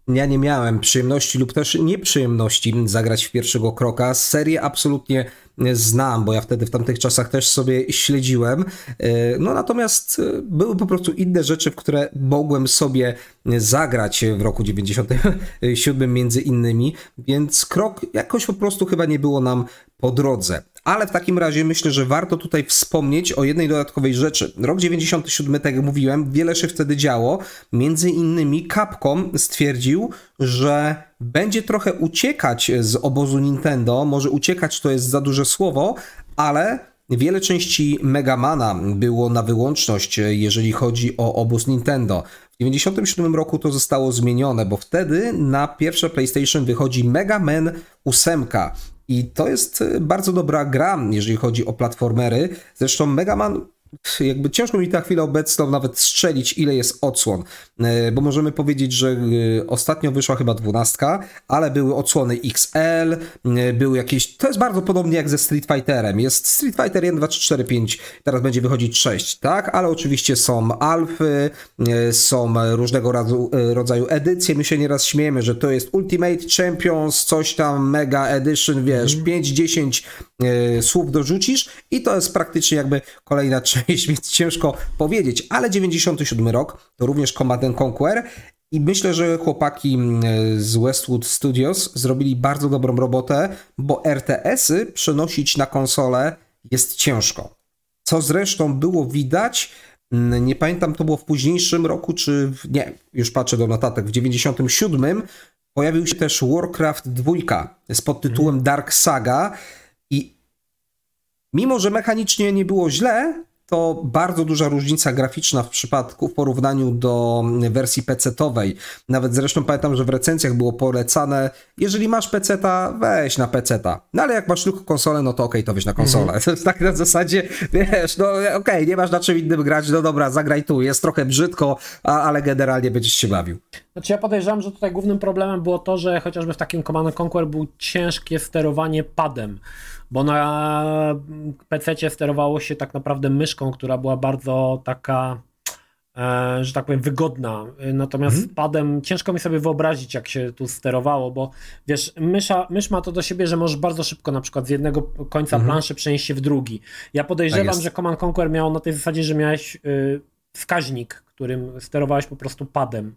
ja nie miałem przyjemności lub też nieprzyjemności zagrać w pierwszego kroka. Serię absolutnie e, znam, bo ja wtedy w tamtych czasach też sobie śledziłem. E, no natomiast e, były po prostu inne rzeczy, w które mogłem sobie zagrać w roku 97 między innymi, więc krok jakoś po prostu chyba nie było nam po drodze ale w takim razie myślę, że warto tutaj wspomnieć o jednej dodatkowej rzeczy. Rok 97, tak jak mówiłem, wiele się wtedy działo. Między innymi Capcom stwierdził, że będzie trochę uciekać z obozu Nintendo. Może uciekać to jest za duże słowo, ale Wiele części Megamana było na wyłączność, jeżeli chodzi o obóz Nintendo. W 1997 roku to zostało zmienione, bo wtedy na pierwsze PlayStation wychodzi Mega Man 8. I to jest y, bardzo dobra gra, jeżeli chodzi o platformery. Zresztą Mega Man jakby ciężko mi na chwilę obecną nawet strzelić, ile jest odsłon, e, bo możemy powiedzieć, że e, ostatnio wyszła chyba dwunastka, ale były odsłony XL, e, były jakieś, to jest bardzo podobnie jak ze Street Fighterem, jest Street Fighter 1, 2, 3, 4, 5, teraz będzie wychodzić 6, tak, ale oczywiście są alfy, są różnego rodzaju edycje, my się nieraz śmiejemy, że to jest Ultimate Champions, coś tam, Mega Edition, wiesz, mm. 5, 10 E, słów dorzucisz i to jest praktycznie jakby kolejna część, więc ciężko powiedzieć, ale 97 rok to również Command Conquer i myślę, że chłopaki mm, z Westwood Studios zrobili bardzo dobrą robotę, bo RTS-y przenosić na konsolę jest ciężko. Co zresztą było widać, mm, nie pamiętam, to było w późniejszym roku, czy w, nie, już patrzę do notatek, w 97 pojawił się też Warcraft 2 z podtytułem mhm. Dark Saga Mimo, że mechanicznie nie było źle, to bardzo duża różnica graficzna w przypadku, w porównaniu do wersji PC-towej. Nawet zresztą pamiętam, że w recenzjach było polecane, jeżeli masz PC-ta, weź na PC-ta. No ale jak masz tylko konsolę, no to okej, okay, to weź na konsolę. jest mhm. tak na zasadzie, wiesz, no e, okej, okay, nie masz na czym innym grać, no dobra, zagraj tu, jest trochę brzydko, a, ale generalnie będziesz się bawił. Znaczy ja podejrzewam, że tutaj głównym problemem było to, że chociażby w takim Command Conquer był ciężkie sterowanie padem bo na PC sterowało się tak naprawdę myszką, która była bardzo taka, e, że tak powiem, wygodna. Natomiast mhm. padem ciężko mi sobie wyobrazić, jak się tu sterowało, bo wiesz, mysza, mysz ma to do siebie, że możesz bardzo szybko na przykład z jednego końca mhm. planszy przenieść się w drugi. Ja podejrzewam, tak że Command Conquer miało na tej zasadzie, że miałeś. Y, wskaźnik, którym sterowałeś po prostu padem.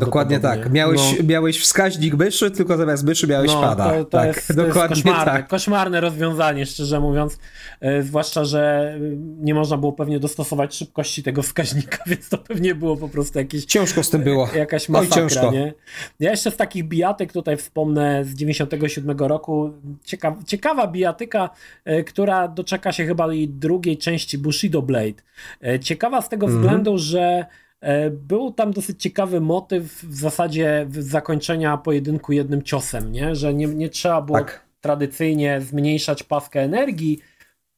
Dokładnie tak. Miałeś, no. miałeś wskaźnik myszy, tylko zamiast myszy miałeś no, pada. To, to tak, jest, dokładnie jest koszmarne, tak. koszmarne rozwiązanie, szczerze mówiąc. E, zwłaszcza, że e, nie można było pewnie dostosować szybkości tego wskaźnika, więc to pewnie było po prostu jakieś... Ciężko z tym było. E, jakaś masakra, Oj, ciężko. nie? Ja jeszcze z takich bijatyk tutaj wspomnę z 97 roku. Ciekawa, ciekawa bijatyka, która doczeka się chyba jej drugiej części Bushido Blade. ciekawa z tego mm względu, że E, był tam dosyć ciekawy motyw w zasadzie zakończenia pojedynku jednym ciosem, nie? że nie, nie trzeba było tak. tradycyjnie zmniejszać paskę energii,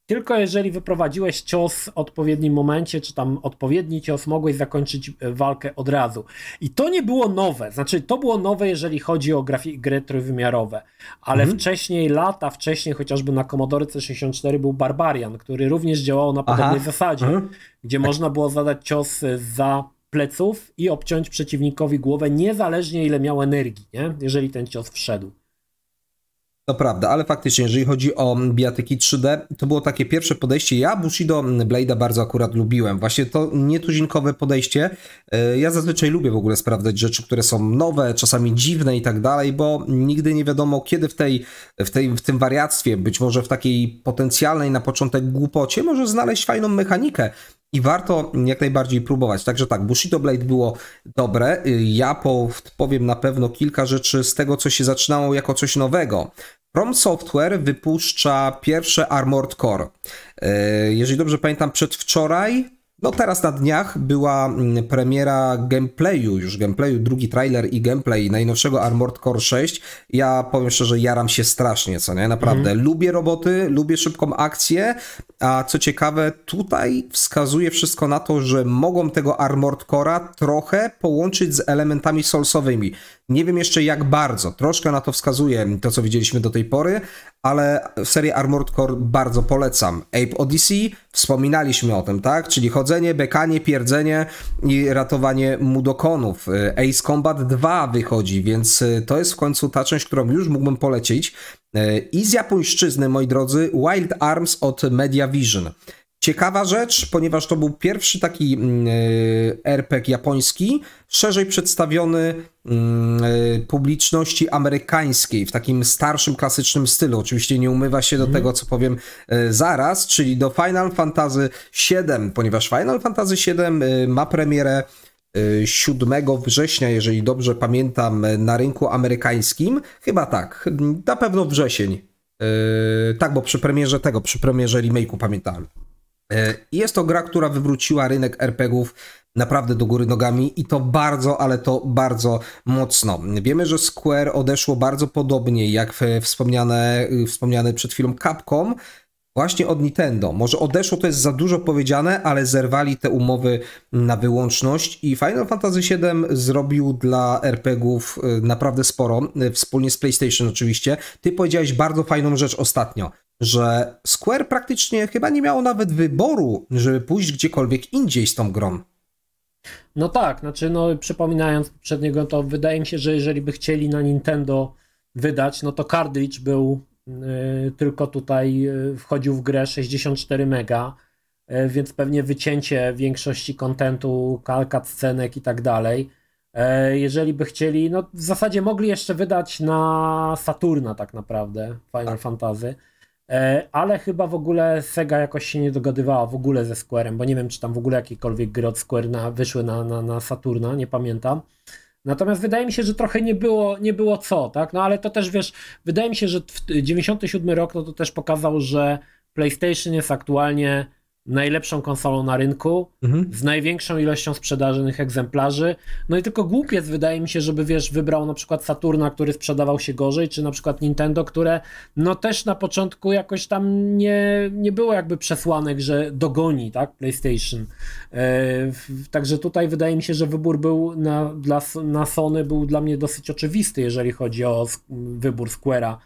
tylko jeżeli wyprowadziłeś cios w odpowiednim momencie, czy tam odpowiedni cios, mogłeś zakończyć e, walkę od razu. I to nie było nowe, znaczy to było nowe, jeżeli chodzi o gry trójwymiarowe, ale mhm. wcześniej, lata wcześniej, chociażby na Commodore C64 był Barbarian, który również działał na podobnej Aha. zasadzie, mhm. gdzie tak. można było zadać cios za pleców i obciąć przeciwnikowi głowę, niezależnie ile miał energii, nie? jeżeli ten cios wszedł. To prawda, ale faktycznie, jeżeli chodzi o biatyki 3D, to było takie pierwsze podejście. Ja Bushido Blade'a bardzo akurat lubiłem. Właśnie to nietuzinkowe podejście. E, ja zazwyczaj lubię w ogóle sprawdzać rzeczy, które są nowe, czasami dziwne i tak dalej, bo nigdy nie wiadomo, kiedy w, tej, w, tej, w tym wariactwie, być może w takiej potencjalnej na początek głupocie, może znaleźć fajną mechanikę i warto jak najbardziej próbować. Także tak, Bushido Blade było dobre. Ja powiem na pewno kilka rzeczy z tego, co się zaczynało jako coś nowego. From Software wypuszcza pierwsze Armored Core. E, jeżeli dobrze pamiętam, przedwczoraj no teraz na dniach była mm, premiera gameplayu, już gameplayu, drugi trailer i gameplay najnowszego Armored Core 6. Ja powiem szczerze, jaram się strasznie, co nie? Naprawdę. Mm. Lubię roboty, lubię szybką akcję, a co ciekawe, tutaj wskazuje wszystko na to, że mogą tego Armored Core'a trochę połączyć z elementami solsowymi. Nie wiem jeszcze jak bardzo, troszkę na to wskazuje to, co widzieliśmy do tej pory, ale serię Armored Core bardzo polecam. Ape Odyssey, wspominaliśmy o tym, tak? Czyli chodzenie, bekanie, pierdzenie i ratowanie mudokonów. E, Ace Combat 2 wychodzi, więc e, to jest w końcu ta część, którą już mógłbym polecić. E, I z japońszczyzny, moi drodzy, Wild Arms od Media Vision. Ciekawa rzecz, ponieważ to był pierwszy taki mm, e, RPG japoński, szerzej przedstawiony mm, e, publiczności amerykańskiej w takim starszym, klasycznym stylu. Oczywiście nie umywa się do mhm. tego, co powiem e, zaraz, czyli do Final Fantasy VII, ponieważ Final Fantasy VII ma premierę 7 września, jeżeli dobrze pamiętam, na rynku amerykańskim. Chyba tak, na pewno wrzesień. Yy, tak, bo przy premierze tego, przy premierze remake'u pamiętałem. E, jest to gra, która wywróciła rynek RPGów naprawdę do góry nogami i to bardzo, ale to bardzo mocno. Wiemy, że Square odeszło bardzo podobnie jak wspomniane, y, wspomniane przed chwilą Capcom, właśnie od Nintendo. Może odeszło to jest za dużo powiedziane, ale zerwali te umowy na wyłączność i Final Fantasy VII zrobił dla RPGów y, naprawdę sporo, y, wspólnie z PlayStation oczywiście. Ty powiedziałeś bardzo fajną rzecz ostatnio że Square praktycznie chyba nie miało nawet wyboru, żeby pójść gdziekolwiek indziej z tą grą. No tak, znaczy no przypominając poprzedniego, to wydaje mi się, że jeżeli by chcieli na Nintendo wydać, no to cartridge był y, tylko tutaj y, wchodził w grę 64 mega, y, więc pewnie wycięcie większości kontentu, kalkat, scenek i tak dalej. Y, jeżeli by chcieli, no w zasadzie mogli jeszcze wydać na Saturna tak naprawdę Final tak. Fantasy. E, ale chyba w ogóle Sega jakoś się nie dogadywała w ogóle ze Squarem, bo nie wiem, czy tam w ogóle jakiekolwiek gry od Square na, wyszły na, na, na Saturna, nie pamiętam. Natomiast wydaje mi się, że trochę nie było, nie było co, tak? No ale to też wiesz, wydaje mi się, że 97 rok no to też pokazał, że PlayStation jest aktualnie najlepszą konsolą na rynku, mhm. z największą ilością sprzedażonych egzemplarzy. No i tylko głupiec wydaje mi się, żeby wiesz, wybrał na przykład Saturna, który sprzedawał się gorzej, czy na przykład Nintendo, które no też na początku jakoś tam nie, nie było jakby przesłanek, że dogoni, tak, PlayStation. Yy, także tutaj wydaje mi się, że wybór był na, dla, na Sony był dla mnie dosyć oczywisty, jeżeli chodzi o wybór Square'a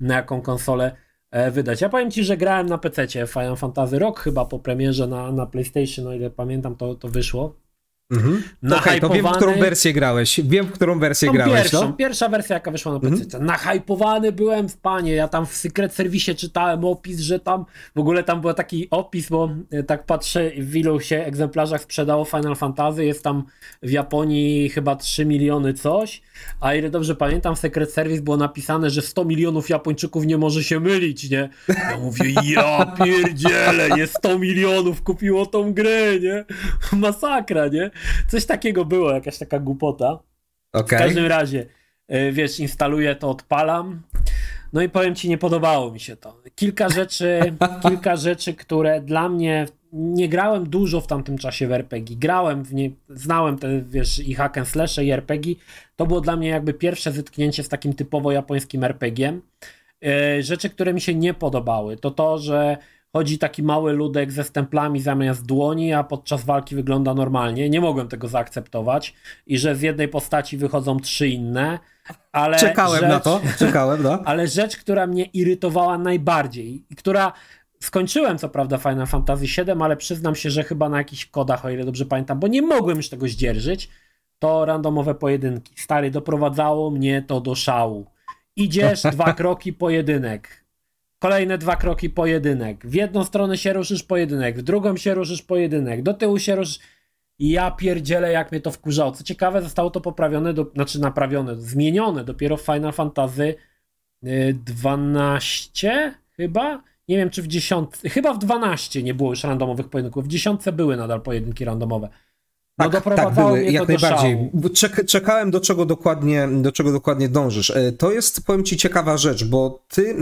na jaką konsolę E, wydać. Ja powiem Ci, że grałem na PC Final Fantasy Rock chyba po premierze na, na PlayStation, o ile pamiętam to, to wyszło. Mhm. No okay, to wiem, w którą wersję grałeś. Wiem, w którą wersję grałeś. No. Pierwszą, no? pierwsza wersja, jaka wyszła na mhm. PC. Mhm. Nachajpowany byłem w panie. Ja tam w Secret Service czytałem opis, że tam w ogóle tam był taki opis, bo e, tak patrzę, w ilu się egzemplarzach sprzedało Final Fantasy. Jest tam w Japonii chyba 3 miliony coś. A ile dobrze pamiętam, w Secret Service było napisane, że 100 milionów Japończyków nie może się mylić, nie? Ja mówię, ja pierdziele, nie 100 milionów kupiło tą grę, nie? Masakra, nie? Coś takiego było, jakaś taka głupota. Okay. W każdym razie, y, wiesz, instaluję to, odpalam. No i powiem ci, nie podobało mi się to. Kilka rzeczy, kilka rzeczy, które dla mnie nie grałem dużo w tamtym czasie w RPG. Grałem w nie, znałem te, wiesz, i hack and slash, i RPG. To było dla mnie jakby pierwsze zetknięcie z takim typowo japońskim RPG. Y, rzeczy, które mi się nie podobały, to to, że chodzi taki mały ludek ze stemplami zamiast dłoni, a podczas walki wygląda normalnie. Nie mogłem tego zaakceptować i że z jednej postaci wychodzą trzy inne. Ale czekałem rzecz, na to, czekałem, no. Ale rzecz, która mnie irytowała najbardziej i która Skończyłem co prawda Final Fantasy VII, ale przyznam się, że chyba na jakichś kodach, o ile dobrze pamiętam, bo nie mogłem już tego zdzierżyć, to randomowe pojedynki. Stary, doprowadzało mnie to do szału. Idziesz dwa kroki pojedynek kolejne dwa kroki pojedynek. W jedną stronę się ruszysz pojedynek, w drugą się ruszysz pojedynek, do tyłu się ruszysz. ja pierdzielę, jak mnie to wkurzało. Co ciekawe, zostało to poprawione, do, znaczy naprawione, zmienione dopiero w Final Fantasy 12 y, chyba? Nie wiem, czy w 10, chyba w 12 nie było już randomowych pojedynków. W 10 były nadal pojedynki randomowe. No tak, tak były, jak najbardziej. Czek, czekałem, do czego, dokładnie, do czego dokładnie dążysz. E, to jest, powiem ci, ciekawa rzecz, bo ty e,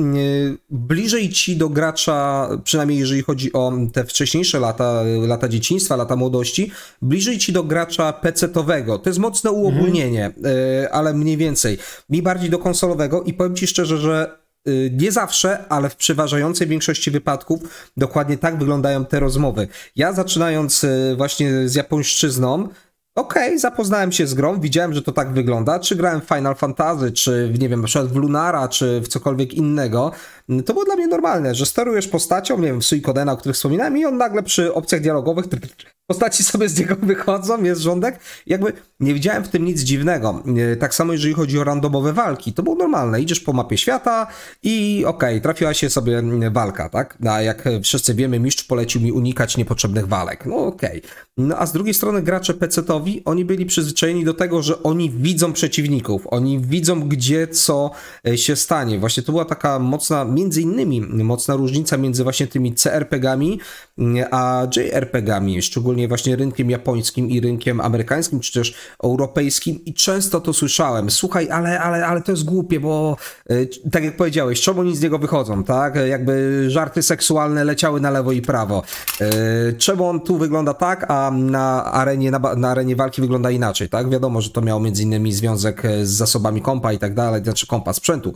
bliżej ci do gracza, przynajmniej jeżeli chodzi o te wcześniejsze lata, e, lata dzieciństwa, lata młodości, bliżej ci do gracza PC-owego. To jest mocne mhm. uogólnienie, mhm. ale mniej więcej. Mi bardziej do konsolowego i powiem ci szczerze, że Y, nie zawsze, ale w przeważającej większości wypadków dokładnie tak wyglądają te rozmowy. Ja zaczynając y, właśnie z japońszczyzną, okej, okay, zapoznałem się z grą, widziałem, że to tak wygląda, czy grałem w Final Fantasy, czy w, nie wiem, na przykład w Lunara, czy w cokolwiek innego, mm, to było dla mnie normalne, że sterujesz postacią, nie wiem, w Suikodena, o których wspominałem i on nagle przy opcjach dialogowych tr tr postaci sobie z niego wychodzą, jest rządek. Jakby nie widziałem w tym nic dziwnego. E, tak samo jeżeli chodzi o randomowe walki, to było normalne. Idziesz po mapie świata i okej, okay, trafiła się sobie mm, walka, tak? No, a jak wszyscy wiemy, mistrz polecił mi unikać niepotrzebnych walek. No okej. Okay. No a z drugiej strony gracze PC-towi, oni byli przyzwyczajeni do tego, że oni widzą przeciwników, oni widzą gdzie co e, się stanie. Właśnie to była taka mocna, między innymi mocna różnica między właśnie tymi CRPG-ami mm, a JRPG-ami, szczególnie szczególnie właśnie rynkiem japońskim i rynkiem amerykańskim, czy też europejskim i często to słyszałem. Słuchaj, ale, ale, ale to jest głupie, bo e, tak jak powiedziałeś, czemu nic z niego wychodzą, tak? Jakby żarty seksualne leciały na lewo i prawo. E, czemu on tu wygląda tak, a na arenie, na, na arenie walki wygląda inaczej, tak? Wiadomo, że to miało między innymi związek e, z zasobami kompa i tak dalej, znaczy kompa sprzętu,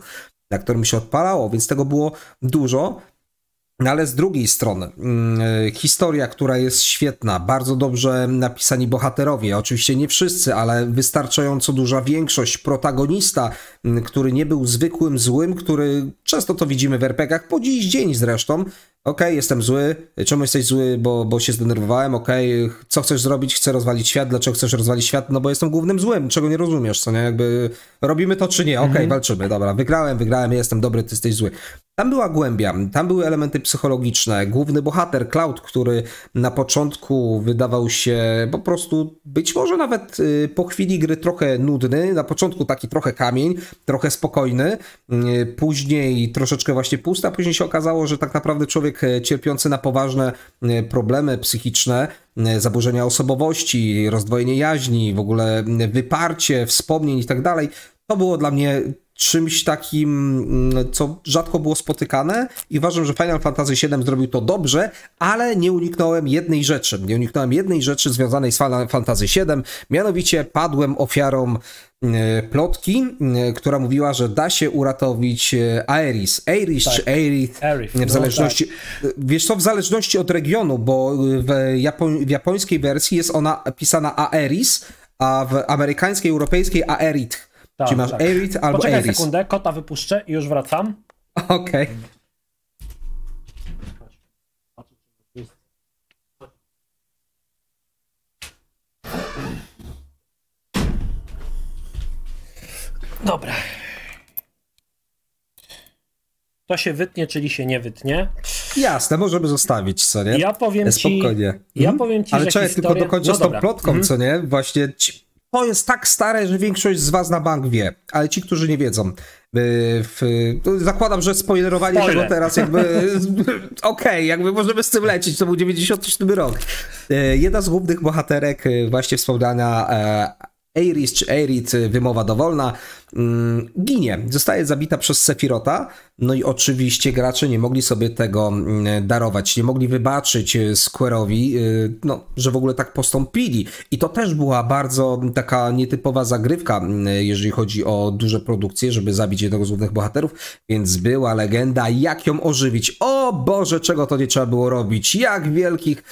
na którym się odpalało, więc tego było dużo. No ale z drugiej strony, mm, e, historia, która jest świetna, bardzo dobrze napisani bohaterowie, oczywiście nie wszyscy, ale wystarczająco duża większość, protagonista, mm, który nie był zwykłym złym, który często to widzimy w RPG-ach, po dziś dzień zresztą, okej, okay, jestem zły, czemu jesteś zły, bo, bo się zdenerwowałem, okej, okay. co chcesz zrobić, chcę rozwalić świat, dlaczego chcesz rozwalić świat, no bo jestem głównym złym, czego nie rozumiesz, co nie, jakby robimy to czy nie, okej, okay, mhm. walczymy, dobra, wygrałem, wygrałem, jestem dobry, ty jesteś zły. Tam była głębia, tam były elementy psychologiczne. Główny bohater, Cloud, który na początku wydawał się po prostu być może nawet y, po chwili gry trochę nudny. Na początku taki trochę kamień, trochę spokojny, y, później troszeczkę właśnie pusty, a później się okazało, że tak naprawdę człowiek y, cierpiący na poważne problemy psychiczne, zaburzenia osobowości, rozdwojenie jaźni, w ogóle wyparcie wspomnień i tak dalej. To było dla mnie czymś takim, mm, co rzadko było spotykane i uważam, że Final Fantasy VII zrobił to dobrze, ale nie uniknąłem jednej rzeczy. Nie uniknąłem jednej rzeczy związanej z Final Fantasy VII, mianowicie padłem ofiarą e, plotki, e, która mówiła, że da się uratować e, Aeris. Aeris tak. czy Aerith, Aerith, w no zależności... No, tak. Wiesz co, w zależności od regionu, bo w, Japo- w japońskiej wersji jest ona pisana Aeris, a w amerykańskiej, europejskiej Aerith. Tak, masz tak. Aerith albo Poczekaj Aeris. sekundę, kota wypuszczę i już wracam. Okej. Okay. Dobra. To się wytnie, czyli się nie wytnie. Jasne, możemy zostawić, co nie? Ja powiem Spokojnie. ci. Spokojnie. Ja mhm. powiem ci, Ale że czekaj, historia... tylko dokończę no z tą plotką, co mhm. nie? Właśnie ci to jest tak stare, że większość z was na bank wie, ale ci, którzy nie wiedzą, y, w, zakładam, że spoilerowanie Spoiler. tego teraz jakby okej, okay, jakby możemy z tym lecieć, to był 97 rok. Y, jedna z głównych bohaterek, y, właśnie wspomniana e, Aeris czy Aerit, wymowa dowolna, Mm, ginie, zostaje zabita przez Sefirota, no i oczywiście gracze nie mogli sobie tego mm, darować, nie mogli wybaczyć e, Square'owi, e, no, że w ogóle tak postąpili. I to też była bardzo taka nietypowa zagrywka, mm, jeżeli chodzi o duże produkcje, żeby zabić jednego z głównych bohaterów, więc była legenda, jak ją ożywić. O Boże, czego to nie trzeba było robić, jak wielkich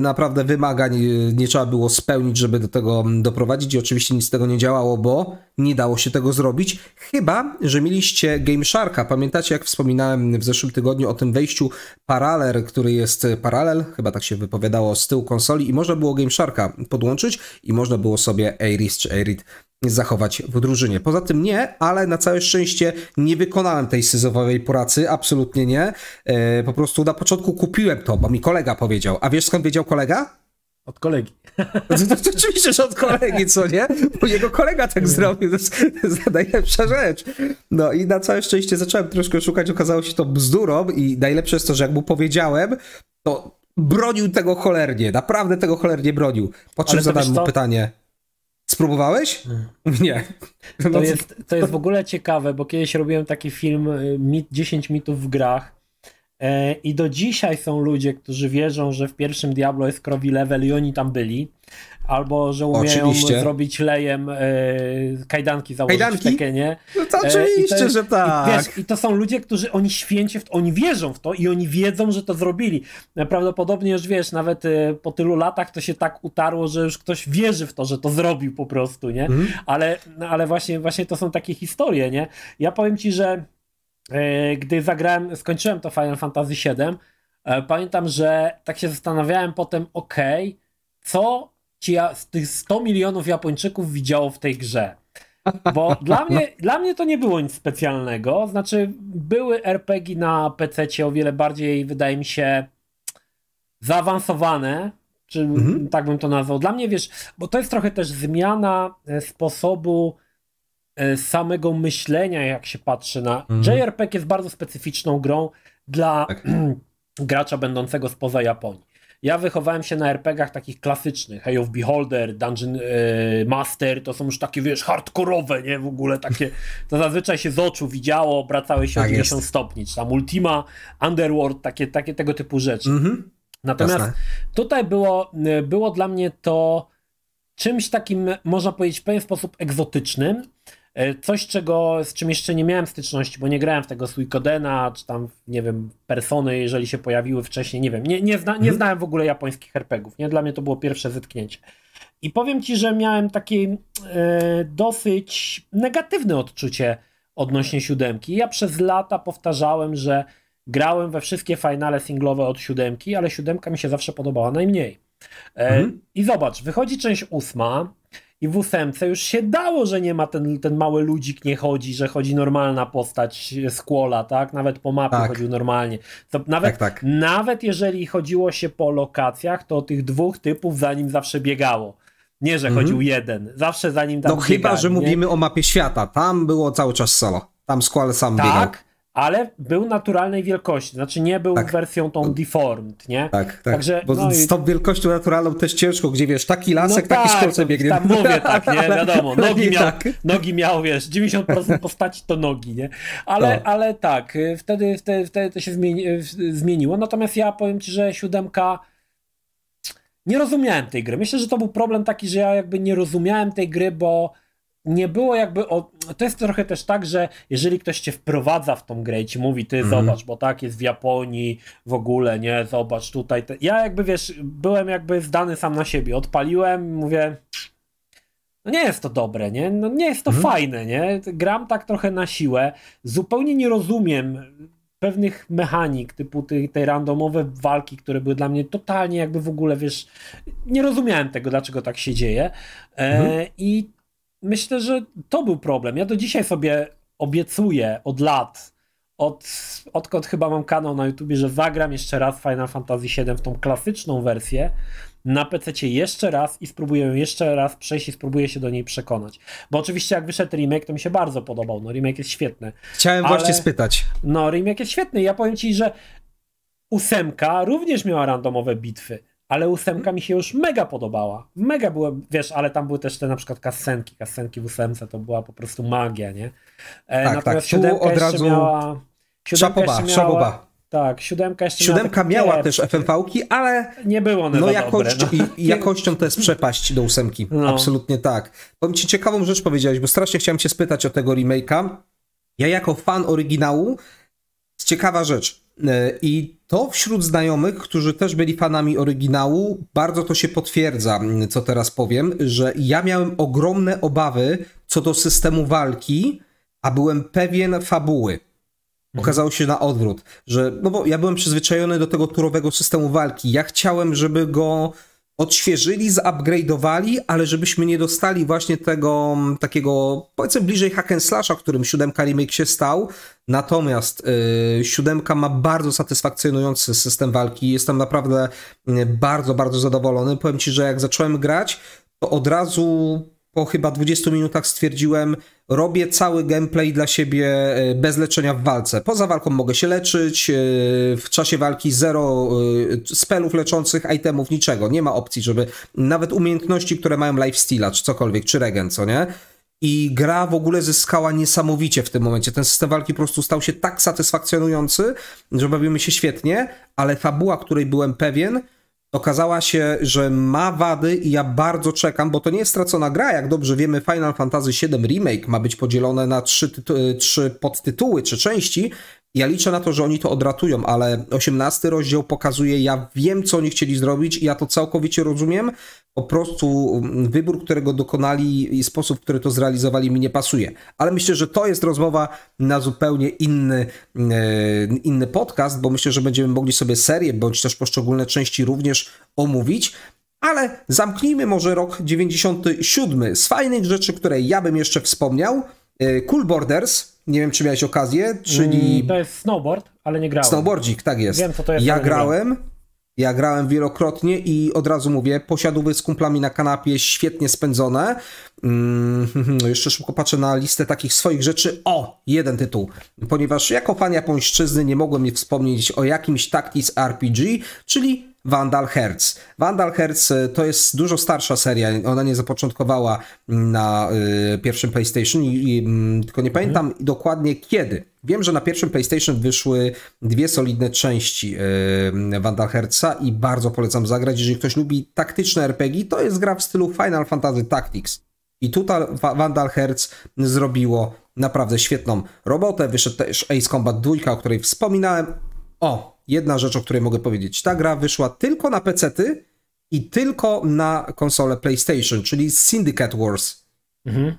naprawdę wymagań e, nie trzeba było spełnić, żeby do tego doprowadzić i oczywiście nic z tego nie działało, bo nie dało się tego zrobić, chyba, że mieliście Game Sharka. Pamiętacie, jak wspominałem w zeszłym tygodniu o tym wejściu Parallel, który jest paralel, chyba tak się wypowiadało, z tyłu konsoli i można było Game Sharka podłączyć i można było sobie Aeris czy Aerid zachować w drużynie. Poza tym nie, ale na całe szczęście nie wykonałem tej syzowej pracy, absolutnie nie. E, po prostu na początku kupiłem to, bo mi kolega powiedział. A wiesz skąd wiedział kolega? Od kolegi. to, oczywiście, że od kolegi, co nie? Bo jego kolega tak zrobił, to jest najlepsza rzecz. No i na całe szczęście zacząłem troszkę szukać, okazało się to bzdurą i najlepsze jest to, że jak mu powiedziałem, to bronił tego cholernie, naprawdę tego cholernie bronił. Po czym zadałem mu to... pytanie. Spróbowałeś? Hmm. Nie. To jest, to jest w ogóle ciekawe, bo kiedyś robiłem taki film y, mit, 10 mitów w grach E, I do dzisiaj są ludzie, którzy wierzą, że w pierwszym Diablo jest krowi level i oni tam byli. Albo że umieją oczywiście. zrobić lejem y, kajdanki założyć kajdanki? w Tekenie. No e, to oczywiście, jest, że tak. I, wiesz, I, to są ludzie, którzy oni święcie, w, oni wierzą w to i oni wiedzą, że to zrobili. Prawdopodobnie już wiesz, nawet po tylu latach to się tak utarło, że już ktoś wierzy w to, że to zrobił po prostu, nie? Mhm. Ale, ale właśnie, właśnie to są takie historie, nie? Ja powiem ci, że E, gdy zagrałem, skończyłem to Final Fantasy VII, e, pamiętam, że tak się zastanawiałem potem, ok, co ci z tych 100 milionów Japończyków widziało w tej grze? Bo dla mnie, dla mnie to nie było nic specjalnego. Znaczy, były RPG na PC o wiele bardziej, wydaje mi się, zaawansowane, czy mhm. tak bym to nazwał. Dla mnie wiesz, bo to jest trochę też zmiana e, sposobu E, samego myślenia, jak się patrzy na. Mhm. JRPG jest bardzo specyficzną grą dla tak. gracza będącego spoza Japonii. Ja wychowałem się na RPGach takich klasycznych, Eye of Beholder, Dungeon e, Master, to są już takie, wiesz, hardkorowe, nie, w ogóle takie, to zazwyczaj się z oczu widziało, obracały się tak o 90 jest. stopni, czy tam Ultima, Underworld, takie, takie tego typu rzeczy. Mhm. Natomiast Jasne. tutaj było, e, było dla mnie to czymś takim, można powiedzieć, w pewien sposób egzotycznym, E, coś, czego, z czym jeszcze nie miałem styczności, bo nie grałem w tego Suikodena, czy tam, nie wiem, Persony, jeżeli się pojawiły wcześniej, nie wiem. Nie, nie, zna, nie mhm. znałem w ogóle japońskich RPGów, nie? Dla mnie to było pierwsze zetknięcie. I powiem Ci, że miałem takie e, dosyć negatywne odczucie odnośnie siódemki. Ja przez lata powtarzałem, że grałem we wszystkie finale singlowe od siódemki, ale siódemka mi się zawsze podobała najmniej. E, mhm. I zobacz, wychodzi część ósma, i w ósemce już się dało, że nie ma ten, ten mały ludzik nie chodzi, że chodzi normalna postać Squalla, tak? Nawet po mapie tak. chodził normalnie. To nawet, tak, tak. nawet jeżeli chodziło się po lokacjach, to tych dwóch typów za nim zawsze biegało. Nie, że mhm. chodził jeden. Zawsze za nim tam No biegali, chyba, że nie? mówimy o mapie świata. Tam było cały czas solo. Tam Squall sam tak? biegał ale był naturalnej wielkości, znaczy nie był tak. wersją tą deformed, nie? Tak, tak. Także, Bo no z tą wielkością naturalną też ciężko, gdzie wiesz, taki lasek, no taki tak, szkolce no, biegnie. Tak, mówię tak, nie? Wiadomo, no nogi miał, tak. nogi miał, wiesz, 90% postaci to nogi, nie? Ale, to. ale tak, y, wtedy, wtedy, wtedy to się y, zmieniło, natomiast ja powiem Ci, że siódemka nie rozumiałem tej gry. Myślę, że to był problem taki, że ja jakby nie rozumiałem tej gry, bo nie było jakby. O... To jest trochę też tak, że jeżeli ktoś cię wprowadza w tą grę i ci mówi, ty mhm. zobacz, bo tak jest w Japonii w ogóle, nie, zobacz tutaj. Te... Ja jakby wiesz, byłem jakby zdany sam na siebie. Odpaliłem, mówię. No nie jest to dobre, nie? No nie jest to mhm. fajne, nie? Gram tak trochę na siłę. Zupełnie nie rozumiem pewnych mechanik, typu tej, tej randomowe walki, które były dla mnie totalnie jakby w ogóle, wiesz, nie rozumiałem tego, dlaczego tak się dzieje. E, mhm. I myślę, że to był problem. Ja do dzisiaj sobie obiecuję od lat, od, odkąd chyba mam kanał na YouTubie, że zagram jeszcze raz Final Fantasy VII w tą klasyczną wersję na PC jeszcze raz i spróbuję ją jeszcze raz przejść i spróbuję się do niej przekonać. Bo oczywiście jak wyszedł remake, to mi się bardzo podobał. No remake jest świetny. Chciałem Ale... właśnie spytać. No remake jest świetny. Ja powiem ci, że ósemka również miała randomowe bitwy ale ósemka mhm. mi się już mega podobała. Mega byłem, wiesz, ale tam były też te na przykład kasenki, kasenki w ósemce, to była po prostu magia, nie? E, tak, tak, tu od razu miała... Szapoba, Tak, siódemka jeszcze Siódemka miała, miała też FMV-ki, ale. Nie było one no, jakość, dobre, no. I, jakością to jest przepaść do ósemki. No. Absolutnie tak. Powiem ci ciekawą rzecz powiedziałeś, bo strasznie chciałem cię spytać o tego remake'a. Ja jako fan oryginału, ciekawa rzecz. E, I to wśród znajomych, którzy też byli fanami oryginału, bardzo to się potwierdza, co teraz powiem, że ja miałem ogromne obawy co do systemu walki, a byłem pewien fabuły. Mhm. Okazało się na odwrót, że no bo ja byłem przyzwyczajony do tego turowego systemu walki. Ja chciałem, żeby go odświeżyli, zupgrade'owali, ale żebyśmy nie dostali właśnie tego mm, takiego, powiedzmy bliżej hack and slasha, którym siódemka remake się stał. Natomiast yy, siódemka ma bardzo satysfakcjonujący system walki. Jestem naprawdę y, bardzo, bardzo zadowolony. Powiem Ci, że jak zacząłem grać, to od razu po chyba 20 minutach stwierdziłem, robię cały gameplay dla siebie e, bez leczenia w walce. Poza walką mogę się leczyć, e, w czasie walki zero e, spelów leczących, itemów, niczego. Nie ma opcji, żeby nawet umiejętności, które mają lifesteala, czy cokolwiek, czy regen, co nie? I gra w ogóle zyskała niesamowicie w tym momencie. Ten system walki po prostu stał się tak satysfakcjonujący, że bawimy się świetnie, ale fabuła, której byłem pewien, okazała się, że ma wady i ja bardzo czekam, bo to nie jest stracona gra. Jak dobrze wiemy, Final Fantasy VII Remake ma być podzielone na trzy, y, trzy podtytuły czy części, ja liczę na to, że oni to odratują, ale 18 rozdział pokazuje, ja wiem, co oni chcieli zrobić i ja to całkowicie rozumiem. Po prostu mm, wybór, którego dokonali i sposób, w który to zrealizowali, mi nie pasuje. Ale myślę, że to jest rozmowa na zupełnie inny, e, inny podcast, bo myślę, że będziemy mogli sobie serię bądź też poszczególne części również omówić. Ale zamknijmy może rok 97. Z fajnych rzeczy, które ja bym jeszcze wspomniał, e, Cool Borders nie wiem, czy miałeś okazję, czyli... Mm, to jest snowboard, ale nie grałem. Snowboardzik, tak jest. Wiem, co to jest. Ja grałem, ja grałem wielokrotnie i od razu mówię, posiadłby z kumplami na kanapie, świetnie spędzone. Mm, jeszcze szybko patrzę na listę takich swoich rzeczy. O, jeden tytuł. Ponieważ jako fan japońszczyzny nie mogłem nie wspomnieć o jakimś Tactics RPG, czyli Vandal Herz. Vandal Herz e, to jest dużo starsza seria, ona nie zapoczątkowała na y, pierwszym PlayStation, i, mm, tylko nie pamiętam mhm. dokładnie kiedy. Wiem, że na pierwszym PlayStation wyszły dwie solidne części y, Vandal Herza i bardzo polecam zagrać. Jeżeli ktoś lubi taktyczne RPG, to jest gra w stylu Final Fantasy Tactics. I tutaj Vandal Herz zrobiło naprawdę świetną robotę. Wyszedł też Ace Combat 2, o której wspominałem, o, jedna rzecz, o której mogę powiedzieć. Ta gra wyszła tylko na pc i tylko na konsolę PlayStation, czyli Syndicate Wars. Mhm.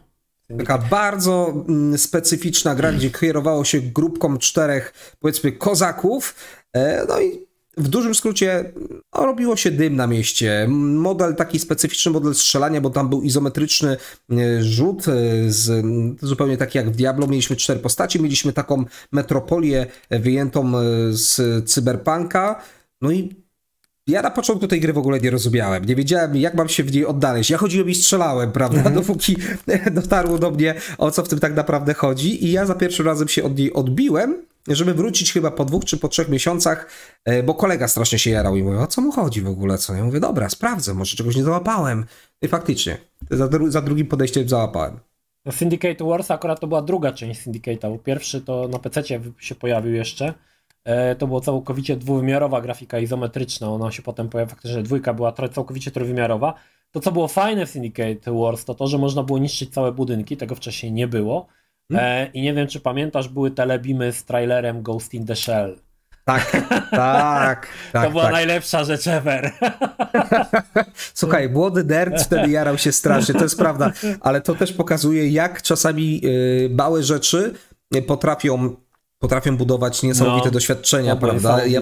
Taka bardzo mm, specyficzna gra, gdzie kierowało się grupką czterech, powiedzmy, kozaków. E, no i w dużym skrócie no, robiło się dym na mieście. Model taki specyficzny, model strzelania, bo tam był izometryczny e, rzut, e, z, zupełnie taki jak w Diablo. Mieliśmy cztery postacie, mieliśmy taką metropolię wyjętą e, z cyberpunka. No i ja na początku tej gry w ogóle nie rozumiałem. Nie wiedziałem, jak mam się w niej oddalić. Ja chodziłem i strzelałem, prawda? Mhm. Dopóki dotarło do mnie, o co w tym tak naprawdę chodzi. I ja za pierwszym razem się od niej odbiłem żeby wrócić chyba po dwóch czy po trzech miesiącach, e, bo kolega strasznie się jarał i mówił, o co mu chodzi w ogóle, co? Ja mówię, dobra, sprawdzę, może czegoś nie załapałem. No I faktycznie, za, dru za drugim podejściem załapałem. Syndicate Wars akurat to była druga część Syndicate'a, pierwszy to na PC się pojawił jeszcze. E, to była całkowicie dwuwymiarowa grafika izometryczna, ona się potem pojawiła, faktycznie dwójka była całkowicie trójwymiarowa. To co było fajne w Syndicate Wars to to, że można było niszczyć całe budynki, tego wcześniej nie było. Hmm? E, I nie wiem, czy pamiętasz, były telebimy z trailerem Ghost in the Shell. Tak, tak. tak to była tak. najlepsza rzecz ever. Słuchaj, młody nerd wtedy jarał się strasznie, to jest prawda, ale to też pokazuje, jak czasami y, małe rzeczy potrafią, potrafią budować no, niesamowite no, doświadczenia, prawda? Ja,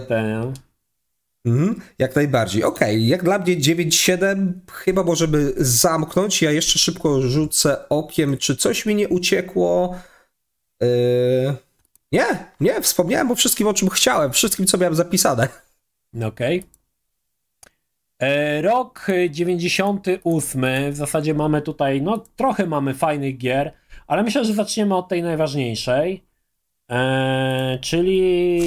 Mhm, jak najbardziej. Okej, okay. jak dla mnie 9-7 chyba możemy zamknąć. Ja jeszcze szybko rzucę okiem, czy coś mi nie uciekło. Yy... Nie, nie, wspomniałem o wszystkim, o czym chciałem, wszystkim, co miałem zapisane. Okej. Okay. E, rok 98, w zasadzie mamy tutaj, no trochę mamy fajnych gier, ale myślę, że zaczniemy od tej najważniejszej. Eee, czyli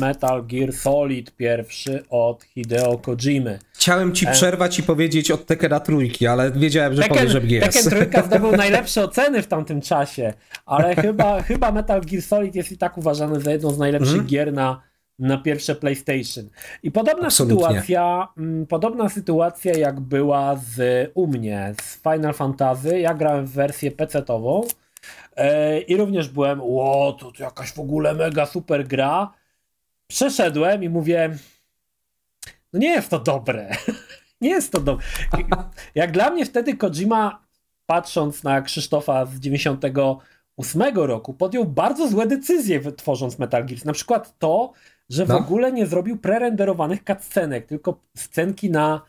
Metal Gear Solid pierwszy od Hideo Kojimy. Chciałem ci e, przerwać eee. i powiedzieć od Tekena trójki, ale wiedziałem, że powiem, powiesz, że GS. Tekken trójka zdobył najlepsze oceny w tamtym czasie, ale chyba, chyba Metal Gear Solid jest i tak uważany za jedną z najlepszych mm. gier na, na pierwsze PlayStation. I podobna sytuacja, m, mm, podobna sytuacja jak była z u mnie, z Final Fantasy. Ja grałem w wersję pc E, I również byłem, ło, to, to jakaś w ogóle mega super gra. Przeszedłem i mówię, no nie jest to dobre. nie jest to dobre. Jak dla mnie wtedy Kojima, patrząc na Krzysztofa z 98 roku, podjął bardzo złe decyzje tworząc Metal Gear. Na przykład to, że w no. ogóle nie zrobił prerenderowanych cutscenek, tylko scenki na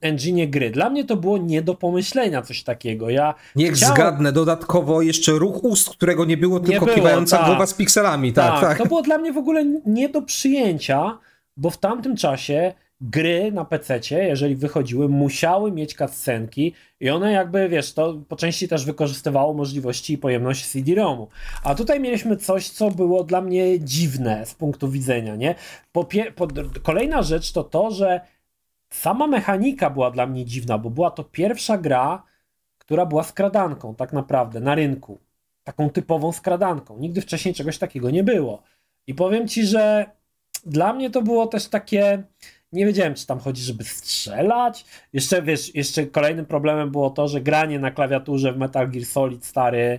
engine gry. Dla mnie to było nie do pomyślenia coś takiego. Ja Niech chciałem... zgadnę, dodatkowo jeszcze ruch ust, którego nie było, tylko nie kiwająca tak. głowa z pikselami. Tak, tak, tak, To było dla mnie w ogóle nie do przyjęcia, bo w tamtym czasie gry na PC-cie, jeżeli wychodziły, musiały mieć kascenki i one jakby, wiesz, to po części też wykorzystywało możliwości i pojemność CD-ROMu. A tutaj mieliśmy coś, co było dla mnie dziwne z punktu widzenia, nie? Po, po, kolejna rzecz to to, że Sama mechanika była dla mnie dziwna, bo była to pierwsza gra, która była skradanką tak naprawdę na rynku. Taką typową skradanką. Nigdy wcześniej czegoś takiego nie było. I powiem ci, że dla mnie to było też takie. Nie wiedziałem, czy tam chodzi, żeby strzelać. Jeszcze wiesz, jeszcze kolejnym problemem było to, że granie na klawiaturze w Metal Gear Solid stary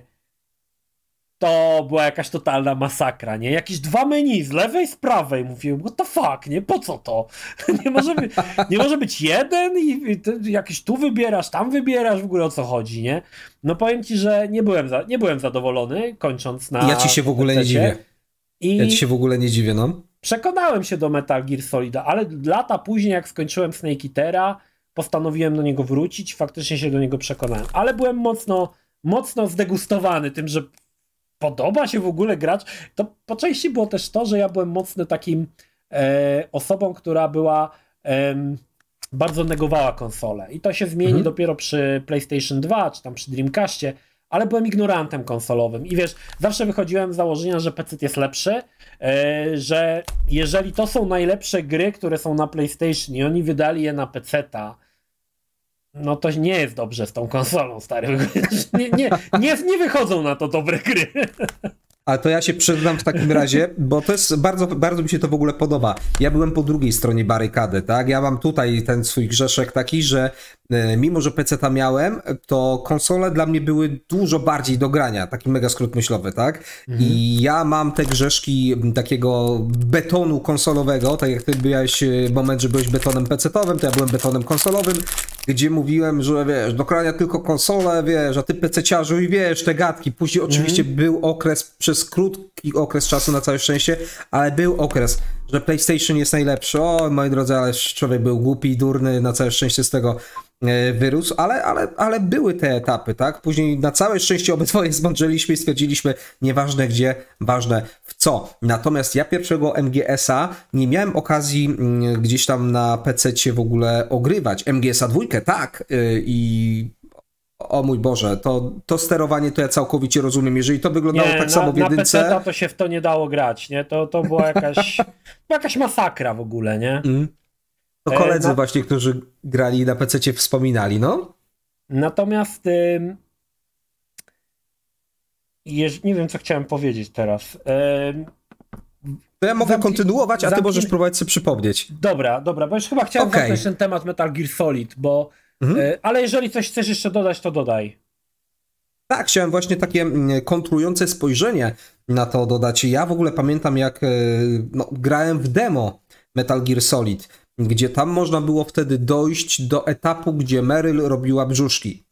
to była jakaś totalna masakra, nie? Jakieś dwa menu z lewej, z prawej. Mówiłem, what the fuck, nie? Po co to? nie, może być, nie może być jeden i, jakiś tu wybierasz, tam wybierasz, w ogóle o co chodzi, nie? No powiem ci, że nie byłem, za, nie byłem zadowolony, kończąc na... Ja ci się w ogóle nie dziwię. I... Ja ci się w ogóle nie dziwię, no. Przekonałem się do Metal Gear Solida, ale lata później, jak skończyłem Snake Eatera, postanowiłem do niego wrócić, faktycznie się do niego przekonałem. Ale byłem mocno, mocno zdegustowany tym, że podoba się w ogóle grać to po części było też to, że ja byłem mocno takim e, osobą, która była e, bardzo negowała konsolę. I to się zmieni mhm. dopiero przy PlayStation 2 czy tam przy Dreamcastie, ale byłem ignorantem konsolowym. I wiesz, zawsze wychodziłem z założenia, że PC jest lepszy, e, że jeżeli to są najlepsze gry, które są na PlayStation i oni wydali je na PC, -ta, no to nie jest dobrze z tą konsolą, stary. Nie, nie, nie, nie wychodzą na to dobre gry. Ale to ja się przyznam w takim razie, bo to jest, bardzo, bardzo mi się to w ogóle podoba. Ja byłem po drugiej stronie barykady, tak? Ja mam tutaj ten swój grzeszek taki, że e, mimo, że PC tam miałem, to konsole dla mnie były dużo bardziej do grania, taki mega skrót myślowy, tak? Mhm. I ja mam te grzeszki takiego betonu konsolowego, tak jak ty byłeś e, moment, że byłeś betonem pc to ja byłem betonem konsolowym gdzie mówiłem, że wiesz, do no, tylko konsole, wiesz, a ty pececiarzu i wiesz, te gadki. Później mhm. oczywiście mm -hmm. był okres, przez krótki okres czasu na całe szczęście, ale był okres, że PlayStation jest najlepszy. O, moi drodzy, ale człowiek był głupi i durny, na całe szczęście z tego e, wyrósł, ale, ale, ale były te etapy, tak? Później na całe szczęście obydwoje zmądrzeliśmy i stwierdziliśmy, nieważne gdzie, ważne co. Natomiast ja pierwszego MGS-a nie miałem okazji mm, gdzieś tam na PC w ogóle ogrywać. MGS-a dwójkę, tak, y, i o mój Boże, to, to sterowanie to ja całkowicie rozumiem. Jeżeli to wyglądało nie, tak na, no, samo w jedynce... Na PC to się w to nie dało grać, nie? To, to była jakaś, jakaś masakra w ogóle, nie? Mm. To e, koledzy e, no- na... właśnie, którzy grali na PC wspominali, no. Natomiast y, Jeż, nie wiem, co chciałem powiedzieć teraz. to ja mogę kontynuować, a ty możesz próbować sobie przypomnieć. Dobra, dobra, bo już chyba chciałem okay. zamknąć ten temat Metal Gear Solid, bo... Mhm. E, ale jeżeli coś chcesz jeszcze dodać, to dodaj. Tak, chciałem właśnie takie mm, kontrujące spojrzenie na to dodać. Ja w ogóle pamiętam, jak e, no, grałem w demo Metal Gear Solid, gdzie tam można było wtedy dojść do etapu, gdzie Meryl robiła brzuszki.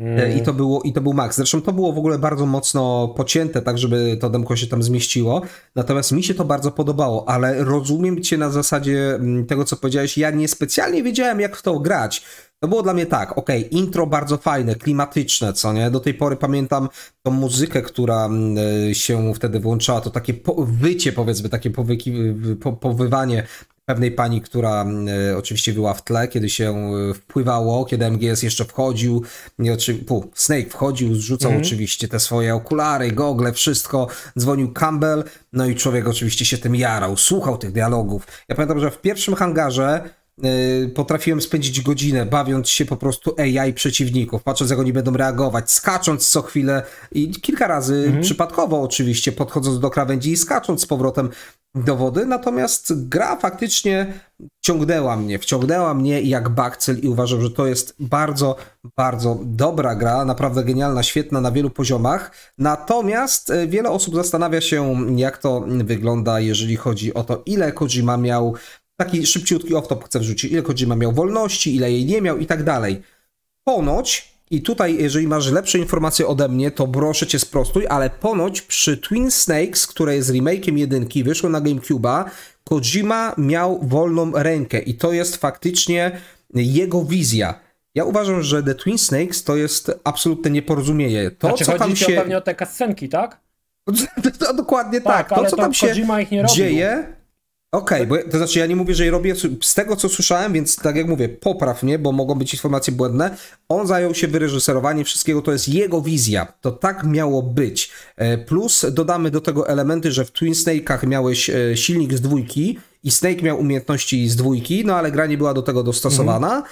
E, I mhm. to, było, I to był max Zresztą to było w ogóle bardzo mocno pocięte, tak żeby to demko się tam zmieściło. Natomiast mi się to bardzo podobało, ale rozumiem cię na zasadzie mm, tego, co powiedziałeś. Ja niespecjalnie wiedziałem, jak w to grać. To było dla mnie tak, ok, intro bardzo fajne, klimatyczne, co nie? Do tej pory pamiętam tą muzykę, która mm, e, się wtedy włączała, to takie po wycie, powiedzmy, takie powyki, po powywanie pewnej pani, która mm, e, oczywiście była w tle, kiedy się e, wpływało, kiedy MGS jeszcze wchodził, nie oczy... Snake wchodził, zrzucał mhm. oczywiście te swoje okulary, gogle, wszystko, dzwonił Campbell, no i człowiek oczywiście się tym jarał, słuchał tych dialogów. Ja pamiętam, że w pierwszym hangarze e, potrafiłem spędzić godzinę bawiąc się po prostu AI przeciwników, patrząc jak oni będą reagować, skacząc co chwilę i kilka razy mhm. przypadkowo oczywiście podchodząc do krawędzi i skacząc z powrotem dowody, natomiast gra faktycznie ciągnęła mnie, wciągnęła mnie jak bakcyl i uważam, że to jest bardzo, bardzo dobra gra, naprawdę genialna, świetna na wielu poziomach. Natomiast e, wiele osób zastanawia się, jak to wygląda, jeżeli chodzi o to, ile Kojima miał, taki szybciutki off-top chcę wrzucić, ile Kojima miał wolności, ile jej nie miał i tak dalej. Ponoć i tutaj, jeżeli masz lepsze informacje ode mnie, to proszę cię sprostuj, ale ponoć przy Twin Snakes, które jest remake'iem jedynki, wyszło na GameCube'a, Kojima miał wolną rękę i to jest faktycznie jego wizja. Ja uważam, że The Twin Snakes to jest absolutne nieporozumienie. To, znaczy, co tam się... pewnie o te kascenki, tak? Dokładnie tak. tak. To, co to tam Kojima się dzieje, Okej, okay, bo to znaczy ja nie mówię, że je robię z tego, co słyszałem, więc tak jak mówię, popraw mnie, bo mogą być informacje błędne. On zajął się wyreżyserowaniem wszystkiego, to jest jego wizja. To tak miało być. E, plus dodamy do tego elementy, że w Twin Snake'ach miałeś e, silnik z dwójki i Snake miał umiejętności z dwójki, no ale gra nie była do tego dostosowana.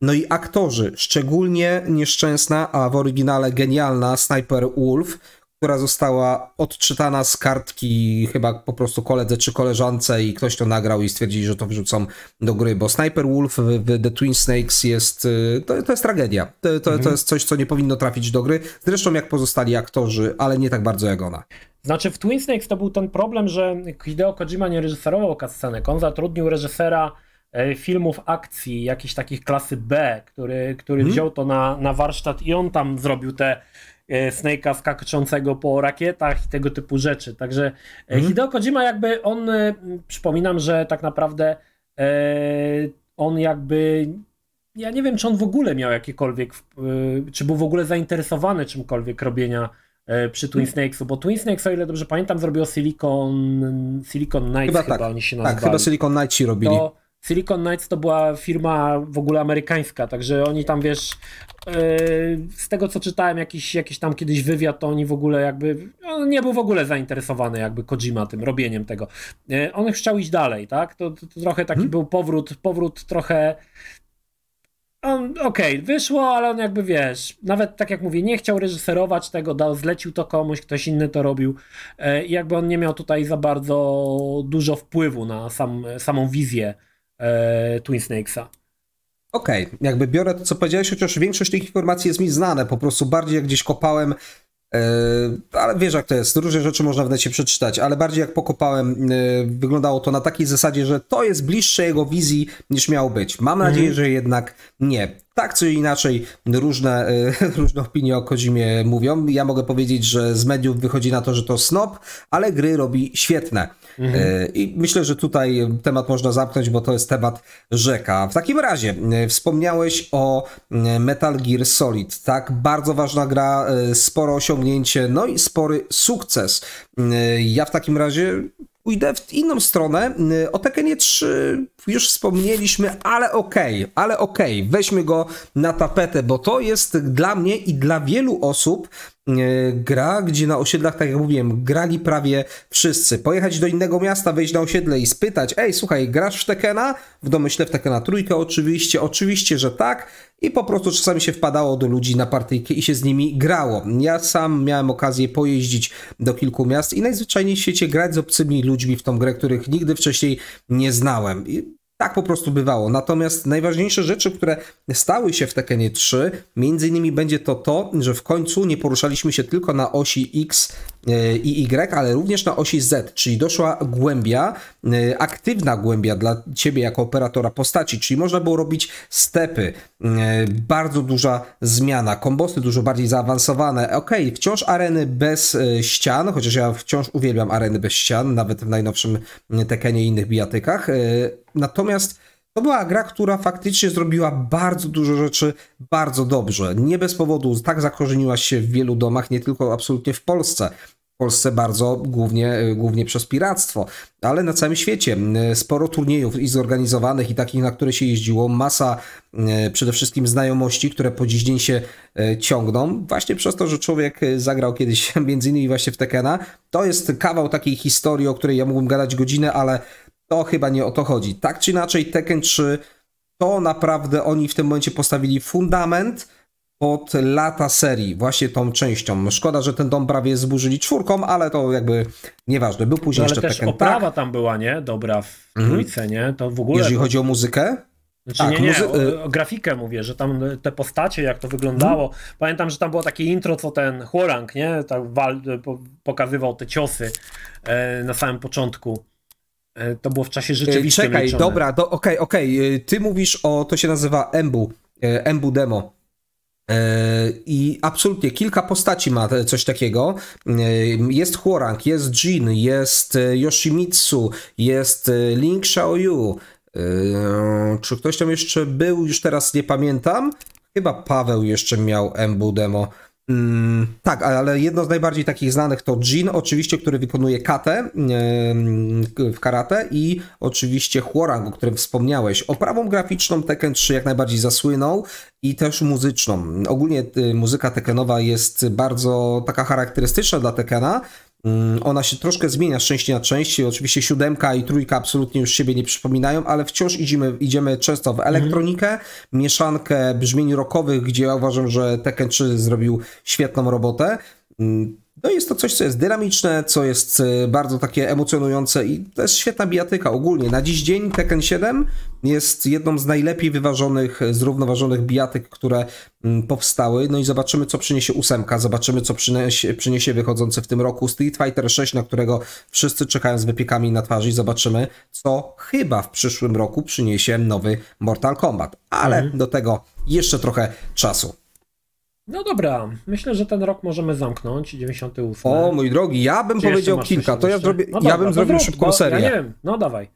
No i aktorzy, szczególnie nieszczęsna, a w oryginale genialna Sniper Wolf, która została odczytana z kartki chyba po prostu koledze czy koleżance i ktoś to nagrał i stwierdzili, że to wrzucą do gry, bo Sniper Wolf w The Twin Snakes jest, y, to, to jest tragedia. To, to, mhm. to jest coś, co nie powinno trafić do gry. Zresztą jak pozostali aktorzy, ale nie tak bardzo jak ona. Znaczy w Twin Snakes to był ten problem, że Hideo Kojima nie reżyserował cutscenek, on zatrudnił reżysera e, filmów akcji, jakichś takich klasy B, który, który mhm. wziął to na, na warsztat i on tam zrobił te E, Snake'a skakczącego po rakietach i tego typu rzeczy. Także e, mhm. Hideo Kojima jakby on, e, przypominam, że tak naprawdę on jakby ja nie wiem, czy on w ogóle miał jakiekolwiek, czy był w ogóle zainteresowany czymkolwiek robienia przy Twin mhm. Snakesu, bo Twin Snakes, o ile dobrze pamiętam, zrobił Silicon, Silicon Knights, chyba, chyba tak. oni się nazywali. Tak, chyba Silicon Knights robili. To, Silicon Knights to była firma w ogóle amerykańska, także oni tam wiesz, e, z tego co czytałem jakiś, jakiś tam kiedyś wywiad, to oni w ogóle jakby, on nie był w ogóle zainteresowany jakby Kojima tym robieniem tego. E, on chciał iść dalej, tak? To, to, to trochę taki hmm. był powrót, powrót trochę on, okej, okay, wyszło, ale on jakby wiesz, nawet tak jak mówię, nie chciał reżyserować tego, dał, zlecił to komuś, ktoś inny to robił. E, I jakby on nie miał tutaj za bardzo dużo wpływu na sam, samą wizję e, Twin Snakesa. Okej, okay. jakby biorę to, co powiedziałeś, chociaż większość tych informacji jest mi znane, po prostu bardziej jak gdzieś kopałem, yy, ale wiesz jak to jest, różne rzeczy można w necie przeczytać, ale bardziej jak pokopałem, yy, wyglądało to na takiej zasadzie, że to jest bliższe jego wizji niż miało być. Mam mm. nadzieję, że jednak nie. Tak czy inaczej, różne, yy, różne opinie o Kozimie mówią. Ja mogę powiedzieć, że z mediów wychodzi na to, że to snop, ale gry robi świetne. Mhm. E, I myślę, że tutaj temat można zamknąć, bo to jest temat rzeka. W takim razie e, wspomniałeś o e, Metal Gear Solid, tak? Bardzo ważna gra, sporo osiągnięcie, no i spory sukces. Ja w takim razie pójdę w inną stronę. O Tekenie 3 już wspomnieliśmy, ale okej, okay, ale okej, okay. weźmy go na tapetę, bo to jest dla mnie i dla wielu osób E, gra, gdzie na osiedlach, tak jak mówiłem, grali prawie wszyscy. Pojechać do innego miasta, wejść na osiedle i spytać, ej, słuchaj, grasz w Tekena? W domyśle w Tekena trójkę oczywiście, oczywiście, że tak. I po prostu czasami się wpadało do ludzi na partyjkę i się z nimi grało. Ja sam miałem okazję pojeździć do kilku miast i najzwyczajniej w świecie grać z obcymi ludźmi w tą grę, których nigdy wcześniej nie znałem. I tak po prostu bywało. Natomiast najważniejsze rzeczy, które stały się w Tekenie 3, między innymi będzie to to, że w końcu nie poruszaliśmy się tylko na osi X E, i Y, ale również na osi Z, czyli doszła głębia, e, aktywna głębia dla ciebie jako operatora postaci, czyli można było robić stepy, e, bardzo duża zmiana, kombosy dużo bardziej zaawansowane. Ok, wciąż areny bez ścian, chociaż ja wciąż uwielbiam areny bez ścian, nawet w najnowszym Tekenie i innych bijatykach. Natomiast to była gra, która faktycznie zrobiła bardzo dużo rzeczy bardzo dobrze. Nie bez powodu tak zakorzeniła się w wielu domach, nie tylko absolutnie w Polsce. W Polsce bardzo, głównie, e, głównie przez piractwo, ale na całym świecie. E, sporo turniejów i zorganizowanych i takich, na które się jeździło, masa e, przede wszystkim znajomości, które po dziś dzień się ciągną, właśnie przez to, że człowiek zagrał kiedyś między innymi właśnie w Tekena. To jest kawał takiej historii, o której ja mógłbym gadać godzinę, ale to chyba nie o to chodzi. Tak czy inaczej, Tekken 3 to naprawdę oni w tym momencie postawili fundament pod lata serii, właśnie tą częścią. No szkoda, że ten dom prawie zburzyli czwórką, ale to jakby nieważne. Był później no, ale jeszcze też Tekken, oprawa tak. tam była, nie? Dobra w mhm. trójce, nie? To w ogóle... Jeżeli chodzi o muzykę? Znaczy, tak, nie, nie, muzy... o, o, grafikę mówię, że tam te postacie, jak to wyglądało. Hmm. Pamiętam, że tam było takie intro, co ten Chorang, nie? Tak wal... pokazywał te ciosy e, na samym początku. E, to było w czasie e, rzeczywistym. Czekaj, liczone. dobra, okej, do, okej. Okay, okay. E, ty mówisz o, to się nazywa Embu, Embu Demo. I absolutnie kilka postaci ma coś takiego. Jest Huorang, jest Jin, jest Yoshimitsu, jest Link Xiaoyu. Czy ktoś tam jeszcze był? Już teraz nie pamiętam. Chyba Paweł jeszcze miał Embu Demo. Mm, tak, ale jedno z najbardziej takich znanych to Jin, oczywiście, który wykonuje katę yy, w karate i oczywiście Huorang, o którym wspomniałeś. Oprawą graficzną Tekken 3 jak najbardziej zasłynął i też muzyczną. Ogólnie y, muzyka Tekkenowa jest bardzo taka charakterystyczna dla Tekkena, Mm, ona się troszkę zmienia z części na części. Oczywiście siódemka i trójka absolutnie już siebie nie przypominają, ale wciąż idziemy, idziemy często w elektronikę, mm. mieszankę brzmień rockowych, gdzie ja uważam, że Tekken 3 zrobił świetną robotę. Mm, no jest to coś, co jest dynamiczne, co jest e, bardzo takie emocjonujące i to jest świetna bijatyka ogólnie. Na dziś dzień Tekken 7 jest jedną z najlepiej wyważonych, zrównoważonych bijatyk, które mm, powstały. No i zobaczymy, co przyniesie ósemka, zobaczymy, co przyniesie, przyniesie wychodzący w tym roku Street Fighter 6, na którego wszyscy czekają z wypiekami na twarzy i zobaczymy, co chyba w przyszłym roku przyniesie nowy Mortal Kombat. Ale mhm. do tego jeszcze trochę czasu. No dobra, myślę, że ten rok możemy zamknąć, 98. O mój drogi, ja bym Czy powiedział kilka, to ja, zrobię, no dobra, ja bym zrobił szybką serię. Ja nie wiem, no dawaj.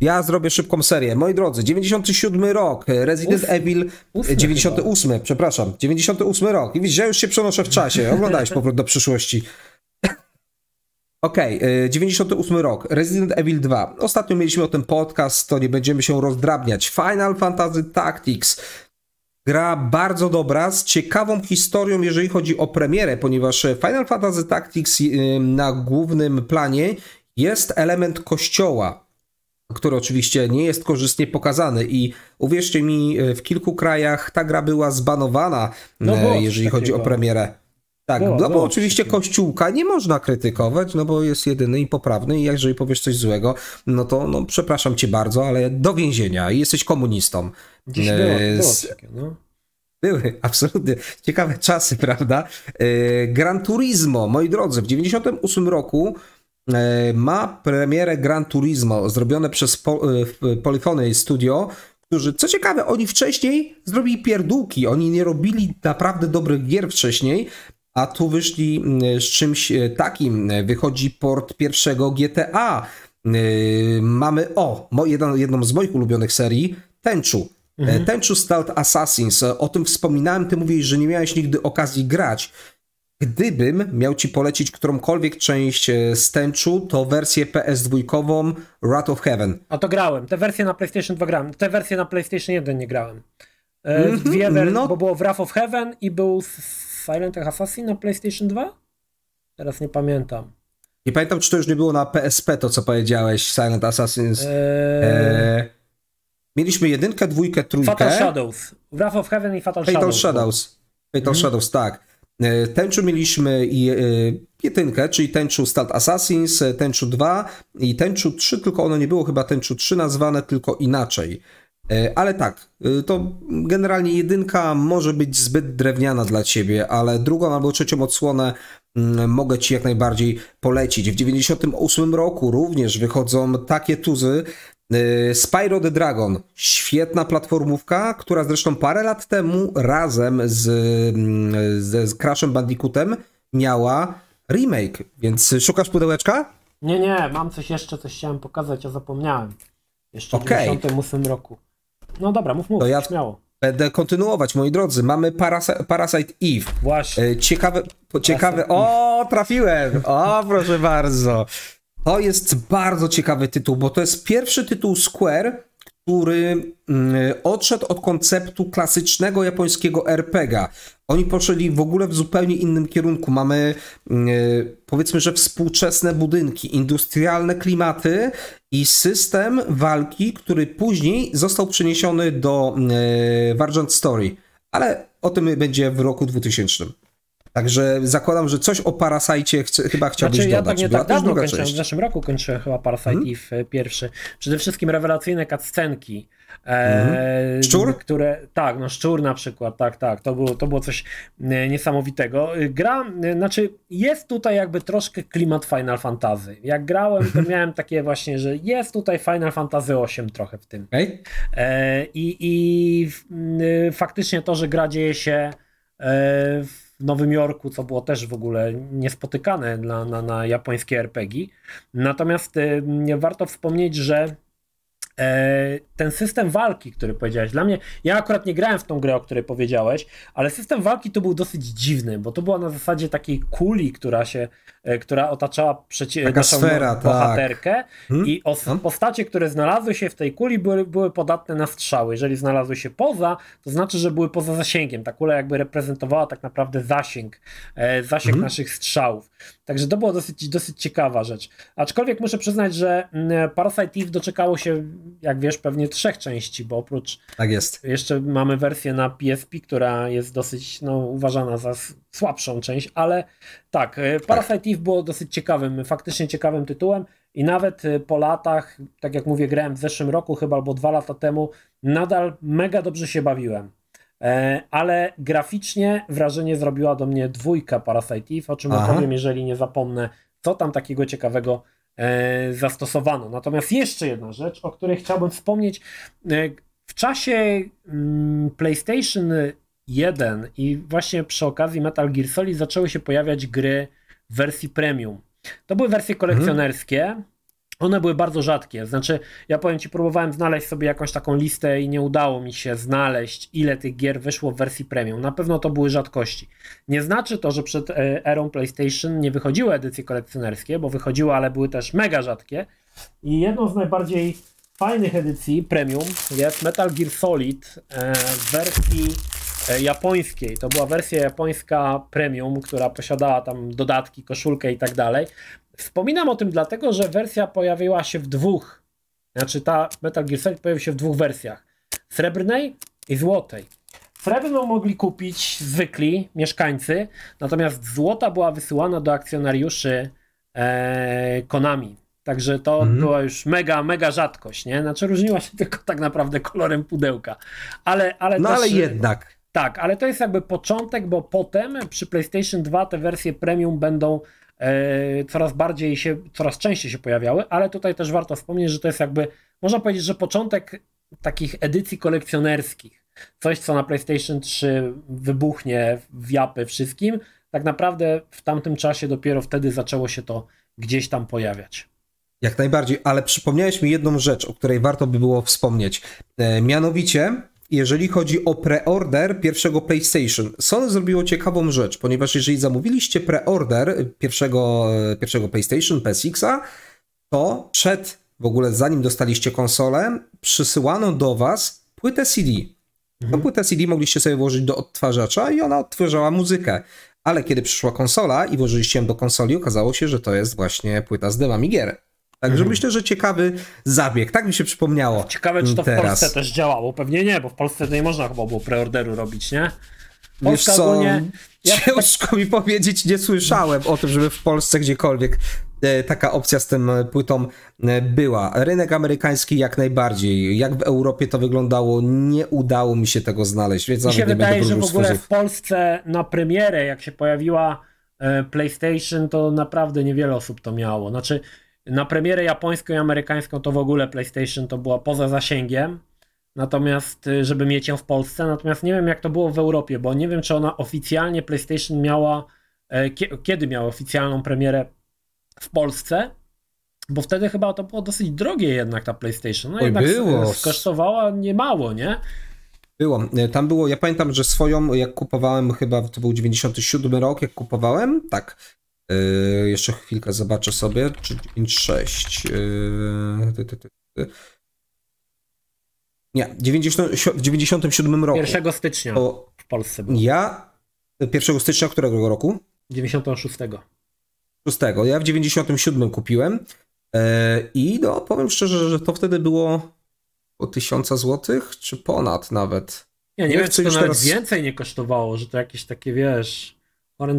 Ja zrobię szybką serię. Moi drodzy, 97 rok, e, Resident Uf, Evil 98, e, chyba. przepraszam, 98 rok. I widzisz, ja już się przenoszę w czasie, oglądałeś powrót do przyszłości. Okej, okay, e, 98 rok, Resident Evil 2. Ostatnio mieliśmy o tym podcast, to nie będziemy się rozdrabniać. Final Fantasy Tactics, Gra bardzo dobra, z ciekawą historią, jeżeli chodzi o premierę, ponieważ Final Fantasy Tactics na głównym planie jest element kościoła, który oczywiście nie jest korzystnie pokazany i uwierzcie mi, y, w kilku krajach ta gra była zbanowana, no y, jeżeli takiego. chodzi o premierę. Tak, no, no, bo no, oczywiście Kościółka nie można krytykować, no bo jest jedyny i poprawny i jeżeli powiesz coś złego, no to no, przepraszam cię bardzo, ale do więzienia i jesteś komunistą. Dziś e, było, było no. Były, absolutnie. Ciekawe czasy, prawda? E, Gran Turismo, moi drodzy, w 98 roku e, ma premierę Gran Turismo, zrobione przez Polyphony Studio, którzy, co ciekawe, oni wcześniej zrobili pierdółki, oni nie robili naprawdę dobrych gier wcześniej, a tu wyszli mm, z czymś e, takim. E, wychodzi port pierwszego GTA. E, mamy, o, jedną, jedną z moich ulubionych serii, Tenchu. Mhm. Tenchu Stealth Assassins. O tym wspominałem, ty mówisz, że nie miałeś nigdy okazji grać. Gdybym miał ci polecić którąkolwiek część z Tenchu, to wersję PS2 Wrath of Heaven. A to grałem. Te wersje na PlayStation 2 grałem. Te wersje na PlayStation 1 nie grałem. Mhm. Dwie wersje, no. bo było Wrath of Heaven i był Silent Assassin na PlayStation 2? Teraz nie pamiętam. Nie pamiętam, czy to już nie było na PSP, to co powiedziałeś, Silent Assassins. Eee... Eee... Mieliśmy jedynkę, dwójkę, trójkę. Fatal Shadows. Wrath of Heaven i Fatal, Fatal Shadows. No. Shadows. Fatal mhm. Shadows, tak. Eee, Tenchu mieliśmy i eee, jedynkę, czyli Tenchu Start Assassins, Tenchu 2 i Tenchu 3, tylko ono nie było chyba Tenchu 3 nazwane, tylko inaczej. E, ale tak, e, to generalnie jedynka może być zbyt drewniana dla ciebie, ale drugą albo trzecią odsłonę mm, mogę ci jak najbardziej polecić. W 98 roku również wychodzą takie tuzy. E, Spyro the Dragon, świetna platformówka, która zresztą parę lat temu razem z, mm, z, z Crashem Bandicootem miała remake, więc szukasz pudełeczka? Nie, nie, mam coś jeszcze, coś chciałem pokazać, a zapomniałem. Jeszcze okay. w 98 roku. No dobra, mów, mów, to ja śmiało. Będę kontynuować, moi drodzy. Mamy Parasa Parasite Eve. Właśnie. E, ciekawe, ciekawe... O, trafiłem! O, proszę bardzo. To jest bardzo ciekawy tytuł, bo to jest pierwszy tytuł Square, który mm, odszedł od konceptu klasycznego japońskiego RPG. Oni poszli w ogóle w zupełnie innym kierunku. Mamy mm, powiedzmy, że współczesne budynki, industrialne klimaty i system walki, który później został przeniesiony do Vargent mm, Story. Ale o tym będzie w roku 2000. Także zakładam, że coś o Parasite chce, chyba chciałbyś znaczy, dodać. Ja tak nie tak dawno kończę, w zeszłym roku kończyłem chyba Parasite hmm? Eve e, pierwszy. Przede wszystkim rewelacyjne cutscenki. E, mhm. szczur? Które, tak, no szczur na przykład, tak, tak. To było, to było coś e, niesamowitego. Gra, znaczy jest tutaj jakby troszkę klimat Final Fantasy. Jak grałem, to mhm. miałem takie właśnie, że jest tutaj Final Fantasy 8 trochę w tym. Okay. E, I i faktycznie to, że gra dzieje się w w Nowym Jorku, co było też w ogóle niespotykane na, na, na japońskie RPG. Natomiast y, warto wspomnieć, że e, ten system walki, który powiedziałeś, dla mnie, ja akurat nie grałem w tą grę, o której powiedziałeś, ale system walki to był dosyć dziwny, bo to była na zasadzie takiej kuli, która się E, która otaczała przeci- naszą sfera, tak. bohaterkę tak. i os- hmm? postacie, które znalazły się w tej kuli były, były podatne na strzały. Jeżeli znalazły się poza, to znaczy, że były poza zasięgiem. Ta kula jakby reprezentowała tak naprawdę zasięg, e, zasięg hmm? naszych strzałów. Także to była dosyć, dosyć ciekawa rzecz. Aczkolwiek muszę przyznać, że mm, Parasite Eve doczekało się, jak wiesz, pewnie trzech części, bo oprócz tak jest. jeszcze mamy wersję na PSP, która jest dosyć no, uważana za słabszą część, ale tak, e, Parasite tak. Eve było dosyć ciekawym, faktycznie ciekawym tytułem i nawet e, po latach, tak jak mówię, grałem w zeszłym roku chyba albo dwa lata temu, nadal mega dobrze się bawiłem. E, ale graficznie wrażenie zrobiła do mnie dwójka Parasite Eve, o czym Aha. opowiem, jeżeli nie zapomnę, co tam takiego ciekawego zastosowano. Natomiast jeszcze jedna rzecz, o której chciałbym wspomnieć. W czasie mm, PlayStation 1 i właśnie przy okazji Metal Gear Solid zaczęły się pojawiać gry w wersji premium. To były wersje mhm. kolekcjonerskie, One były bardzo rzadkie. Znaczy, ja powiem ci, próbowałem znaleźć sobie jakąś taką listę i nie udało mi się znaleźć, ile tych gier wyszło w wersji premium. Na pewno to były rzadkości. Nie znaczy to, że przed e, erą PlayStation nie wychodziły edycje kolekcjonerskie, bo wychodziły, ale były też mega rzadkie. I jedną z najbardziej fajnych edycji premium jest Metal Gear Solid e, w wersji E, japońskiej. To była wersja japońska premium, która posiadała tam dodatki, koszulkę i tak dalej. Wspominam o tym dlatego, że wersja pojawiła się w dwóch. Znaczy ta Metal Gear Solid pojawiła się w dwóch wersjach. Srebrnej i złotej. Srebrną mogli kupić zwykli mieszkańcy, natomiast złota była wysyłana do akcjonariuszy e, Konami. Także to mm. była już mega, mega rzadkość, nie? Znaczy różniła się tylko tak naprawdę kolorem pudełka. Ale, ale no też, ale jednak. Tak, ale to jest jakby początek, bo potem przy PlayStation 2 te wersje premium będą e, coraz bardziej się, coraz częściej się pojawiały, ale tutaj też warto wspomnieć, że to jest jakby, można powiedzieć, że początek takich edycji kolekcjonerskich. Coś, co na PlayStation 3 wybuchnie w japy wszystkim, tak naprawdę w tamtym czasie dopiero wtedy zaczęło się to gdzieś tam pojawiać. Jak najbardziej, ale przypomniałeś mi jedną rzecz, o której warto by było wspomnieć. E, mianowicie jeżeli chodzi o preorder pierwszego PlayStation, Sony zrobiło ciekawą rzecz, ponieważ jeżeli zamówiliście preorder pierwszego, pierwszego PlayStation PSX-a, to przed w ogóle zanim dostaliście konsolę, przysyłano do was płytę CD. Mhm. płytę CD mogliście sobie włożyć do odtwarzacza i ona odtwarzała muzykę. Ale kiedy przyszła konsola i włożyliście ją do konsoli, okazało się, że to jest właśnie płyta z dymami gier. Także mhm. myślę, że ciekawy zabieg. Tak mi się przypomniało. Ciekawe, czy to w Polsce też działało. Pewnie nie, bo w Polsce nie no można chyba było preorderu robić, nie? Polska Wiesz co, ogólnie... Tak- ciężko mi powiedzieć, nie słyszałem o tym, żeby w Polsce gdziekolwiek e, taka opcja z tym e, płytą e, była. Rynek amerykański jak najbardziej. Jak w Europie to wyglądało, nie udało mi się tego znaleźć. Więc mi się wydaje, że w ogóle w Polsce na premierę, jak się pojawiła PlayStation, to naprawdę niewiele osób to miało. Znaczy, na premierę japońską i amerykańską to w ogóle PlayStation to była poza zasięgiem. Natomiast, y, żeby mieć ją w Polsce, natomiast nie wiem jak to było w Europie, bo nie wiem czy ona oficjalnie PlayStation miała, e, kiedy miała oficjalną premierę w Polsce, bo wtedy chyba to było dosyć drogie jednak ta PlayStation. No Oj, jednak było. skosztowała niemało, nie? Było. E, tam było, ja pamiętam, że swoją, jak kupowałem chyba, to był 97 rok, jak kupowałem, tak, Yy, jeszcze chwilkę zobaczę sobie. Czy int 6. Yy, ty, ty, ty, nie, w 97 roku. 1 stycznia to w Polsce było. Ja 1 stycznia którego roku? 96. 6. Ja w 97 kupiłem yy, i no powiem szczerze, że to wtedy było o 1000 zł, czy ponad nawet. Ja nie, nie wiem, czy to nawet teraz... więcej nie kosztowało, że to jakieś takie, wiesz...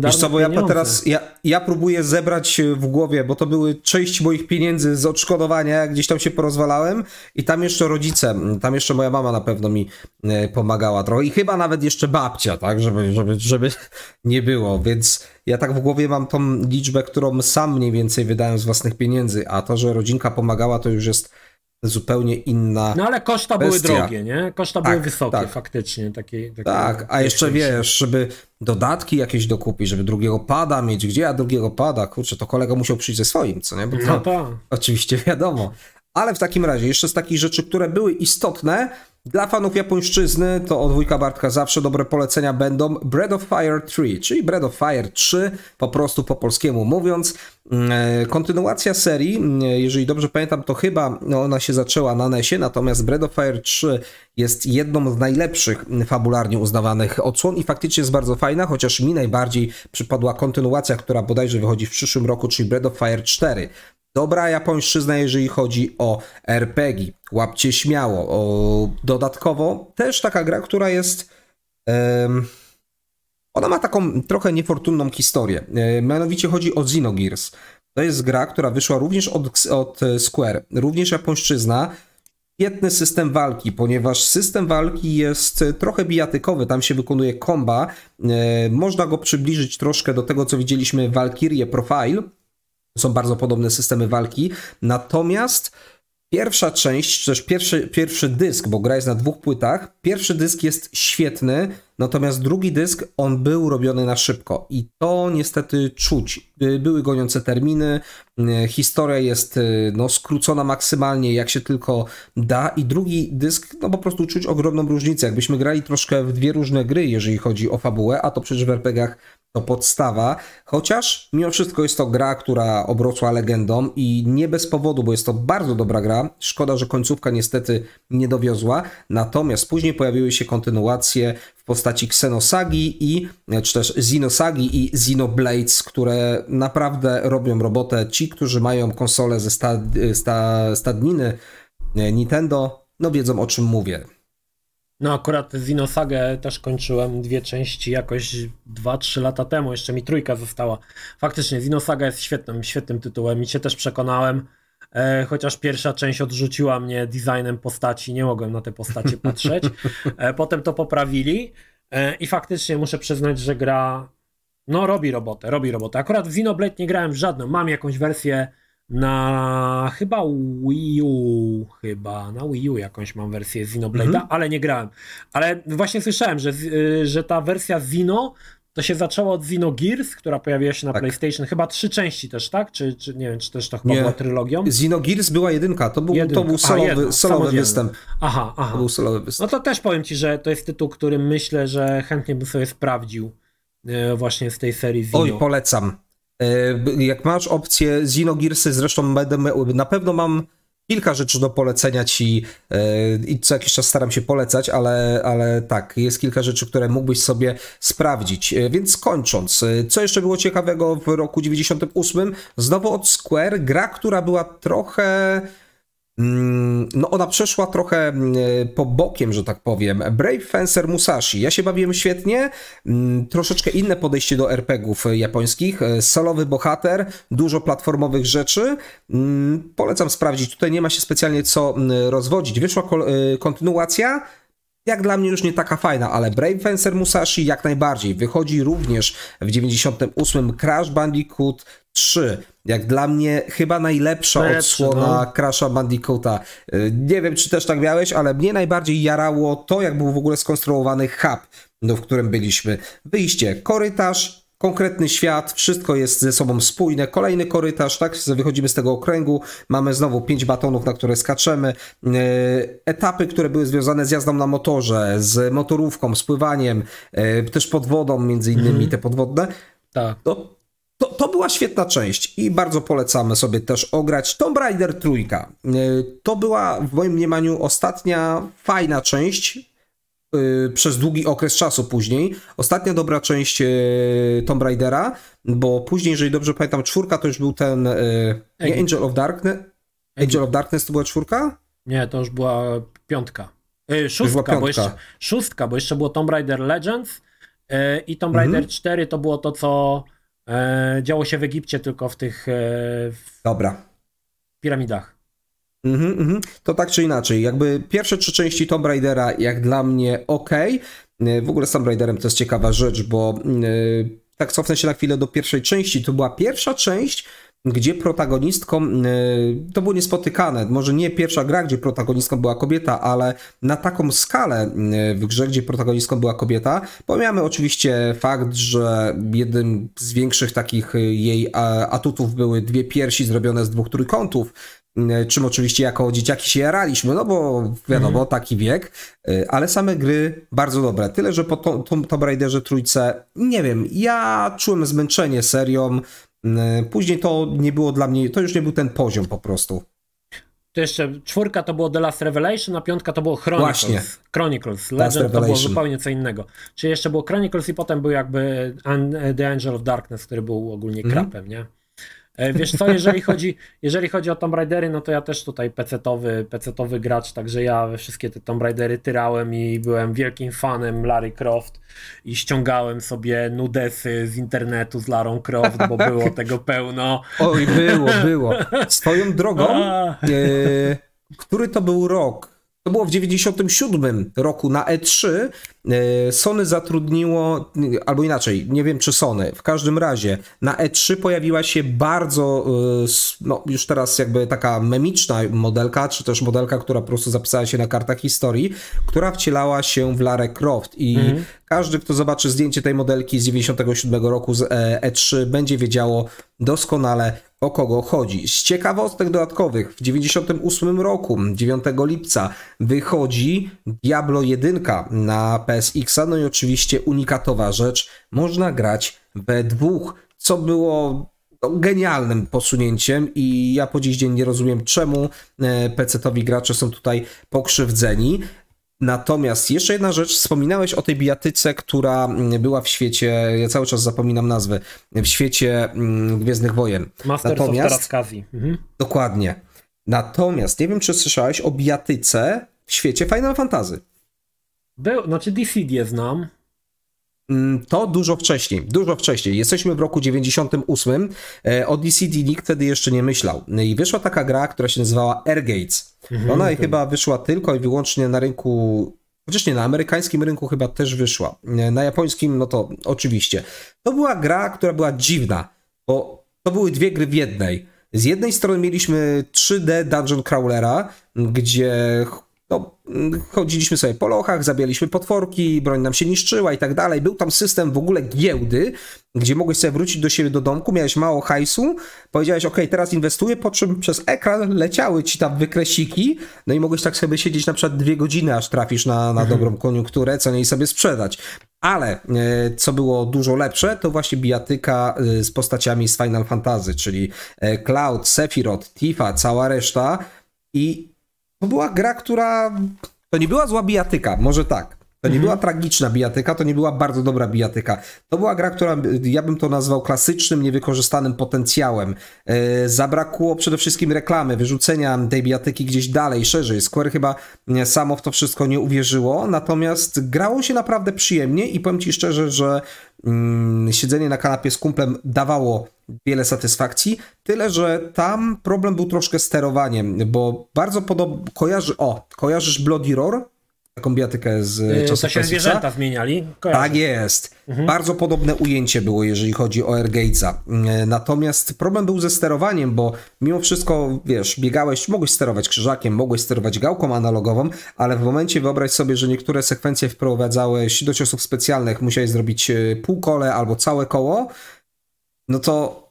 Wiesz co, bo ja teraz, ja, ja próbuję zebrać w głowie, bo to były część moich pieniędzy z odszkodowania, gdzieś tam się porozwalałem i tam jeszcze rodzice, tam jeszcze moja mama na pewno mi e, pomagała trochę i chyba nawet jeszcze babcia, tak, żeby, żeby, żeby nie było, więc ja tak w głowie mam tą liczbę, którą sam mniej więcej wydałem z własnych pieniędzy, a to, że rodzinka pomagała, to już jest zupełnie inna. No ale koszta bestia. były drogie, nie? Koszta tak, były wysokie tak. faktycznie. Takie, takie tak, a jeszcze wiesz, żeby dodatki jakieś dokupić, żeby drugiego pada mieć. Gdzie ja drugiego pada? Kurczę, to kolega musiał przyjść ze swoim, co nie? Bo no to, tak. Oczywiście wiadomo. Ale w takim razie, jeszcze z takich rzeczy, które były istotne, dla fanów japońszczyzny to od wujka Bartka zawsze dobre polecenia będą Bread of Fire 3, czyli Bread of Fire 3, po prostu po polskiemu mówiąc. Mm, e, kontynuacja serii, mm, e, jeżeli dobrze pamiętam, to chyba ona się zaczęła na NES-ie, natomiast Bread of Fire 3 jest jedną z najlepszych mm, fabularnie uznawanych odsłon i faktycznie jest bardzo fajna, chociaż mi najbardziej przypadła kontynuacja, która bodajże wychodzi w przyszłym roku, czyli Bread of Fire 4. Dobra japońszczyzna, jeżeli chodzi o RPG. Łapcie śmiało. O, dodatkowo też taka gra, która jest. Um, ona ma taką trochę niefortunną historię. E, mianowicie chodzi o Xenogears. To jest gra, która wyszła również od, od Square. Również japońszczyzna. Świetny system walki, ponieważ system walki jest e, trochę bijatykowy, tam się wykonuje komba. E, można go przybliżyć troszkę do tego, co widzieliśmy w Valkyrie Profile są bardzo podobne systemy walki. Natomiast pierwsza część, czy też pierwszy, pierwszy dysk, bo gra jest na dwóch płytach, pierwszy dysk jest świetny, natomiast drugi dysk, on był robiony na szybko i to niestety czuć. Były goniące terminy, y, historia jest y, no, skrócona maksymalnie jak się tylko da i drugi dysk, no po prostu czuć ogromną różnicę. Jakbyśmy grali troszkę w dwie różne gry, jeżeli chodzi o fabułę, a to przecież w RPGach to podstawa, chociaż mimo wszystko jest to gra, która obrosła legendą i nie bez powodu, bo jest to bardzo dobra gra. Szkoda, że końcówka niestety nie dowiozła. Natomiast później pojawiły się kontynuacje w postaci Xenosagi i czy też Zinosagi i Xenoblades, które naprawdę robią robotę. Ci, którzy mają konsole ze stad, e, sta, stadniny e, Nintendo, no wiedzą o czym mówię. No akurat Zinosagę też kończyłem dwie części jakoś 2-3 lata temu, jeszcze mi trójka została. Faktycznie Zinosaga jest świetnym, świetnym tytułem i się też przekonałem, e, chociaż pierwsza część odrzuciła mnie designem postaci, nie mogłem na te postacie patrzeć. E, potem to poprawili e, i faktycznie muszę przyznać, że gra no robi robotę, robi robotę. Akurat w Xenoblade nie grałem w żadną, mam jakąś wersję na chyba Wii U, chyba na Wii U jakąś mam wersję Xenoblade'a, mhm. ale nie grałem. Ale właśnie słyszałem, że, y, że ta wersja Zino to się zaczęło od Zino Gears, która pojawiła się na tak. PlayStation. Chyba trzy części też, tak? Czy, czy nie wiem, czy też to chyba nie. była trylogią? Zino Gears była jedynka, to był, jedynka. To był solowy, aha, solowy występ. Aha, aha. To był solowy występ. No to też powiem ci, że to jest tytuł, który myślę, że chętnie bym sobie sprawdził y, właśnie z tej serii Zino. Oj, polecam. E, jak masz opcję Zinogirsy, zresztą będę, na pewno mam kilka rzeczy do polecenia ci e, i co jakiś czas staram się polecać, ale, ale tak, jest kilka rzeczy, które mógłbyś sobie sprawdzić. E, więc kończąc, co jeszcze było ciekawego w roku 98? Znowu od Square, gra, która była trochę Mm, no ona przeszła trochę mm, po bokiem, że tak powiem. Brave Fencer Musashi. Ja się bawiłem świetnie. Mm, troszeczkę inne podejście do RPG-ów e, japońskich. E, solowy bohater, dużo platformowych rzeczy. Polecam sprawdzić. Tutaj nie ma się specjalnie co rozwodzić. Wyszła e, kontynuacja jak dla mnie już nie taka fajna, ale Brave Fencer Musashi jak najbardziej. Wychodzi również w 98 Crash Bandicoot 3. Jak dla mnie chyba najlepsza Lepszy, odsłona no. Crash'a Bandicoota. Y, nie wiem, czy też tak miałeś, ale mnie najbardziej jarało to, jak był w ogóle skonstruowany hub, no, w którym byliśmy. Wyjście, korytarz, konkretny świat, wszystko jest ze sobą spójne. Kolejny korytarz, tak? Wychodzimy z tego okręgu, mamy znowu pięć batonów, na które skaczemy. Y, etapy, które były związane z jazdą na motorze, z motorówką, spływaniem, y, też pod wodą, między innymi mm. te podwodne. Tak. No, to, to była świetna część i bardzo polecamy sobie też ograć Tomb Raider trójka. E, to była w moim mniemaniu ostatnia fajna część, e, przez długi okres czasu później. Ostatnia dobra część e, Tomb Raidera, bo później, jeżeli dobrze pamiętam, czwórka to już był ten nie, Angel of Darkness. Angel of Darkness to była czwórka? Nie, to już była piątka. Yy, szóstka, była piątka. Bo jeszcze, szóstka, bo jeszcze było Tomb Raider Legends yy, i Tomb mhm. Raider mhm. 4 to było to, co E, działo się w Egipcie, tylko w tych. E, w Dobra. Piramidach. Mhm, mhm. To tak czy inaczej, jakby pierwsze trzy części Tomb Raidera, jak dla mnie, ok. E, w ogóle z Tomb Raiderem to jest ciekawa rzecz, bo. E, tak cofnę się na chwilę do pierwszej części. To była pierwsza część, gdzie protagonistką, e, to było niespotykane, może nie pierwsza gra, gdzie protagonistką była kobieta, ale na taką skalę e, w grze, gdzie protagonistką była kobieta, pomijamy oczywiście fakt, że jednym z większych takich e, jej atutów były dwie piersi zrobione z dwóch trójkątów, czym oczywiście jako dzieciaki się jaraliśmy, no bo wiadomo, mhm. taki wiek, ale same gry bardzo dobre. Tyle, że po Tomb Raiderze trójce, nie wiem, ja czułem zmęczenie serią, Y, później to nie było dla mnie, to już nie był ten poziom po prostu. To jeszcze czwórka to było The Last Revelation, a piątka to było Chronicles. Właśnie. Chronicles. Legend to było zupełnie co innego. Czyli jeszcze było Chronicles i potem był jakby The Angel of Darkness, który był ogólnie mhm. krapem, mm. nie? E, wiesz co, jeżeli chodzi, jeżeli chodzi o Tomb Raidery, no to ja też tutaj pecetowy, pecetowy gracz, także ja wszystkie te Tomb Raidery tyrałem i byłem wielkim fanem Larry Croft i ściągałem sobie nudesy z internetu z Larą Croft, bo było tego pełno. Oj, było, było. Swoją drogą, e, który to był rok? To było w 97 roku na E3. E, Sony zatrudniło, e, albo inaczej, nie wiem czy Sony, w każdym razie na E3 pojawiła się bardzo, e, no już teraz jakby taka memiczna modelka, czy też modelka, która po prostu zapisała się na kartach historii, która wcielała się w Lara Croft i mhm. każdy, kto zobaczy zdjęcie tej modelki z 97 roku z E3 będzie wiedziało doskonale o kogo chodzi. Z ciekawostek dodatkowych w 98 roku, 9 lipca wychodzi Diablo 1 na PSX, no i oczywiście unikatowa rzecz, można grać we dwóch, co było no, genialnym posunięciem i ja po dziś dzień nie rozumiem czemu e, PC-towi gracze są tutaj pokrzywdzeni. Natomiast jeszcze jedna rzecz, wspominałeś o tej bijatyce, która mm, była w świecie, ja cały czas zapominam nazwy, w świecie mm, Gwiezdnych Wojen. Masters Natomiast, of Kazi. Mhm. Dokładnie. Natomiast nie wiem, czy słyszałeś o bijatyce w świecie Final Fantasy. Był, znaczy Dissidię znam. Mm, to dużo wcześniej, dużo wcześniej. Jesteśmy w roku 98. E, o DCD nikt wtedy jeszcze nie myślał. No I wyszła taka gra, która się nazywała Gates. Mhm, Ona okay. chyba wyszła tylko i wyłącznie na rynku Chociaż nie, na amerykańskim rynku chyba też wyszła. Na japońskim, no to oczywiście. To była gra, która była dziwna, bo to były dwie gry w jednej. Z jednej strony mieliśmy 3D Dungeon Crawlera, gdzie Mm, chodziliśmy sobie po lochach, zabijaliśmy potworki, broń nam się niszczyła i tak dalej. Był tam system w ogóle giełdy, gdzie mogłeś sobie wrócić do siebie do domku, miałeś mało hajsu, powiedziałeś, ok, teraz inwestuję, po czym przez ekran leciały ci tam wykresiki, no i mogłeś tak sobie siedzieć na przykład dwie godziny, aż trafisz na, na mhm. dobrą koniunkturę, co niej sobie sprzedać. Ale e, co było dużo lepsze, to właśnie bijatyka e, z postaciami z Final Fantasy, czyli e, Cloud, Sephiroth, Tifa, cała reszta i to była gra, która. To nie była zła bijatyka, może tak. To nie mhm. była tragiczna bijatyka, to nie była bardzo dobra bijatyka. To była gra, która ja bym to nazwał klasycznym, niewykorzystanym potencjałem. E, zabrakło przede wszystkim reklamy, wyrzucenia tej bijatyki gdzieś dalej, szerzej. Square chyba samo w to wszystko nie uwierzyło, natomiast grało się naprawdę przyjemnie i powiem Ci szczerze, że Mm, siedzenie na kanapie z kumplem dawało wiele satysfakcji, tyle że tam problem był troszkę sterowaniem, bo bardzo podobno, kojarzy, o, kojarzysz Bloody Roar? taką biatykę z y, czasów To się zwierzęta wymieniali. Tak jest. Mhm. Bardzo podobne ujęcie było, jeżeli chodzi o Air y, Natomiast problem był ze sterowaniem, bo mimo wszystko, wiesz, biegałeś, mogłeś sterować krzyżakiem, mogłeś sterować gałką analogową, ale w momencie wyobraź sobie, że niektóre sekwencje wprowadzałeś do ciosów specjalnych, musiałeś zrobić y, półkole albo całe koło, no to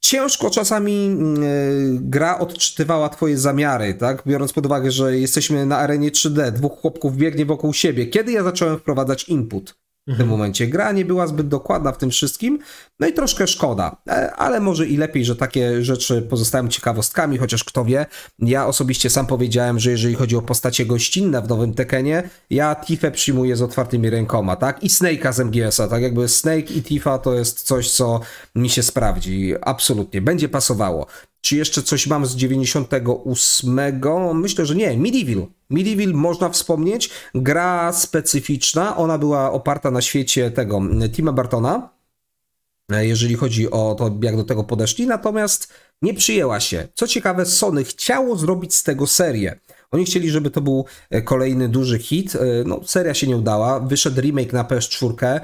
ciężko czasami mm, e, gra odczytywała twoje zamiary, tak? Biorąc pod uwagę, że jesteśmy na arenie 3D, dwóch chłopków biegnie wokół siebie. Kiedy ja zacząłem wprowadzać input? w tym mhm. momencie. Gra nie była zbyt dokładna w tym wszystkim, no i troszkę szkoda, e, ale może i lepiej, że takie rzeczy pozostają ciekawostkami, chociaż kto wie. Ja osobiście sam powiedziałem, że jeżeli chodzi o postacie gościnne w nowym Tekenie, ja Tifę przyjmuję z otwartymi rękoma, tak? I Snake'a z MGS-a, tak? Jakby Snake i Tifa to jest coś, co mi się sprawdzi, absolutnie, będzie pasowało. Czy jeszcze coś mam z 98? Myślę, że nie. Medieval. Medieval można wspomnieć. Gra specyficzna. Ona była oparta na świecie tego Tima Bartona e, jeżeli chodzi o to, jak do tego podeszli, natomiast nie przyjęła się. Co ciekawe, Sony chciało zrobić z tego serię. Oni chcieli, żeby to był e, kolejny duży hit. E, no, seria się nie udała. Wyszedł remake na PS4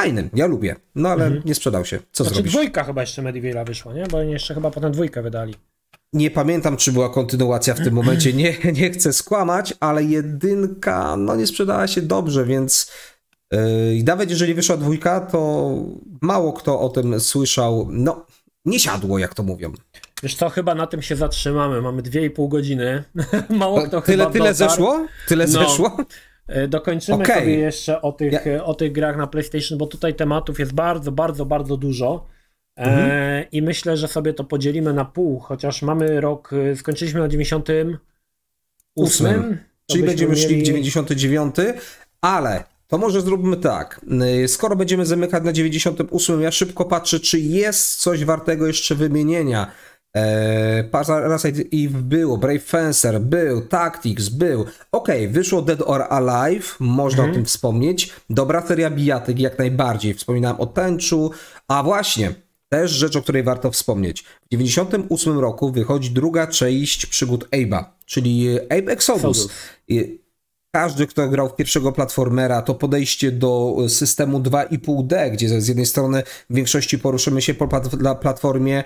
fajnym, ja lubię, no ale mhm. nie sprzedał się. Co znaczy, zrobisz? dwójka chyba jeszcze Medievala wyszła, nie? Bo oni jeszcze chyba potem dwójkę wydali. Nie pamiętam, czy była kontynuacja w tym momencie, nie, nie chcę skłamać, ale jedynka no nie sprzedała się dobrze, więc yy, nawet jeżeli wyszła dwójka, to mało kto o tym słyszał. No, nie siadło, jak to mówią. Wiesz co, chyba na tym się zatrzymamy. Mamy dwie i pół godziny. Mało kto tyle, chyba Tyle zeszło? Tyle no. zeszło? E, dokończymy okay. sobie jeszcze o tych, ja... E, o tych grach na PlayStation, bo tutaj tematów jest bardzo, bardzo, bardzo dużo. E, mhm. E, I myślę, że sobie to podzielimy na pół, chociaż mamy rok, skończyliśmy na 98. czyli będziemy mieli... szli w 99, ale to może zróbmy tak. Skoro będziemy zamykać na 98, ja szybko patrzę, czy jest coś wartego jeszcze wymienienia. Eee, Parasite Eve był, Brave Fencer był, Tactics był. Okej, okay, wyszło Dead or Alive, można o mhm. tym wspomnieć. Dobra seria bijatyk jak najbardziej. Wspominałem o Tęczu. A właśnie, też rzecz, o której warto wspomnieć. W 98 roku wychodzi druga część przygód Abe'a, czyli Abe Exodus. Exodus każdy, kto grał w pierwszego platformera, to podejście do e, systemu 2,5D, gdzie z jednej strony w większości poruszymy się po platformie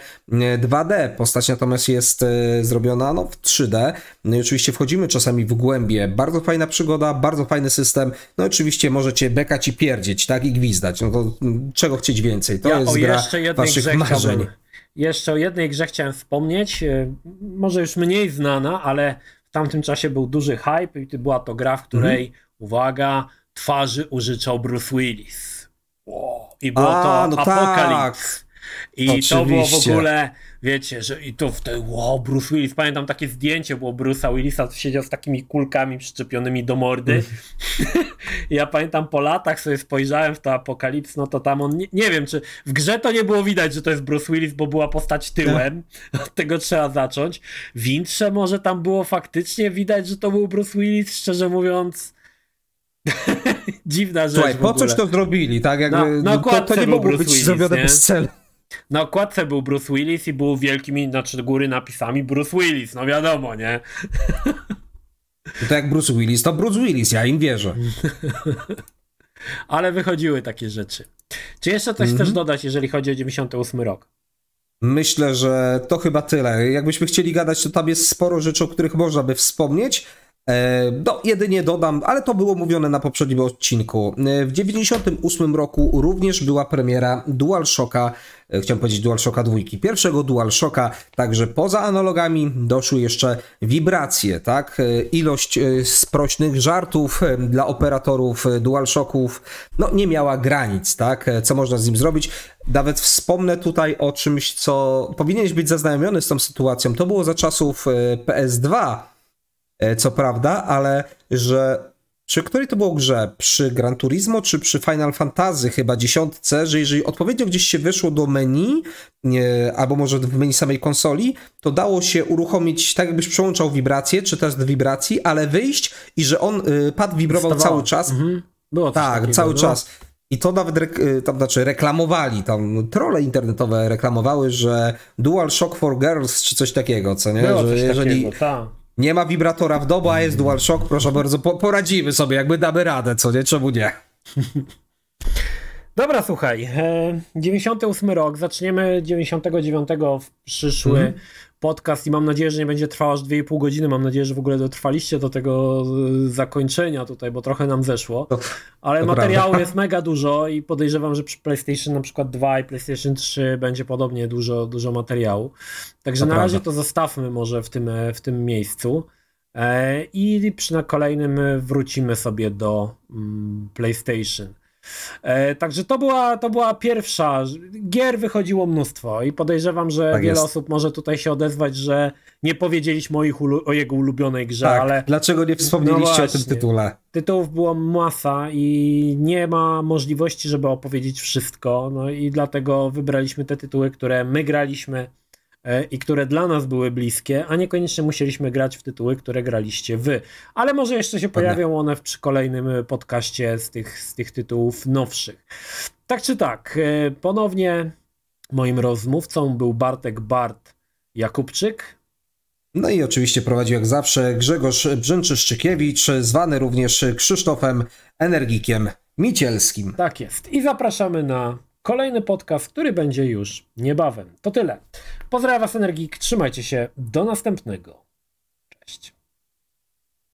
2D, postać natomiast jest e, zrobiona no, w 3D. No i oczywiście wchodzimy czasami w głębie. Bardzo fajna przygoda, bardzo fajny system. No oczywiście możecie bekać i pierdzieć, tak, i gwizdać. No to czego chcieć więcej? To ja jest gra waszych marzeń. Jeszcze o jednej grze chciałem wspomnieć, e, może już mniej znana, ale w tamtym czasie był duży hype i była to gra, w której, mm. uwaga, twarzy użyczał Bruce Willis. Wow. I było A, to no Tak. I Oczywiście. to było w ogóle wiecie, że i to w tej wow, Bruce Willis, pamiętam takie zdjęcie było Bruce'a Willisa, siedział z takimi kulkami przyczepionymi do mordy. Mhm. ja pamiętam po latach sobie spojrzałem w to Apokalips, no to tam on, nie, nie, wiem, czy w grze to nie było widać, że to jest Bruce Willis, bo była postać tyłem, tak. od tego trzeba zacząć. W intrze może tam było faktycznie widać, że to był Bruce Willis, szczerze mówiąc, Dziwna rzecz. Słuchaj, po coś to zrobili, tak? Jakby, no, no, to, to nie mogło być Willis, zrobione nie? bez celu na okładce był Bruce Willis i był wielkimi, znaczy góry napisami Bruce Willis, no wiadomo, nie? No to jak Bruce Willis, to Bruce Willis, ja im wierzę. Ale wychodziły takie rzeczy. Czy jeszcze coś mm -hmm. też dodać, jeżeli chodzi o 98 rok? Myślę, że to chyba tyle. Jakbyśmy chcieli gadać, to tam jest sporo rzeczy, o których można by wspomnieć, E, no, jedynie dodam, ale to było mówione na poprzednim odcinku. E, w 98 roku również była premiera DualShocka, e, chciałem powiedzieć DualShocka 2, pierwszego DualShocka, także poza analogami doszły jeszcze wibracje, tak? Ilość sprośnych żartów dla operatorów DualShocków, no nie miała granic, tak? Co można z nim zrobić? Nawet wspomnę tutaj o czymś, co powinieneś być zaznajomiony z tą sytuacją. To było za czasów PS2, E, co prawda, ale że przy której to było grze? Przy Gran Turismo czy przy Final Fantasy chyba dziesiątce, że jeżeli odpowiednio gdzieś się wyszło do menu, nie, albo może w menu samej konsoli, to dało się uruchomić, tak jakbyś przełączał wibrację, czy też wibracji, ale wyjść i że on y, pad wibrował Stawało. cały czas. Mhm. Było tak, cały było. No. czas. I to nawet re- y, tam, znaczy reklamowali, tam trole internetowe reklamowały, że Dual Shock for Girls czy coś takiego, co nie? Było że jeżeli, takiego, tak. Nie ma wibratora w domu, a jest DualShock, proszę bardzo, po poradzimy sobie, jakby damy radę, co nie? Czemu nie? Dobra, słuchaj, 98 e, rok, zaczniemy 99 w przyszły mm podcast i mam nadzieję, że nie będzie trwał aż 2,5 godziny. Mam nadzieję, że w ogóle dotrwaliście do tego e, zakończenia tutaj, bo trochę nam zeszło. Ale to materiału prawda. jest mega dużo i podejrzewam, że przy PlayStation na przykład 2 i PlayStation 3 będzie podobnie dużo, dużo materiału. Także to na razie to zostawmy może w tym, e, w tym miejscu. E, I przy na kolejnym wrócimy sobie do mm, PlayStation. E, także to była, to była pierwsza. Gier wychodziło mnóstwo i podejrzewam, że tak wiele jest. osób może tutaj się odezwać, że nie powiedzieliśmy o, ich o jego ulubionej grze, tak, ale. Dlaczego nie wspomnieliście no o tym tytule? Tytułów było masa i nie ma możliwości, żeby opowiedzieć wszystko. No i dlatego wybraliśmy te tytuły, które my graliśmy E, i które dla nas były bliskie, a niekoniecznie musieliśmy grać w tytuły, które graliście wy. Ale może jeszcze się pojawią one w, przy kolejnym e, podcaście z tych, z tych tytułów nowszych. Tak czy tak, e, ponownie moim rozmówcą był Bartek Bart Jakubczyk. No i oczywiście prowadził jak zawsze Grzegorz Brzęczyszczykiewicz, zwany również Krzysztofem Energikiem Micielskim. Tak jest. I zapraszamy na kolejny podcast, który będzie już niebawem. To tyle. Pozdrawiam Was, energii, trzymajcie się, do następnego. Cześć.